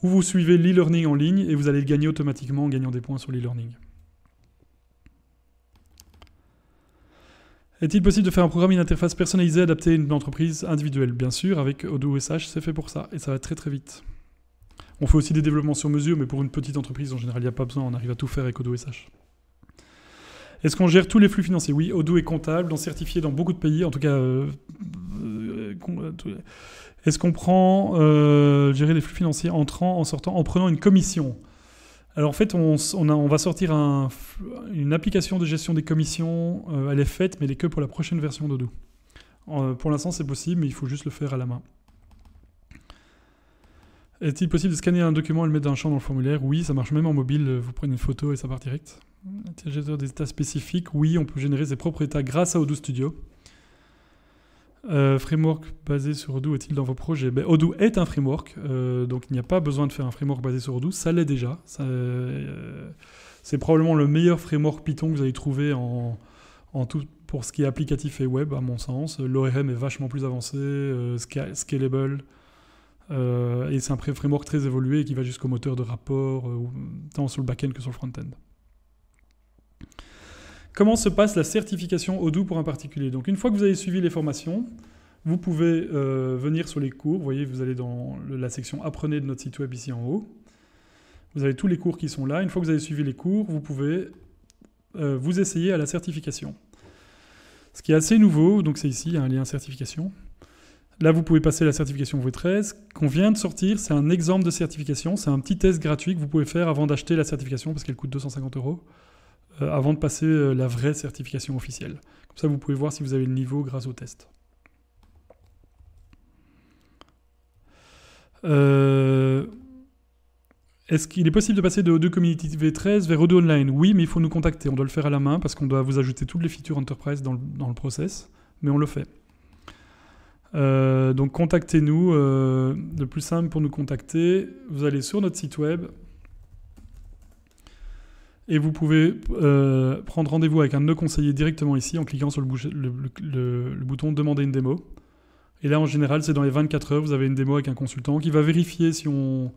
Ou vous suivez l'e-learning en ligne et vous allez le gagner automatiquement en gagnant des points sur l'e-learning. Est-il possible de faire un programme, une interface personnalisée adaptée à une entreprise individuelle Bien sûr, avec Odoo c'est fait pour ça, et ça va très très vite. On fait aussi des développements sur mesure, mais pour une petite entreprise, en général, il n'y a pas besoin, on arrive à tout faire avec Odoo est-ce qu'on gère tous les flux financiers Oui, Odoo est comptable, donc certifié dans beaucoup de pays, en tout cas. Euh, euh, euh, est-ce qu'on prend gérer les flux financiers entrant, en sortant, en prenant une commission Alors en fait, on, va sortir une application de gestion des commissions. elle est faite, mais elle est que pour la prochaine version d'Odoo. pour l'instant, c'est possible, mais il faut juste le faire à la main. Est-il possible de scanner un document et le mettre dans un champ dans le formulaire Oui, ça marche même en mobile. Euh, vous prenez une photo et ça part direct. Générateur des états spécifiques Oui, on peut générer ses propres états grâce à Odoo Studio. Euh, framework basé sur Odoo est-il dans vos projets ben, Odoo est un framework, euh, donc il n'y a pas besoin de faire un framework basé sur Odoo, ça l'est déjà. c'est probablement le meilleur framework Python que vous allez trouver en, en tout, pour ce qui est applicatif et web, à mon sens. L'ORM est vachement plus avancé, scalable, euh, et c'est un framework très évolué qui va jusqu'au moteur de rapport, euh, tant sur le back-end que sur le front-end. Comment se passe la certification Odoo pour un particulier Donc une fois que vous avez suivi les formations, vous pouvez euh, venir sur les cours. Vous voyez, vous allez dans la section Apprenez de notre site web ici en haut. Vous avez tous les cours qui sont là. Une fois que vous avez suivi les cours, vous pouvez vous essayer à la certification. Ce qui est assez nouveau, donc c'est ici, il y a un lien certification. Là, vous pouvez passer la certification V13 qu'on vient de sortir. C'est un exemple de certification. C'est un petit test gratuit que vous pouvez faire avant d'acheter la certification parce qu'elle coûte 250 euros. Euh, avant de passer euh, la vraie certification officielle. Comme ça, vous pouvez voir si vous avez le niveau grâce au test. Euh, est-ce qu'il est possible de passer de O2 Community V13 vers O2 Online Oui, mais il faut nous contacter. On doit le faire à la main parce qu'on doit vous ajouter toutes les features Enterprise dans le process. Mais on le fait. Euh, donc contactez-nous. Euh, le plus simple pour nous contacter, vous allez sur notre site web et vous pouvez euh, prendre rendez-vous avec un de nos conseillers directement ici en cliquant sur le, bouton Demander une démo. Et là, en général, c'est dans les 24 heures, vous avez une démo avec un consultant qui va vérifier si, on,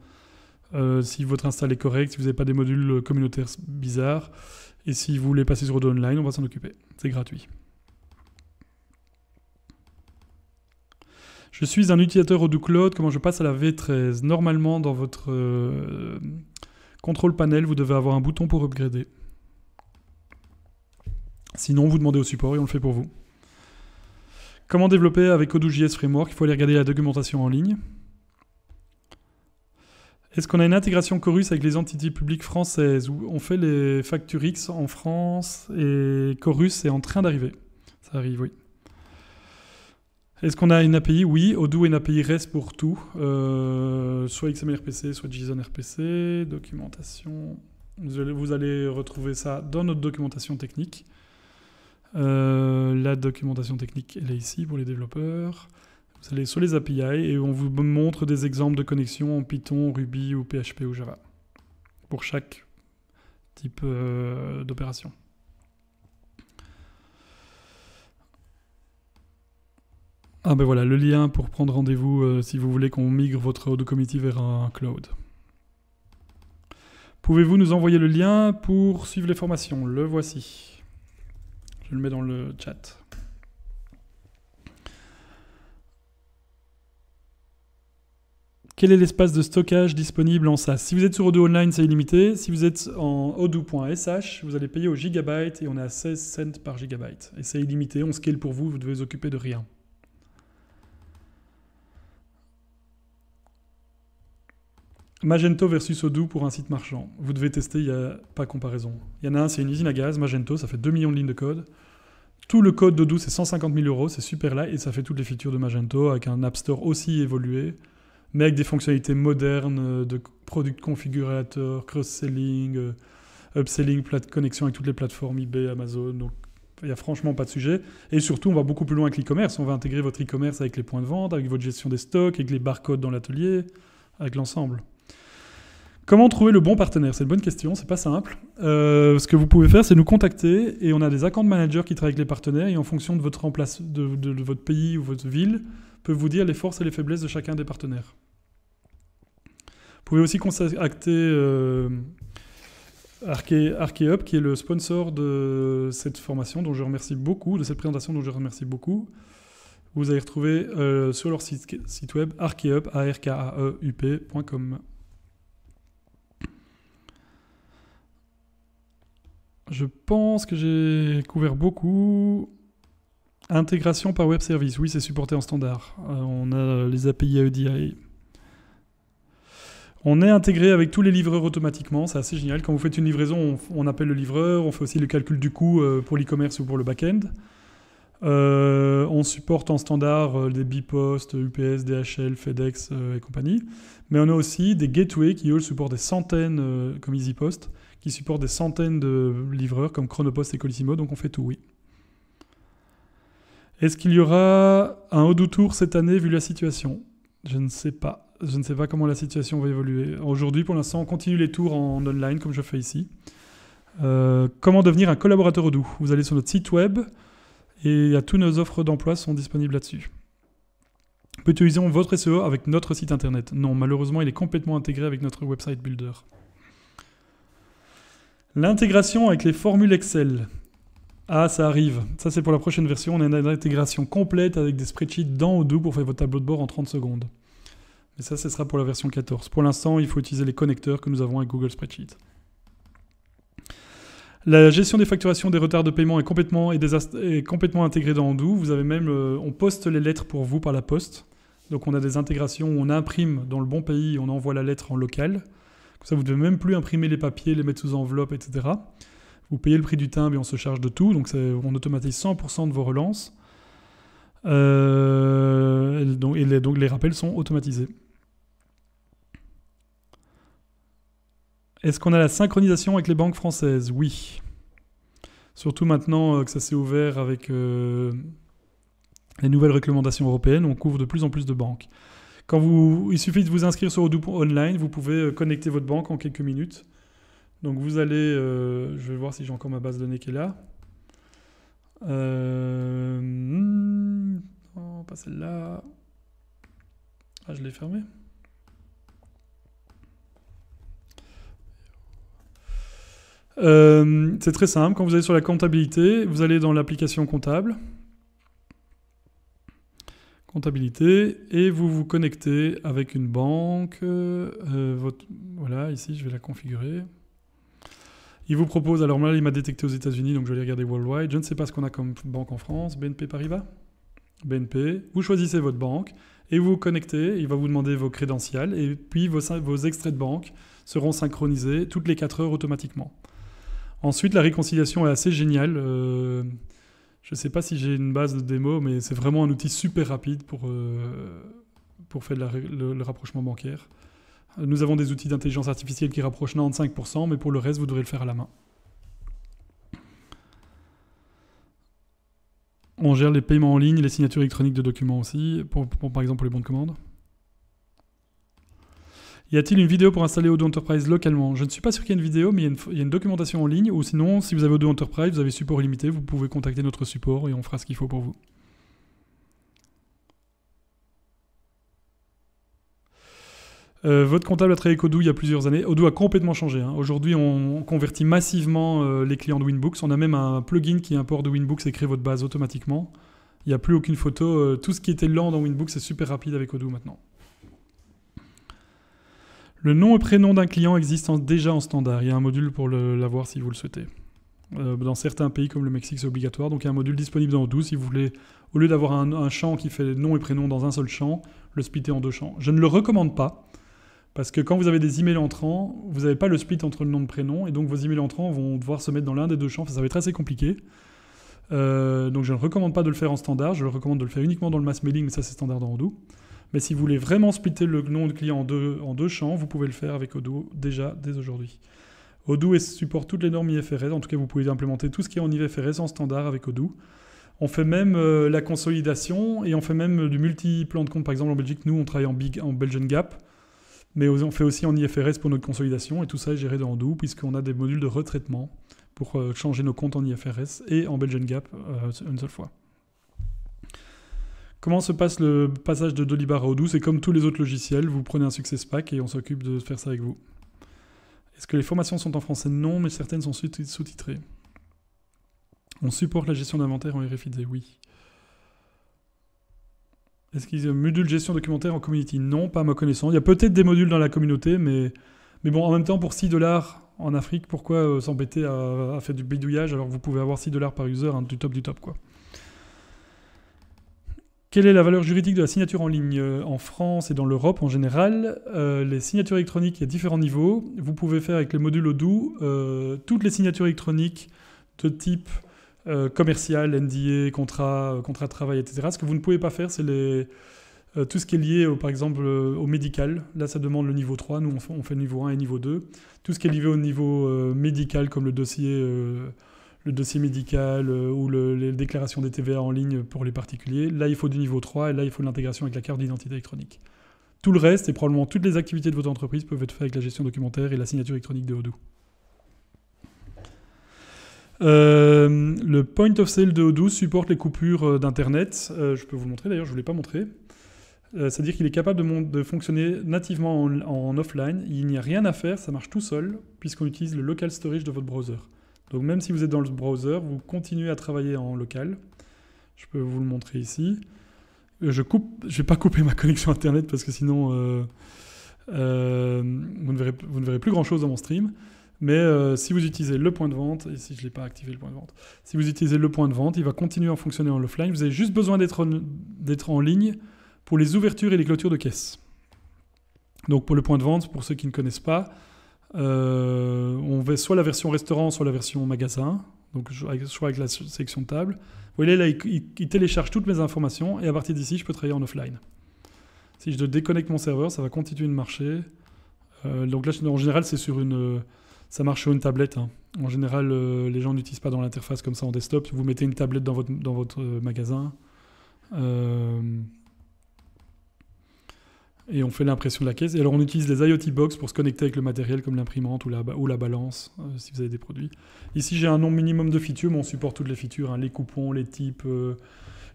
si votre install est correct, si vous n'avez pas des modules communautaires bizarres. Et si vous voulez passer sur de online, on va s'en occuper. C'est gratuit. Je suis un utilisateur Odoo Cloud, comment je passe à la V13 Normalement, dans votre euh, contrôle panel, vous devez avoir un bouton pour upgrader. Sinon, vous demandez au support et on le fait pour vous. Comment développer avec JS Framework Il faut aller regarder la documentation en ligne. Est-ce qu'on a une intégration Chorus avec les entités publiques françaises on fait les factures X en France et Chorus est en train d'arriver Ça arrive, oui. Est-ce qu'on a une API Oui, Odoo est une API REST pour tout, euh, soit XMLRPC, soit JSON-RPC, documentation. Vous allez, retrouver ça dans notre documentation technique. Euh, la documentation technique, elle est ici pour les développeurs. Vous allez sur les API et on vous montre des exemples de connexions en Python, Ruby ou PHP ou Java pour chaque type euh, d'opération. Ah ben voilà, le lien pour prendre rendez-vous euh, si vous voulez qu'on migre votre Committee vers un cloud. Pouvez-vous nous envoyer le lien pour suivre les formations Le voici. Je le mets dans le chat. Quel est l'espace de stockage disponible en SaaS Si vous êtes sur Odoo Online, c'est illimité. Si vous êtes en odoo.sh, vous allez payer au gigabyte et on est à 16 cents par gigabyte. Et c'est illimité, on scale pour vous, vous devez vous occuper de rien. Magento versus Odoo pour un site marchand. Vous devez tester, il n'y a pas comparaison. Il y en a un, c'est une usine à gaz, Magento, ça fait 2 millions de lignes de code. Tout le code d'Odoo, c'est 150 000 euros, c'est super light et ça fait toutes les features de Magento avec un App Store aussi évolué, mais avec des fonctionnalités modernes euh, de product configurateurs, cross-selling, euh, upselling, connexion avec toutes les plateformes eBay, Amazon. Donc il n'y a franchement pas de sujet. Et surtout, on va beaucoup plus loin avec l'e-commerce. On va intégrer votre e-commerce avec les points de vente, avec votre gestion des stocks, avec les barcodes dans l'atelier, avec l'ensemble. Comment trouver le bon partenaire C'est une bonne question, c'est pas simple. Euh, ce que vous pouvez faire, c'est nous contacter et on a des account managers qui travaillent avec les partenaires et en fonction de votre, remplace, de, votre pays ou votre ville, peuvent vous dire les forces et les faiblesses de chacun des partenaires. Vous pouvez aussi contacter euh, ArkeUp, qui est le sponsor de cette formation dont je remercie beaucoup, de cette présentation dont je remercie beaucoup. Vous allez retrouver euh, sur leur site, site web arkeup.com. Je pense que j'ai couvert beaucoup. Intégration par web service, oui, c'est supporté en standard. Euh, on a les API AEDI. On est intégré avec tous les livreurs automatiquement, c'est assez génial. Quand vous faites une livraison, on, appelle le livreur, on fait aussi le calcul du coût euh, pour l'e-commerce ou pour le back-end. Euh, on supporte en standard des Bipost, UPS, DHL, FedEx et compagnie. Mais on a aussi des gateways qui, eux, supportent des centaines comme EasyPost qui supporte des centaines de livreurs comme Chronopost et Colissimo, donc on fait tout, oui. Est-ce qu'il y aura un haut tour cette année vu la situation Je ne sais pas. Je ne sais pas comment la situation va évoluer. Aujourd'hui, pour l'instant, on continue les tours en online comme je fais ici. Euh, comment devenir un collaborateur Odoo Vous allez sur notre site web et il toutes nos offres d'emploi sont disponibles là-dessus. peut utiliser votre SEO avec notre site internet Non, malheureusement, il est complètement intégré avec notre website builder. L'intégration avec les formules Excel. Ah, ça arrive. Ça, c'est pour la prochaine version. On a une intégration complète avec des spreadsheets dans Odoo pour faire votre tableau de bord en 30 secondes. Mais ça, ce sera pour la version 14. Pour l'instant, il faut utiliser les connecteurs que nous avons avec Google Spreadsheet. La gestion des facturations des retards de paiement est complètement, complètement intégrée dans Odoo. Vous avez même, euh, on poste les lettres pour vous par la poste. Donc on a des intégrations où on imprime dans le bon pays, on envoie la lettre en local vous ne devez même plus imprimer les papiers, les mettre sous enveloppe, etc. Vous payez le prix du timbre et on se charge de tout. Donc, on automatise 100% de vos relances. Euh, et donc, les, rappels sont automatisés. Est-ce qu'on a la synchronisation avec les banques françaises Oui. Surtout maintenant euh, que ça s'est ouvert avec euh, les nouvelles réglementations européennes, on couvre de plus en plus de banques. Quand il suffit de vous inscrire sur Odoo Online, vous pouvez euh, connecter votre banque en quelques minutes. Donc vous allez, euh, je vais voir si j'ai encore ma base de données qui est là. Euh, hmm, pas celle-là. Ah, je l'ai fermée. Euh, c'est très simple, quand vous allez sur la comptabilité, vous allez dans l'application comptable, et vous vous connectez avec une banque. Euh, votre, voilà, ici je vais la configurer. Il vous propose, alors là il m'a détecté aux États-Unis, donc je vais aller regarder worldwide. Je ne sais pas ce qu'on a comme banque en France, BNP Paribas BNP. Vous choisissez votre banque et vous vous connectez. Il va vous demander vos crédentials et puis vos, vos extraits de banque seront synchronisés toutes les 4 heures automatiquement. Ensuite, la réconciliation est assez géniale. Euh, je ne sais pas si j'ai une base de démo, mais c'est vraiment un outil super rapide pour, euh, pour faire le, rapprochement bancaire. Nous avons des outils d'intelligence artificielle qui rapprochent 95%, mais pour le reste, vous devrez le faire à la main. On gère les paiements en ligne, les signatures électroniques de documents aussi, pour, par exemple pour les bons de commande. Y a-t-il une vidéo pour installer Odoo Enterprise localement Je ne suis pas sûr qu'il y ait une vidéo, mais il y, a une, documentation en ligne. Ou sinon, si vous avez Odoo Enterprise, vous avez support limité, vous pouvez contacter notre support et on fera ce qu'il faut pour vous. Euh, votre comptable a travaillé avec Odoo il y a plusieurs années. Odoo a complètement changé. Hein. Aujourd'hui, on convertit massivement euh, les clients de Winbooks. On a même un plugin qui importe de Winbooks et crée votre base automatiquement. Il n'y a plus aucune photo. Euh, tout ce qui était lent dans Winbooks est super rapide avec Odoo maintenant. Le nom et prénom d'un client existent déjà en standard. Il y a un module pour l'avoir si vous le souhaitez. Euh, dans certains pays comme le Mexique, c'est obligatoire. Donc il y a un module disponible dans Odoo si vous voulez, au lieu d'avoir un, champ qui fait nom et prénom dans un seul champ, le splitter en deux champs. Je ne le recommande pas. Parce que quand vous avez des emails entrants, vous n'avez pas le split entre le nom et le prénom, et donc vos emails entrants vont devoir se mettre dans l'un des deux champs. ça va être assez compliqué. Euh, donc je ne recommande pas de le faire en standard, je le recommande de le faire uniquement dans le mass mailing, mais ça c'est standard dans Odoo. Mais si vous voulez vraiment splitter le nom de client en deux, en deux champs, vous pouvez le faire avec Odoo déjà dès aujourd'hui. Odoo supporte toutes les normes IFRS, en tout cas vous pouvez implémenter tout ce qui est en IFRS en standard avec Odoo. On fait même euh, la consolidation et on fait même euh, du multi-plan de compte. Par exemple, en Belgique, nous, on travaille en, big, en Belgian Gap, mais on fait aussi en IFRS pour notre consolidation et tout ça est géré dans Odoo puisqu'on a des modules de retraitement pour euh, changer nos comptes en IFRS et en Belgian Gap une seule fois. Comment se passe le passage de Dolibar à Odoo C'est comme tous les autres logiciels, vous prenez un Success Pack et on s'occupe de faire ça avec vous. Est-ce que les formations sont en français Non, mais certaines sont sous-titrées. On supporte la gestion d'inventaire en RFID Oui. Est-ce qu'ils y module gestion documentaire en community Non, pas à ma connaissance. Il y a peut-être des modules dans la communauté, mais, mais bon, en même temps, pour 6 dollars en Afrique, pourquoi euh, s'embêter à, faire du bidouillage alors que vous pouvez avoir 6 dollars par user, hein, du top du top, quoi. Quelle est la valeur juridique de la signature en ligne euh, en France et dans l'Europe en général euh, Les signatures électroniques, il y a différents niveaux. Vous pouvez faire avec les modules Odoo euh, toutes les signatures électroniques de type commercial, NDA, contrat, contrat de travail, etc. Ce que vous ne pouvez pas faire, c'est les, tout ce qui est lié, au, par exemple, au médical. Là, ça demande le niveau 3. Nous, on fait, on niveau 1 et niveau 2. Tout ce qui est lié au niveau médical, comme le dossier le dossier médical euh, ou les déclarations des TVA en ligne pour les particuliers. Là, il faut du niveau 3 et là, il faut l'intégration avec la carte d'identité électronique. Tout le reste et probablement toutes les activités de votre entreprise peuvent être faites avec la gestion documentaire et la signature électronique de Odoo. Euh, le point of sale de Odoo supporte les coupures euh, d'Internet. je peux vous montrer d'ailleurs, je ne vous l'ai pas montré. C'est-à-dire qu'il est capable de, fonctionner nativement en offline. Il n'y a rien à faire, ça marche tout seul, puisqu'on utilise le local storage de votre browser. Donc même si vous êtes dans le browser, vous continuez à travailler en local. Je peux vous le montrer ici. Euh, je coupe, vais pas couper ma connexion internet parce que sinon euh, euh, vous, ne verrez, plus grand chose dans mon stream. Mais si vous utilisez le point de vente, et si je l'ai pas activé le point de vente, si vous utilisez le point de vente, il va continuer à fonctionner en offline. Vous avez juste besoin d'être en ligne pour les ouvertures et les clôtures de caisse. Donc pour le point de vente, pour ceux qui ne connaissent pas, euh, on fait soit la version restaurant, soit la version magasin. Donc, soit avec la section table. Vous voyez, là, il, télécharge toutes mes informations et à partir d'ici, je peux travailler en offline. Si je déconnecte mon serveur, ça va continuer de marcher. Euh, donc là, en général, c'est sur une, euh, ça marche sur une tablette. Hein. En général, les gens n'utilisent pas dans l'interface comme ça en desktop. Vous mettez une tablette dans votre, dans votre magasin. Euh, et on fait l'impression de la caisse. Et alors on utilise les IoT box pour se connecter avec le matériel comme l'imprimante ou la, ou la balance, euh, si vous avez des produits. Ici j'ai un nombre minimum de features, mais on supporte toutes les features, hein. les coupons, les types, euh,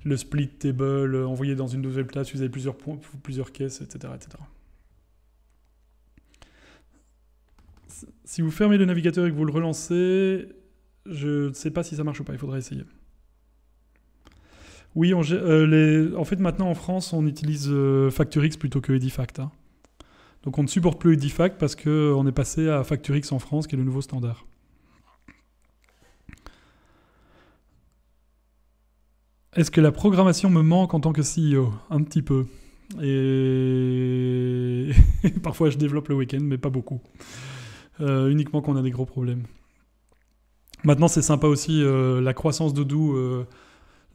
le split table, euh, envoyer dans une nouvelle place si vous avez plusieurs, points, plusieurs caisses, etc., etc. Si vous fermez le navigateur et que vous le relancez, je ne sais pas si ça marche ou pas, il faudra essayer. Oui, euh, en fait, maintenant en France, on utilise euh, Facturix plutôt que Edifact. Hein. Donc on ne supporte plus Edifact parce qu'on euh, est passé à Facturix en France, qui est le nouveau standard. Est-ce que la programmation me manque en tant que CEO Un petit peu. Et [LAUGHS] parfois je développe le week-end, mais pas beaucoup. uniquement quand on a des gros problèmes. Maintenant, c'est sympa aussi la croissance de Doux.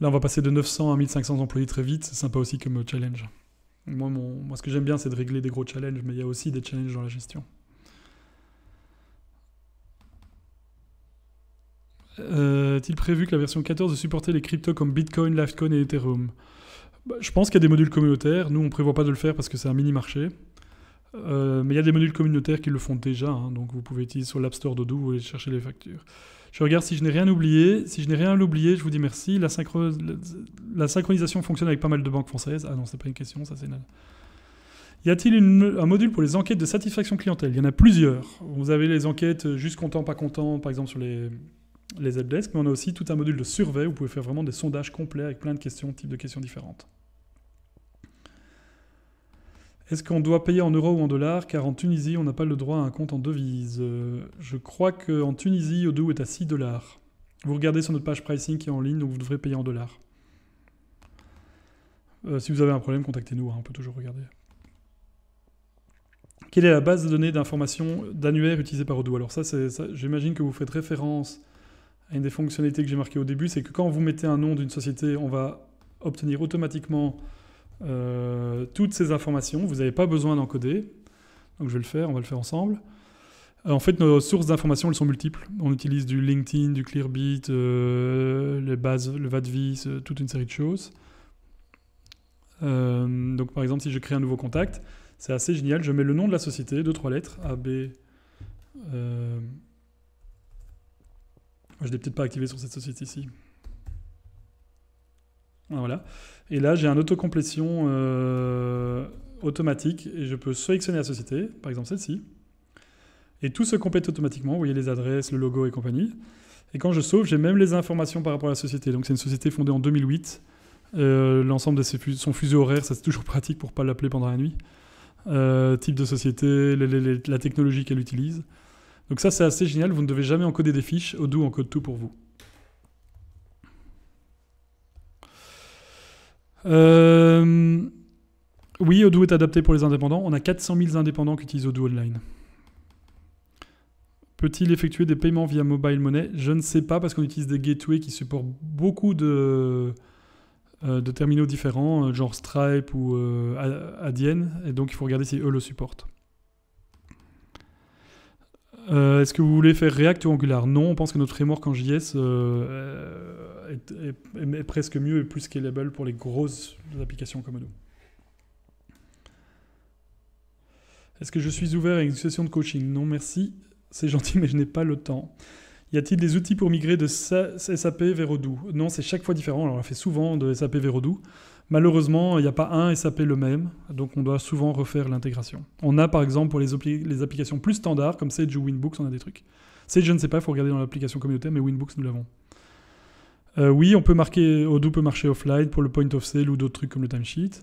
Là, on va passer de 900 à 1500 employés très vite. C'est sympa aussi comme euh, challenge. Moi, ce que j'aime bien, c'est de régler des gros challenges, mais il y a aussi des challenges dans la gestion. Euh, est-il prévu que la version 14 de supporter les cryptos comme Bitcoin, Litecoin et Ethereum bah, Je pense qu'il y a des modules communautaires. Nous, on ne prévoit pas de le faire parce que c'est un mini-marché. Euh, mais il y a des modules communautaires qui le font déjà. Hein. donc, vous pouvez utiliser sur l'App Store Dodoo, vous allez chercher les factures. Je regarde si je n'ai rien oublié. Si je n'ai rien oublié, je vous dis merci. La, synchronisation fonctionne avec pas mal de banques françaises. Ah non, ce n'est pas une question, ça c'est nul. Y a-t-il un module pour les enquêtes de satisfaction clientèle Il y en a plusieurs. Vous avez les enquêtes euh, juste content, pas content, par exemple sur les, les helpdesks, mais on a aussi tout un module de survey où vous pouvez faire vraiment des sondages complets avec plein de questions, types de questions différentes. Est-ce qu'on doit payer en euros ou en dollars Car en Tunisie, on n'a pas le droit à un compte en devise. je crois qu'en Tunisie, Odoo est à 6 dollars. Vous regardez sur notre page pricing qui est en ligne, donc vous devrez payer en dollars. Euh, si vous avez un problème, contactez-nous, hein, on peut toujours regarder. Quelle est la base de données d'informations d'annuaire utilisée par Odoo Alors ça, ça j'imagine que vous faites référence à une des fonctionnalités que j'ai marquées au début, c'est que quand vous mettez un nom d'une société, on va obtenir automatiquement euh, toutes ces informations. Vous n'avez pas besoin d'encoder. Donc je vais le faire, on va le faire ensemble. Euh, en fait, nos sources d'informations, elles sont multiples. On utilise du LinkedIn, du Clearbit, euh, les bases, le VATVIS, toute une série de choses. donc, par exemple, si je crée un nouveau contact, c'est assez génial. Je mets le nom de la société, deux, trois lettres, A, B. je ne l'ai peut-être pas activé sur cette société ici voilà. Et là, j'ai un autocomplétion euh, automatique et je peux sélectionner la société, par exemple celle-ci. Et tout se complète automatiquement. Vous voyez les adresses, le logo et compagnie. Et quand je sauve, j'ai même les informations par rapport à la société. Donc c'est une société fondée en 2008. Euh, l'ensemble de ses son fuseau horaire, ça c'est toujours pratique pour pas l'appeler pendant la nuit. Euh, type de société, la technologie qu'elle utilise. Donc ça c'est assez génial. Vous ne devez jamais encoder des fiches. Odoo encode tout pour vous. Euh, oui, Odoo est adapté pour les indépendants. On a 400 000 indépendants qui utilisent Odoo Online. Peut-il effectuer des paiements via mobile money Je ne sais pas parce qu'on utilise des gateways qui supportent beaucoup de, euh, de terminaux différents, euh, genre Stripe ou Adyen, et donc il faut regarder si eux le supportent. Euh, est-ce que vous voulez faire React ou Angular Non, on pense que notre framework en JS euh, est, presque mieux et plus scalable pour les grosses applications comme nous. Est-ce que je suis ouvert à une session de coaching Non, merci. C'est gentil, [LAUGHS] mais je n'ai pas le temps. Y a-t-il des outils pour migrer de SAP vers Odoo Non, c'est chaque fois différent. Alors, on a fait souvent de SAP vers Odoo. Malheureusement, il n'y a pas un SAP le même, donc on doit souvent refaire l'intégration. On a par exemple pour les, applications plus standards, comme Sage ou Winbooks, on a des trucs. Sage, je ne sais pas, il faut regarder dans l'application communautaire, mais Winbooks, nous l'avons. Euh, oui, on peut marquer, Odoo peut marcher offline pour le point of sale ou d'autres trucs comme le timesheet.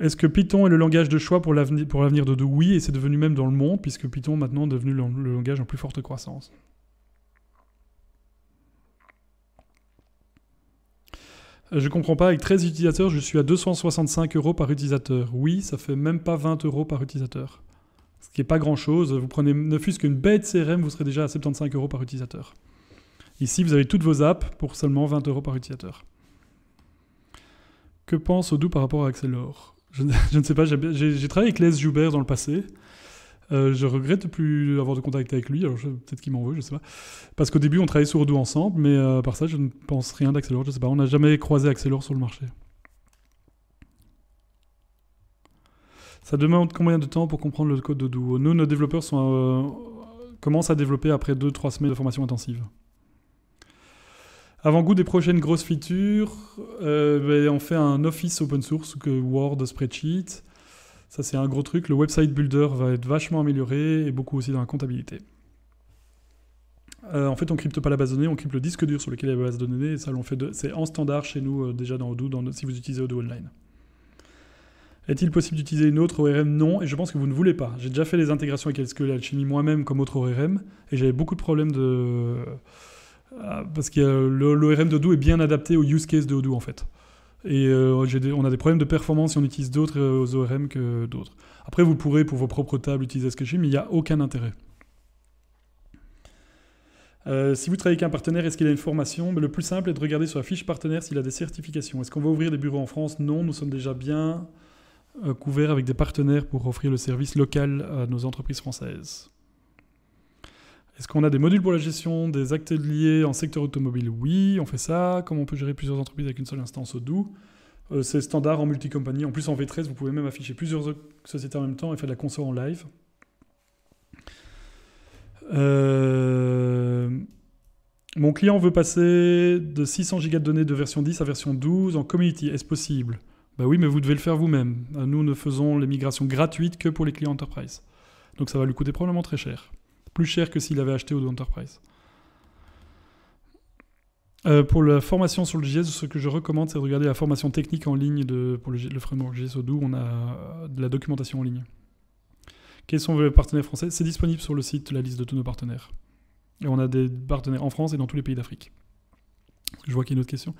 Est-ce que Python est le langage de choix pour l'avenir d'Odoo Oui, et c'est devenu même dans le monde, puisque Python maintenant devenu le langage en plus forte croissance. Je comprends pas, avec 13 utilisateurs, je suis à 265 euros par utilisateur. Oui, ça fait même pas 20 euros par utilisateur. Ce qui n'est pas grand chose. Vous prenez ne fût-ce qu'une bête CRM, vous serez déjà à 75 euros par utilisateur. Ici, vous avez toutes vos apps pour seulement 20 euros par utilisateur. Que pense Odoo par rapport à Accelor je, [LAUGHS] je, ne sais pas, j'ai travaillé avec Les Joubert dans le passé. Euh, je regrette plus avoir de contact avec lui, alors peut-être qu'il m'en veut, je sais pas. Parce qu'au début, on travaillait sur Odoo ensemble, mais euh, à par ça, je ne pense rien d'Accelor. je sais pas. On n'a jamais croisé Accelor sur le marché. Ça demande combien de temps pour comprendre le code d'Odoo Nous, nos développeurs euh, commencent à développer après 2-3 semaines de formation intensive. Avant-goût des prochaines grosses features, ben, on fait un office open source, que Word, Spreadsheet. Ça, c'est un gros truc. Le website builder va être vachement amélioré et beaucoup aussi dans la comptabilité. Euh, en fait, on crypte pas la base de données, on crypte le disque dur sur lequel il y a la base de données. Et ça, l'on fait c'est en standard chez nous euh, déjà dans Odoo, si vous utilisez Odoo Online. Est-il possible d'utiliser une autre ORM Non, et je pense que vous ne voulez pas. J'ai déjà fait les intégrations avec SQL Alchemy moi-même comme autre ORM, et j'avais beaucoup de problèmes de... Euh, parce que l'ORM d'Odoo est bien adapté au use case de Odoo, en fait. Et euh, on a des problèmes de performance si on utilise d'autres euh, ORM que d'autres. Après, vous pourrez, pour vos propres tables, utiliser Sketchy, mais il n'y a aucun intérêt. Euh, si vous travaillez avec un partenaire, est-ce qu'il a une formation Le plus simple est de regarder sur la fiche partenaire s'il a des certifications. Est-ce qu'on va ouvrir des bureaux en France Non, nous sommes déjà bien couverts avec des partenaires pour offrir le service local à nos entreprises françaises. Est-ce qu'on a des modules pour la gestion des ateliers en secteur automobile Oui, on fait ça. Comment on peut gérer plusieurs entreprises avec une seule instance euh, C'est standard en multi-compagnie. En plus, en V13, vous pouvez même afficher plusieurs sociétés en même temps et faire de la console en live. Euh, mon client veut passer de 600 gigas de données de version 10 à version 12 en community. Est-ce possible Bah oui, mais vous devez le faire vous-même. Nous ne faisons les migrations gratuites que pour les clients enterprise. Donc ça va lui coûter probablement très cher plus cher que s'il avait acheté Odoo Enterprise. Euh, pour la formation sur le JS, ce que je recommande, c'est de regarder la formation technique en ligne de, pour le, le framework JS On a euh, de la documentation en ligne. Quels sont vos partenaires français C'est disponible sur le site, la liste de tous nos partenaires. Et on a des partenaires en France et dans tous les pays d'Afrique. Je vois qu'il y a une autre question.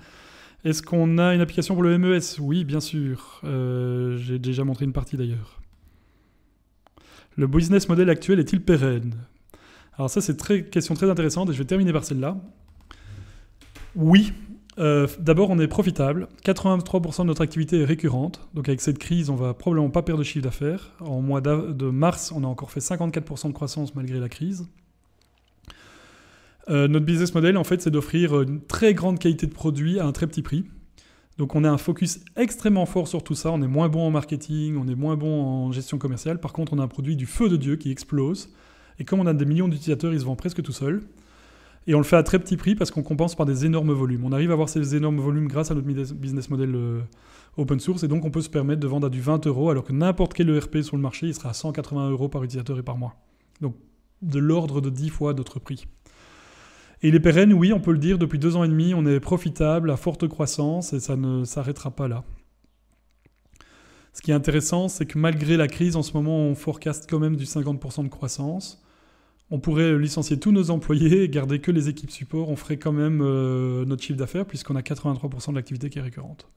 Est-ce qu'on a une application pour le MES Oui, bien sûr. Euh, j'ai déjà montré une partie d'ailleurs. Le business model actuel est-il pérenne alors ça, c'est une question très intéressante et je vais terminer par celle-là. Oui, euh, d'abord, on est profitable. 83% de notre activité est récurrente. Donc avec cette crise, on va probablement pas perdre de chiffre d'affaires. En mois de mars, on a encore fait 54% de croissance malgré la crise. Euh, notre business model, en fait, c'est d'offrir une très grande qualité de produit à un très petit prix. Donc on a un focus extrêmement fort sur tout ça. On est moins bon en marketing, on est moins bon en gestion commerciale. Par contre, on a un produit du feu de Dieu qui explose. Et comme on a des millions d'utilisateurs, ils se vendent presque tout seuls. Et on le fait à très petit prix parce qu'on compense par des énormes volumes. On arrive à avoir ces énormes volumes grâce à notre business model euh, open source et donc on peut se permettre de vendre à du 20 euros alors que n'importe quel ERP sur le marché, il sera à 180 euros par utilisateur et par mois. Donc de l'ordre de 10 fois notre prix. Et il est pérenne, oui, on peut le dire, depuis deux ans et demi, on est profitable, à forte croissance, et ça ne s'arrêtera pas là. Ce qui est intéressant, c'est que malgré la crise, en ce moment, on forecast quand même du 50% de croissance on pourrait licencier tous nos employés et garder que les équipes support, on ferait quand même euh, notre chiffre d'affaires puisqu'on a 83% de l'activité qui est récurrente.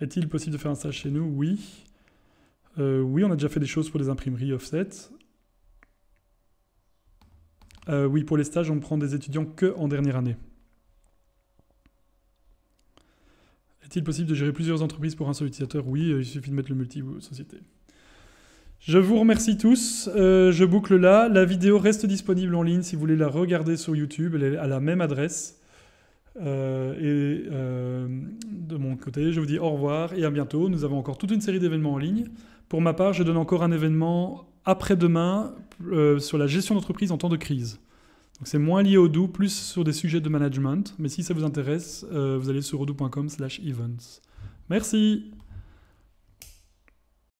Est-il possible de faire un stage chez nous Oui. Euh, oui, on a déjà fait des choses pour les imprimeries offset. Euh, oui, pour les stages, on ne prend des étudiants que en dernière année. Est-il possible de gérer plusieurs entreprises pour un seul utilisateur Oui, il suffit de mettre le multi-société. Je vous remercie tous. Euh, je boucle là. La vidéo reste disponible en ligne si vous voulez la regarder sur YouTube. Elle est à la même adresse. Euh, et euh, de mon côté, je vous dis au revoir et à bientôt. Nous avons encore toute une série d'événements en ligne. Pour ma part, je donne encore un événement après-demain sur la gestion d'entreprise en temps de crise. Donc c'est moins lié au doux, plus sur des sujets de management. Mais si ça vous intéresse, vous allez sur odoo.com/events. Merci.